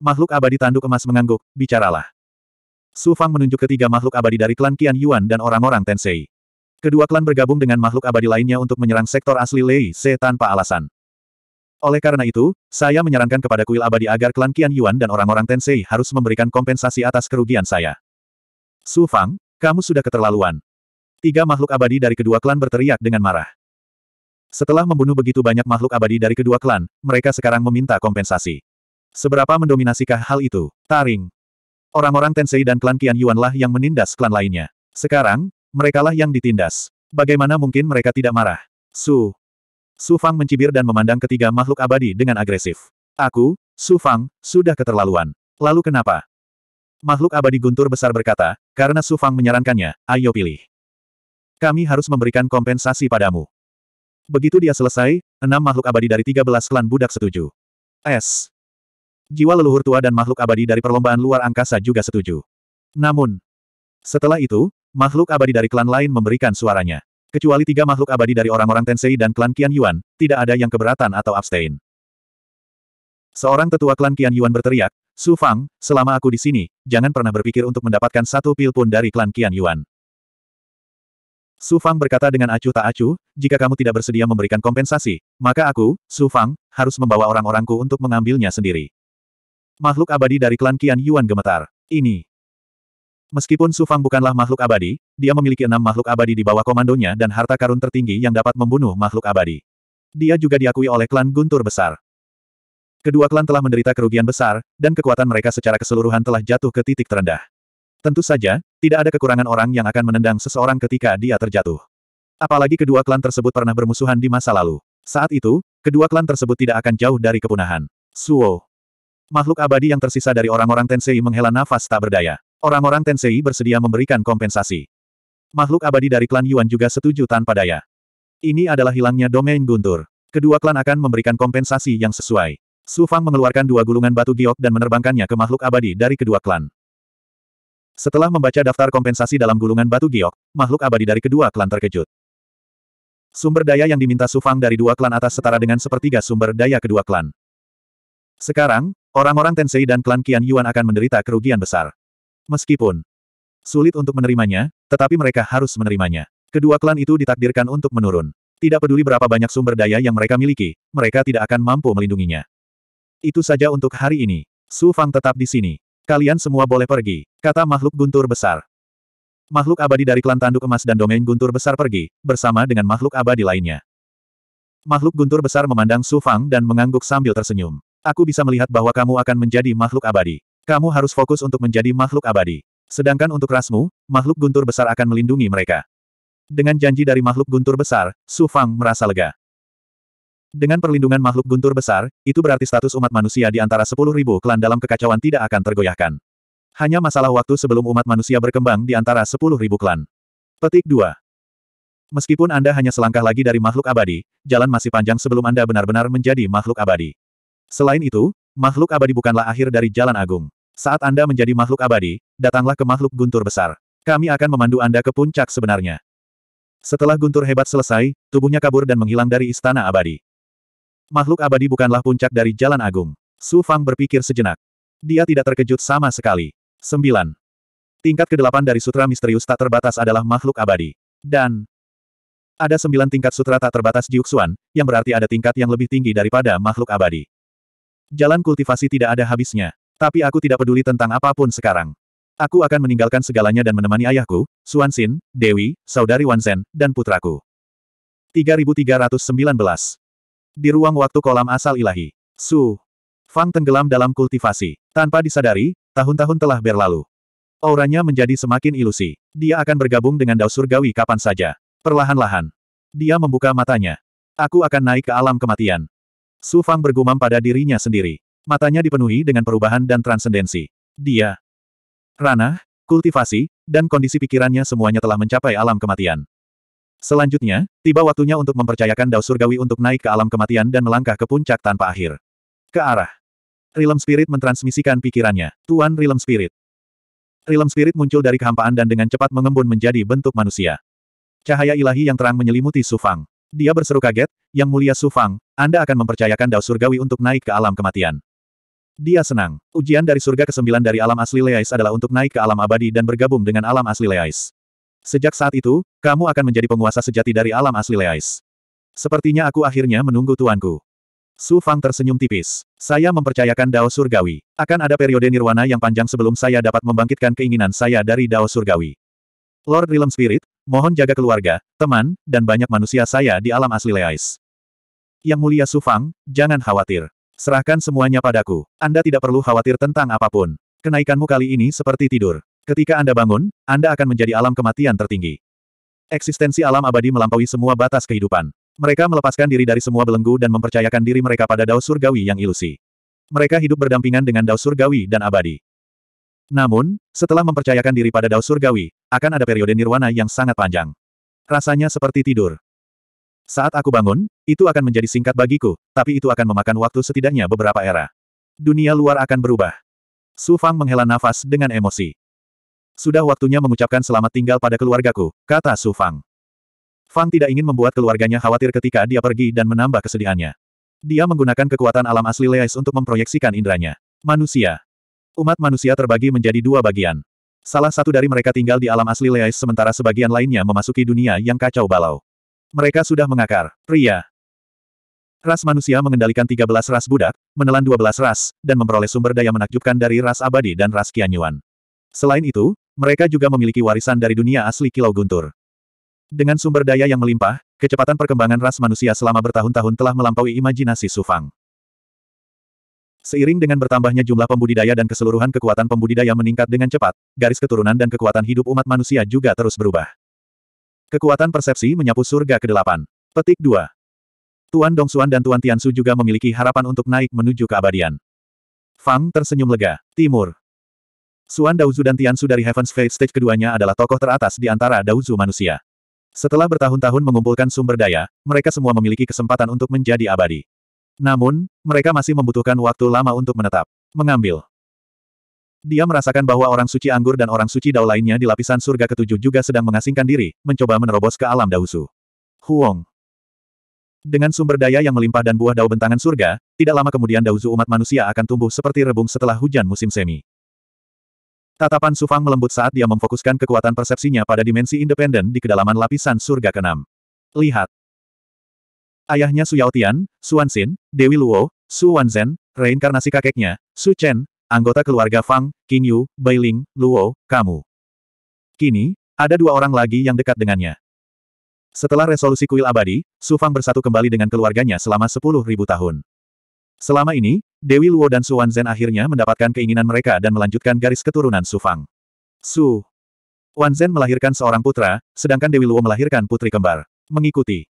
Makhluk abadi tanduk emas mengangguk, bicaralah. Sufang menunjuk ketiga makhluk abadi dari klan Qian Yuan dan orang-orang Tensei. Kedua klan bergabung dengan makhluk abadi lainnya untuk menyerang sektor asli Lei Se tanpa alasan. Oleh karena itu, saya menyarankan kepada kuil abadi agar klan Qian Yuan dan orang-orang Tensei harus memberikan kompensasi atas kerugian saya. Su Fang, kamu sudah keterlaluan. Tiga makhluk abadi dari kedua klan berteriak dengan marah. Setelah membunuh begitu banyak makhluk abadi dari kedua klan, mereka sekarang meminta kompensasi. Seberapa mendominasikah hal itu? Taring. Orang-orang Tensei dan klan Qian Yuan lah yang menindas klan lainnya. Sekarang, merekalah yang ditindas. Bagaimana mungkin mereka tidak marah? Su Su Fang mencibir dan memandang ketiga makhluk abadi dengan agresif. Aku, Su Fang, sudah keterlaluan. Lalu kenapa? Makhluk abadi guntur besar berkata, karena Su Fang menyarankannya, ayo pilih. Kami harus memberikan kompensasi padamu. Begitu dia selesai, enam makhluk abadi dari tiga belas klan budak setuju. S. Jiwa leluhur tua dan makhluk abadi dari perlombaan luar angkasa juga setuju. Namun, setelah itu, makhluk abadi dari klan lain memberikan suaranya. Kecuali tiga makhluk abadi dari orang-orang Tensei dan klan Qian Yuan, tidak ada yang keberatan atau abstain. Seorang tetua klan Qian Yuan berteriak, Su Fang, selama aku di sini, jangan pernah berpikir untuk mendapatkan satu pil pun dari klan Qian Yuan. Su Fang berkata dengan acuh tak acuh, jika kamu tidak bersedia memberikan kompensasi, maka aku, Su Fang, harus membawa orang-orangku untuk mengambilnya sendiri. Makhluk abadi dari klan Qian Yuan gemetar. Ini, Meskipun Su Fang bukanlah makhluk abadi, dia memiliki enam makhluk abadi di bawah komandonya dan harta karun tertinggi yang dapat membunuh makhluk abadi. Dia juga diakui oleh klan Guntur Besar. Kedua klan telah menderita kerugian besar, dan kekuatan mereka secara keseluruhan telah jatuh ke titik terendah. Tentu saja, tidak ada kekurangan orang yang akan menendang seseorang ketika dia terjatuh. Apalagi kedua klan tersebut pernah bermusuhan di masa lalu. Saat itu, kedua klan tersebut tidak akan jauh dari kepunahan. Suo. Makhluk abadi yang tersisa dari orang-orang Tensei menghela nafas tak berdaya. Orang-orang Tensei bersedia memberikan kompensasi. Makhluk abadi dari klan Yuan juga setuju tanpa daya. Ini adalah hilangnya domain guntur. Kedua klan akan memberikan kompensasi yang sesuai. Su Fang mengeluarkan dua gulungan batu giok dan menerbangkannya ke makhluk abadi dari kedua klan. Setelah membaca daftar kompensasi dalam gulungan batu giok, makhluk abadi dari kedua klan terkejut. Sumber daya yang diminta Su Fang dari dua klan atas setara dengan sepertiga sumber daya kedua klan. Sekarang, orang-orang Tensei dan klan Qian Yuan akan menderita kerugian besar. Meskipun sulit untuk menerimanya, tetapi mereka harus menerimanya. Kedua klan itu ditakdirkan untuk menurun. Tidak peduli berapa banyak sumber daya yang mereka miliki, mereka tidak akan mampu melindunginya. Itu saja untuk hari ini. Su Fang tetap di sini. Kalian semua boleh pergi, kata makhluk guntur besar. Makhluk abadi dari klan tanduk emas dan domain guntur besar pergi, bersama dengan makhluk abadi lainnya. Makhluk guntur besar memandang Su Fang dan mengangguk sambil tersenyum. Aku bisa melihat bahwa kamu akan menjadi makhluk abadi. Kamu harus fokus untuk menjadi makhluk abadi. Sedangkan untuk rasmu, makhluk guntur besar akan melindungi mereka. Dengan janji dari makhluk guntur besar, Su Fang merasa lega. Dengan perlindungan makhluk guntur besar, itu berarti status umat manusia di antara 10.000 klan dalam kekacauan tidak akan tergoyahkan. Hanya masalah waktu sebelum umat manusia berkembang di antara 10.000 klan. Petik 2. Meskipun Anda hanya selangkah lagi dari makhluk abadi, jalan masih panjang sebelum Anda benar-benar menjadi makhluk abadi. Selain itu, Makhluk abadi bukanlah akhir dari jalan agung. Saat Anda menjadi makhluk abadi, datanglah ke makhluk guntur besar. Kami akan memandu Anda ke puncak sebenarnya. Setelah guntur hebat selesai, tubuhnya kabur dan menghilang dari istana abadi. Makhluk abadi bukanlah puncak dari jalan agung. Su Fang berpikir sejenak. Dia tidak terkejut sama sekali. 9. Tingkat ke-8 dari sutra misterius tak terbatas adalah makhluk abadi. Dan ada sembilan tingkat sutra tak terbatas Jiuxuan, yang berarti ada tingkat yang lebih tinggi daripada makhluk abadi. Jalan kultivasi tidak ada habisnya. Tapi aku tidak peduli tentang apapun sekarang. Aku akan meninggalkan segalanya dan menemani ayahku, Suansin, Dewi, saudari Wanzen, dan putraku. 3319. Di ruang waktu kolam asal ilahi. Su. Fang tenggelam dalam kultivasi. Tanpa disadari, tahun-tahun telah berlalu. Auranya menjadi semakin ilusi. Dia akan bergabung dengan Dao Surgawi kapan saja. Perlahan-lahan. Dia membuka matanya. Aku akan naik ke alam kematian. Su Fang bergumam pada dirinya sendiri. Matanya dipenuhi dengan perubahan dan transendensi. Dia. Ranah, kultivasi, dan kondisi pikirannya semuanya telah mencapai alam kematian. Selanjutnya, tiba waktunya untuk mempercayakan Dao Surgawi untuk naik ke alam kematian dan melangkah ke puncak tanpa akhir. Ke arah. Realm Spirit mentransmisikan pikirannya. Tuan Realm Spirit. Realm Spirit muncul dari kehampaan dan dengan cepat mengembun menjadi bentuk manusia. Cahaya ilahi yang terang menyelimuti Sufang. Dia berseru kaget, yang Mulia Sufang, Anda akan mempercayakan Dao Surgawi untuk naik ke alam kematian. Dia senang. Ujian dari surga ke-9 dari alam asli Leais adalah untuk naik ke alam abadi dan bergabung dengan alam asli Leais. Sejak saat itu, kamu akan menjadi penguasa sejati dari alam asli Leais. Sepertinya aku akhirnya menunggu tuanku. Su Fang tersenyum tipis. Saya mempercayakan Dao Surgawi. Akan ada periode nirwana yang panjang sebelum saya dapat membangkitkan keinginan saya dari Dao Surgawi. Lord Realm Spirit, Mohon jaga keluarga, teman, dan banyak manusia saya di alam asli Leais. Yang mulia Sufang, jangan khawatir. Serahkan semuanya padaku. Anda tidak perlu khawatir tentang apapun. Kenaikanmu kali ini seperti tidur. Ketika Anda bangun, Anda akan menjadi alam kematian tertinggi. Eksistensi alam abadi melampaui semua batas kehidupan. Mereka melepaskan diri dari semua belenggu dan mempercayakan diri mereka pada Dao Surgawi yang ilusi. Mereka hidup berdampingan dengan Dao Surgawi dan abadi. Namun, setelah mempercayakan diri pada Dao Surgawi, akan ada periode nirwana yang sangat panjang. Rasanya seperti tidur. Saat aku bangun, itu akan menjadi singkat bagiku, tapi itu akan memakan waktu setidaknya beberapa era. Dunia luar akan berubah. Su Fang menghela nafas dengan emosi. Sudah waktunya mengucapkan selamat tinggal pada keluargaku, kata Su Fang. Fang tidak ingin membuat keluarganya khawatir ketika dia pergi dan menambah kesedihannya. Dia menggunakan kekuatan alam asli Leis untuk memproyeksikan indranya. Manusia. Umat manusia terbagi menjadi dua bagian. Salah satu dari mereka tinggal di alam asli Leais sementara sebagian lainnya memasuki dunia yang kacau balau. Mereka sudah mengakar. Pria. Ras manusia mengendalikan 13 ras budak, menelan 12 ras, dan memperoleh sumber daya menakjubkan dari ras abadi dan ras kianyuan. Selain itu, mereka juga memiliki warisan dari dunia asli Kilau Guntur. Dengan sumber daya yang melimpah, kecepatan perkembangan ras manusia selama bertahun-tahun telah melampaui imajinasi Sufang. Seiring dengan bertambahnya jumlah pembudidaya dan keseluruhan kekuatan pembudidaya meningkat dengan cepat, garis keturunan dan kekuatan hidup umat manusia juga terus berubah. Kekuatan persepsi menyapu surga ke-8. Petik 2. Tuan Dongsuan dan Tuan Tiansu juga memiliki harapan untuk naik menuju keabadian. Fang tersenyum lega. Timur. Suan Daozu dan Tiansu dari Heaven's Fate Stage keduanya adalah tokoh teratas di antara Daozu manusia. Setelah bertahun-tahun mengumpulkan sumber daya, mereka semua memiliki kesempatan untuk menjadi abadi. Namun, mereka masih membutuhkan waktu lama untuk menetap. Mengambil. Dia merasakan bahwa orang suci anggur dan orang suci dao lainnya di lapisan surga ketujuh juga sedang mengasingkan diri, mencoba menerobos ke alam dausu. Huong. Dengan sumber daya yang melimpah dan buah dao bentangan surga, tidak lama kemudian dausu umat manusia akan tumbuh seperti rebung setelah hujan musim semi. Tatapan Sufang melembut saat dia memfokuskan kekuatan persepsinya pada dimensi independen di kedalaman lapisan surga keenam. Lihat. Ayahnya Su Yaotian, Xuan Xin, Dewi Luo, Su Wanzhen, reinkarnasi kakeknya, Su Chen, anggota keluarga Fang, King Yu, Bai Ling, Luo, kamu. Kini, ada dua orang lagi yang dekat dengannya. Setelah resolusi kuil abadi, Su Fang bersatu kembali dengan keluarganya selama sepuluh ribu tahun. Selama ini, Dewi Luo dan Su Wanzhen akhirnya mendapatkan keinginan mereka dan melanjutkan garis keturunan Su Fang. Su Wanzhen melahirkan seorang putra, sedangkan Dewi Luo melahirkan putri kembar. Mengikuti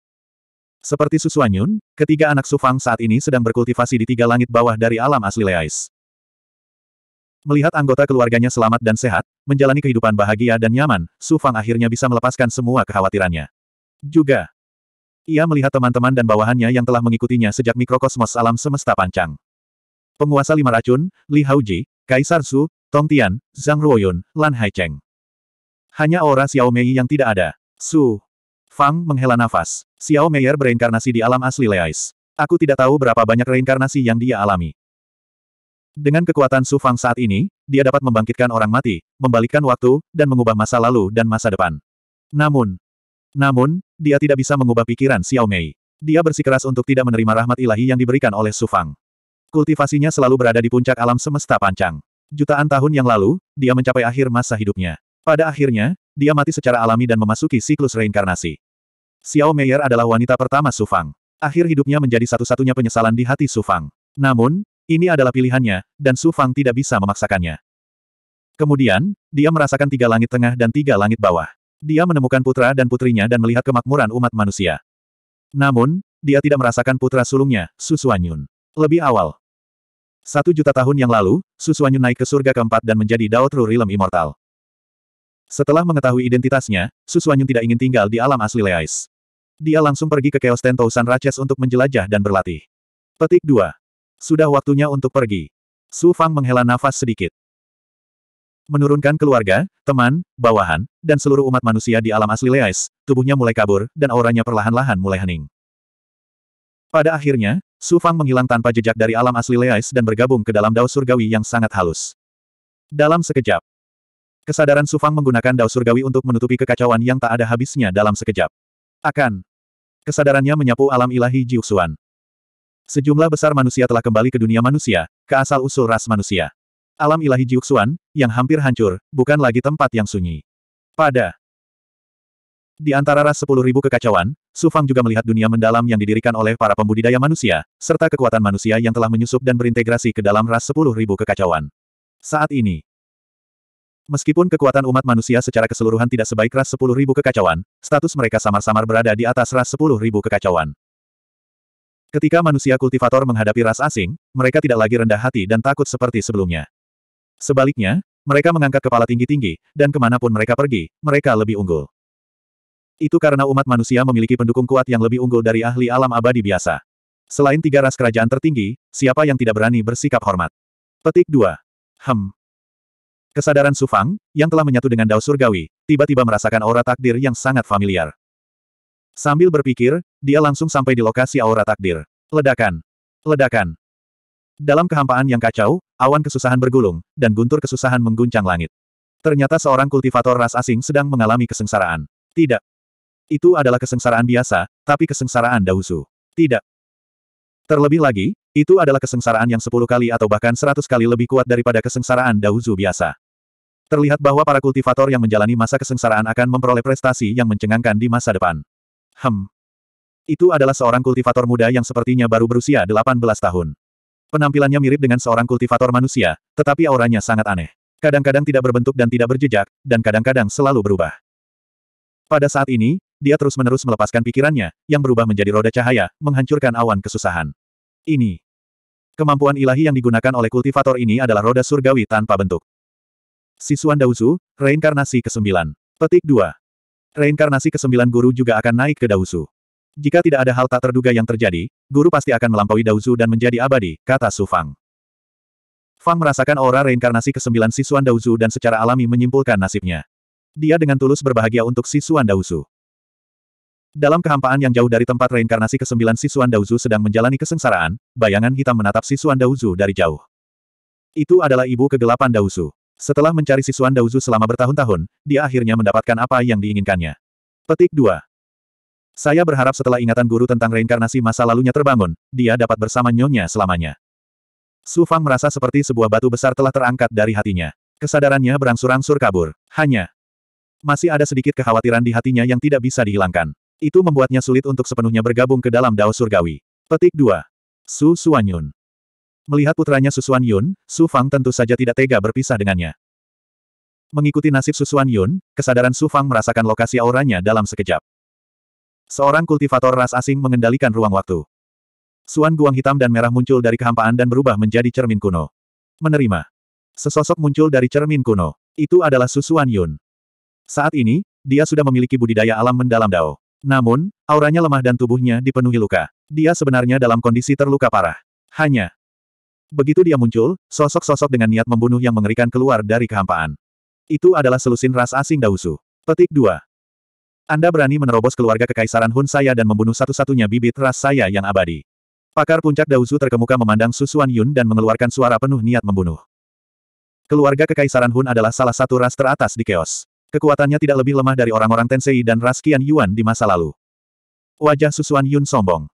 seperti Susuanyun, ketiga anak Sufang saat ini sedang berkultivasi di tiga langit bawah dari alam asli Leais. Melihat anggota keluarganya selamat dan sehat, menjalani kehidupan bahagia dan nyaman, Sufang akhirnya bisa melepaskan semua kekhawatirannya. Juga, ia melihat teman-teman dan bawahannya yang telah mengikutinya sejak mikrokosmos alam semesta pancang. Penguasa lima racun, Li Haoji, Kaisar Su, Tong Tian, Zhang Ruoyun, Lan Haicheng. Hanya aura Mei yang tidak ada. Su Fang menghela nafas. Xiao Meier bereinkarnasi di alam asli Leais. Aku tidak tahu berapa banyak reinkarnasi yang dia alami. Dengan kekuatan Su Fang saat ini, dia dapat membangkitkan orang mati, membalikkan waktu, dan mengubah masa lalu dan masa depan. Namun, namun, dia tidak bisa mengubah pikiran Xiao Mei. Dia bersikeras untuk tidak menerima rahmat ilahi yang diberikan oleh Su Fang. Kultivasinya selalu berada di puncak alam semesta pancang. Jutaan tahun yang lalu, dia mencapai akhir masa hidupnya. Pada akhirnya, dia mati secara alami dan memasuki siklus reinkarnasi. Xiao Meier adalah wanita pertama Su Fang. Akhir hidupnya menjadi satu-satunya penyesalan di hati Su Fang. Namun, ini adalah pilihannya, dan Su Fang tidak bisa memaksakannya. Kemudian, dia merasakan tiga langit tengah dan tiga langit bawah. Dia menemukan putra dan putrinya dan melihat kemakmuran umat manusia. Namun, dia tidak merasakan putra sulungnya, Susuanyun. Lebih awal. Satu juta tahun yang lalu, Susuanyun naik ke surga keempat dan menjadi Dao True Realm Immortal. Setelah mengetahui identitasnya, Susuanyun tidak ingin tinggal di alam asli Leais. Dia langsung pergi ke Chaos Tento San Raches untuk menjelajah dan berlatih. Petik 2. Sudah waktunya untuk pergi. Su Fang menghela nafas sedikit. Menurunkan keluarga, teman, bawahan, dan seluruh umat manusia di alam asli Leais, tubuhnya mulai kabur, dan auranya perlahan-lahan mulai hening. Pada akhirnya, Su Fang menghilang tanpa jejak dari alam asli Leais dan bergabung ke dalam dao surgawi yang sangat halus. Dalam sekejap, Kesadaran Sufang menggunakan dao surgawi untuk menutupi kekacauan yang tak ada habisnya dalam sekejap. Akan. Kesadarannya menyapu alam ilahi Jiuxuan. Sejumlah besar manusia telah kembali ke dunia manusia, ke asal-usul ras manusia. Alam ilahi Jiuxuan, yang hampir hancur, bukan lagi tempat yang sunyi. Pada di antara ras sepuluh ribu kekacauan, Sufang juga melihat dunia mendalam yang didirikan oleh para pembudidaya manusia, serta kekuatan manusia yang telah menyusup dan berintegrasi ke dalam ras sepuluh ribu kekacauan. Saat ini, Meskipun kekuatan umat manusia secara keseluruhan tidak sebaik ras 10.000 kekacauan, status mereka samar-samar berada di atas ras 10.000 kekacauan. Ketika manusia kultivator menghadapi ras asing, mereka tidak lagi rendah hati dan takut seperti sebelumnya. Sebaliknya, mereka mengangkat kepala tinggi-tinggi, dan kemanapun mereka pergi, mereka lebih unggul. Itu karena umat manusia memiliki pendukung kuat yang lebih unggul dari ahli alam abadi biasa. Selain tiga ras kerajaan tertinggi, siapa yang tidak berani bersikap hormat? Petik 2. Hem, Kesadaran Sufang, yang telah menyatu dengan Dao Surgawi, tiba-tiba merasakan aura takdir yang sangat familiar. Sambil berpikir, dia langsung sampai di lokasi aura takdir. Ledakan! Ledakan! Dalam kehampaan yang kacau, awan kesusahan bergulung, dan guntur kesusahan mengguncang langit. Ternyata seorang kultivator ras asing sedang mengalami kesengsaraan. Tidak. Itu adalah kesengsaraan biasa, tapi kesengsaraan Dausu. Tidak. Terlebih lagi, itu adalah kesengsaraan yang sepuluh kali atau bahkan seratus kali lebih kuat daripada kesengsaraan dausu biasa. Terlihat bahwa para kultivator yang menjalani masa kesengsaraan akan memperoleh prestasi yang mencengangkan di masa depan. Hem. Itu adalah seorang kultivator muda yang sepertinya baru berusia 18 tahun. Penampilannya mirip dengan seorang kultivator manusia, tetapi auranya sangat aneh. Kadang-kadang tidak berbentuk dan tidak berjejak, dan kadang-kadang selalu berubah. Pada saat ini, dia terus-menerus melepaskan pikirannya, yang berubah menjadi roda cahaya, menghancurkan awan kesusahan. Ini. Kemampuan ilahi yang digunakan oleh kultivator ini adalah roda surgawi tanpa bentuk. Sisuan Dauzu, Reinkarnasi ke-9. Petik 2. Reinkarnasi ke-9 guru juga akan naik ke Dauzu. Jika tidak ada hal tak terduga yang terjadi, guru pasti akan melampaui Dauzu dan menjadi abadi, kata Su Fang. Fang merasakan aura reinkarnasi ke-9 Sisuan Dauzu dan secara alami menyimpulkan nasibnya. Dia dengan tulus berbahagia untuk Sisuan Dauzu. Dalam kehampaan yang jauh dari tempat reinkarnasi ke-9 Sisuan Dauzu sedang menjalani kesengsaraan, bayangan hitam menatap Sisuan Dauzu dari jauh. Itu adalah ibu kegelapan Dauzu. Setelah mencari sisuan Dauzu selama bertahun-tahun, dia akhirnya mendapatkan apa yang diinginkannya. Petik 2. Saya berharap setelah ingatan guru tentang reinkarnasi masa lalunya terbangun, dia dapat bersama nyonya selamanya. Su Fang merasa seperti sebuah batu besar telah terangkat dari hatinya. Kesadarannya berangsur-angsur kabur. Hanya. Masih ada sedikit kekhawatiran di hatinya yang tidak bisa dihilangkan. Itu membuatnya sulit untuk sepenuhnya bergabung ke dalam Dao Surgawi. Petik 2. Su Suanyun. Melihat putranya Susuan Yun, Su Fang tentu saja tidak tega berpisah dengannya. Mengikuti nasib Susuan Yun, kesadaran Su Fang merasakan lokasi auranya dalam sekejap. Seorang kultivator ras asing mengendalikan ruang waktu. Suan Guang hitam dan merah muncul dari kehampaan dan berubah menjadi cermin kuno. Menerima. Sesosok muncul dari cermin kuno. Itu adalah Susuan Yun. Saat ini, dia sudah memiliki budidaya alam mendalam Dao. Namun, auranya lemah dan tubuhnya dipenuhi luka. Dia sebenarnya dalam kondisi terluka parah. Hanya Begitu dia muncul, sosok-sosok dengan niat membunuh yang mengerikan keluar dari kehampaan. Itu adalah selusin ras asing Dausu. Petik 2. Anda berani menerobos keluarga kekaisaran Hun saya dan membunuh satu-satunya bibit ras saya yang abadi. Pakar puncak Dausu terkemuka memandang Susuan Yun dan mengeluarkan suara penuh niat membunuh. Keluarga kekaisaran Hun adalah salah satu ras teratas di Keos. Kekuatannya tidak lebih lemah dari orang-orang Tensei dan ras Qian Yuan di masa lalu. Wajah Susuan Yun sombong.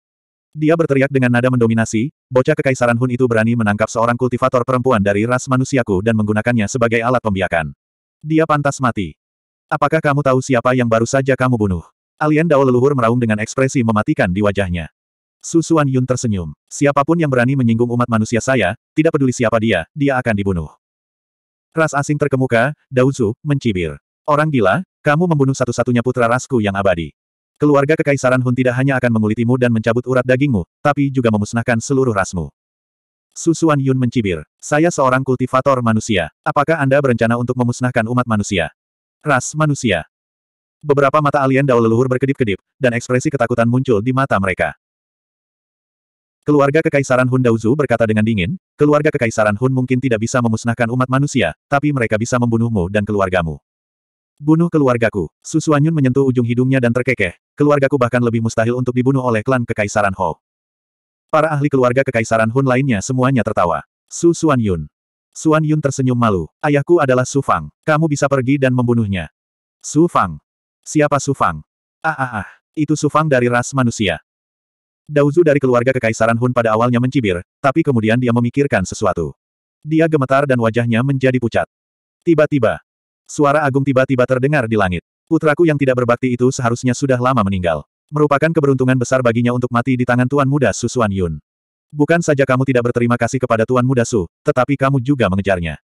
Dia berteriak dengan nada mendominasi, bocah kekaisaran Hun itu berani menangkap seorang kultivator perempuan dari ras manusiaku dan menggunakannya sebagai alat pembiakan. Dia pantas mati. Apakah kamu tahu siapa yang baru saja kamu bunuh? Alien Dao leluhur meraung dengan ekspresi mematikan di wajahnya. Susuan Yun tersenyum. Siapapun yang berani menyinggung umat manusia saya, tidak peduli siapa dia, dia akan dibunuh. Ras asing terkemuka, Dao Zhu, mencibir. Orang gila, kamu membunuh satu-satunya putra rasku yang abadi. Keluarga Kekaisaran Hun tidak hanya akan mengulitimu dan mencabut urat dagingmu, tapi juga memusnahkan seluruh rasmu. Susuan Yun mencibir. Saya seorang kultivator manusia. Apakah Anda berencana untuk memusnahkan umat manusia? Ras manusia. Beberapa mata alien dao leluhur berkedip-kedip, dan ekspresi ketakutan muncul di mata mereka. Keluarga Kekaisaran Hun Daozu berkata dengan dingin, keluarga Kekaisaran Hun mungkin tidak bisa memusnahkan umat manusia, tapi mereka bisa membunuhmu dan keluargamu. Bunuh keluargaku. Susuanyun menyentuh ujung hidungnya dan terkekeh. Keluargaku bahkan lebih mustahil untuk dibunuh oleh klan Kekaisaran Ho. Para ahli keluarga Kekaisaran Hun lainnya semuanya tertawa. Su Suan Yun. Suan Yun tersenyum malu. Ayahku adalah Su Fang. Kamu bisa pergi dan membunuhnya. Su Fang. Siapa Su Fang? Ah ah ah. Itu Su Fang dari ras manusia. Dauzu dari keluarga Kekaisaran Hun pada awalnya mencibir, tapi kemudian dia memikirkan sesuatu. Dia gemetar dan wajahnya menjadi pucat. Tiba-tiba, Suara agung tiba-tiba terdengar di langit. Putraku yang tidak berbakti itu seharusnya sudah lama meninggal. Merupakan keberuntungan besar baginya untuk mati di tangan Tuan Muda Susuan Yun. Bukan saja kamu tidak berterima kasih kepada Tuan Muda Su, tetapi kamu juga mengejarnya.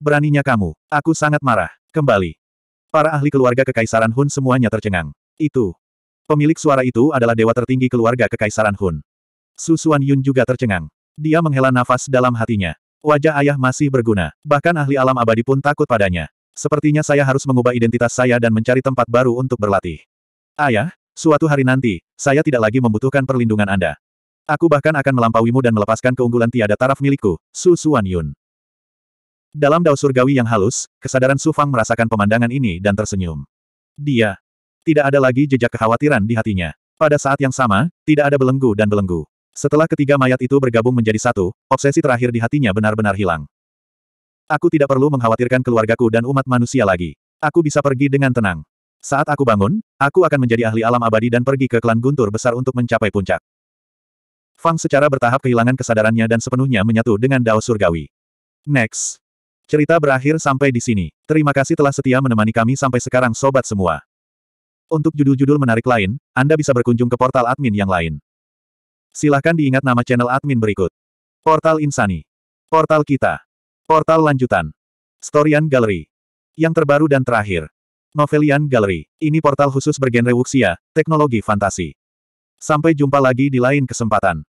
Beraninya kamu, aku sangat marah. Kembali. Para ahli keluarga Kekaisaran Hun semuanya tercengang. Itu. Pemilik suara itu adalah dewa tertinggi keluarga Kekaisaran Hun. Susuan Yun juga tercengang. Dia menghela nafas dalam hatinya. Wajah ayah masih berguna, bahkan ahli alam abadi pun takut padanya. Sepertinya saya harus mengubah identitas saya dan mencari tempat baru untuk berlatih. Ayah, suatu hari nanti, saya tidak lagi membutuhkan perlindungan Anda. Aku bahkan akan melampauimu dan melepaskan keunggulan tiada taraf milikku, Su Suan Yun. Dalam dao surgawi yang halus, kesadaran Su Fang merasakan pemandangan ini dan tersenyum. Dia. Tidak ada lagi jejak kekhawatiran di hatinya. Pada saat yang sama, tidak ada belenggu dan belenggu. Setelah ketiga mayat itu bergabung menjadi satu, obsesi terakhir di hatinya benar-benar hilang. Aku tidak perlu mengkhawatirkan keluargaku dan umat manusia lagi. Aku bisa pergi dengan tenang. Saat aku bangun, aku akan menjadi ahli alam abadi dan pergi ke klan guntur besar untuk mencapai puncak. Fang secara bertahap kehilangan kesadarannya dan sepenuhnya menyatu dengan Dao Surgawi. Next. Cerita berakhir sampai di sini. Terima kasih telah setia menemani kami sampai sekarang sobat semua. Untuk judul-judul menarik lain, Anda bisa berkunjung ke portal admin yang lain. Silahkan diingat nama channel admin berikut. Portal Insani. Portal Kita. Portal lanjutan. Storian Gallery. Yang terbaru dan terakhir. Novelian Gallery. Ini portal khusus bergenre wuxia, teknologi fantasi. Sampai jumpa lagi di lain kesempatan.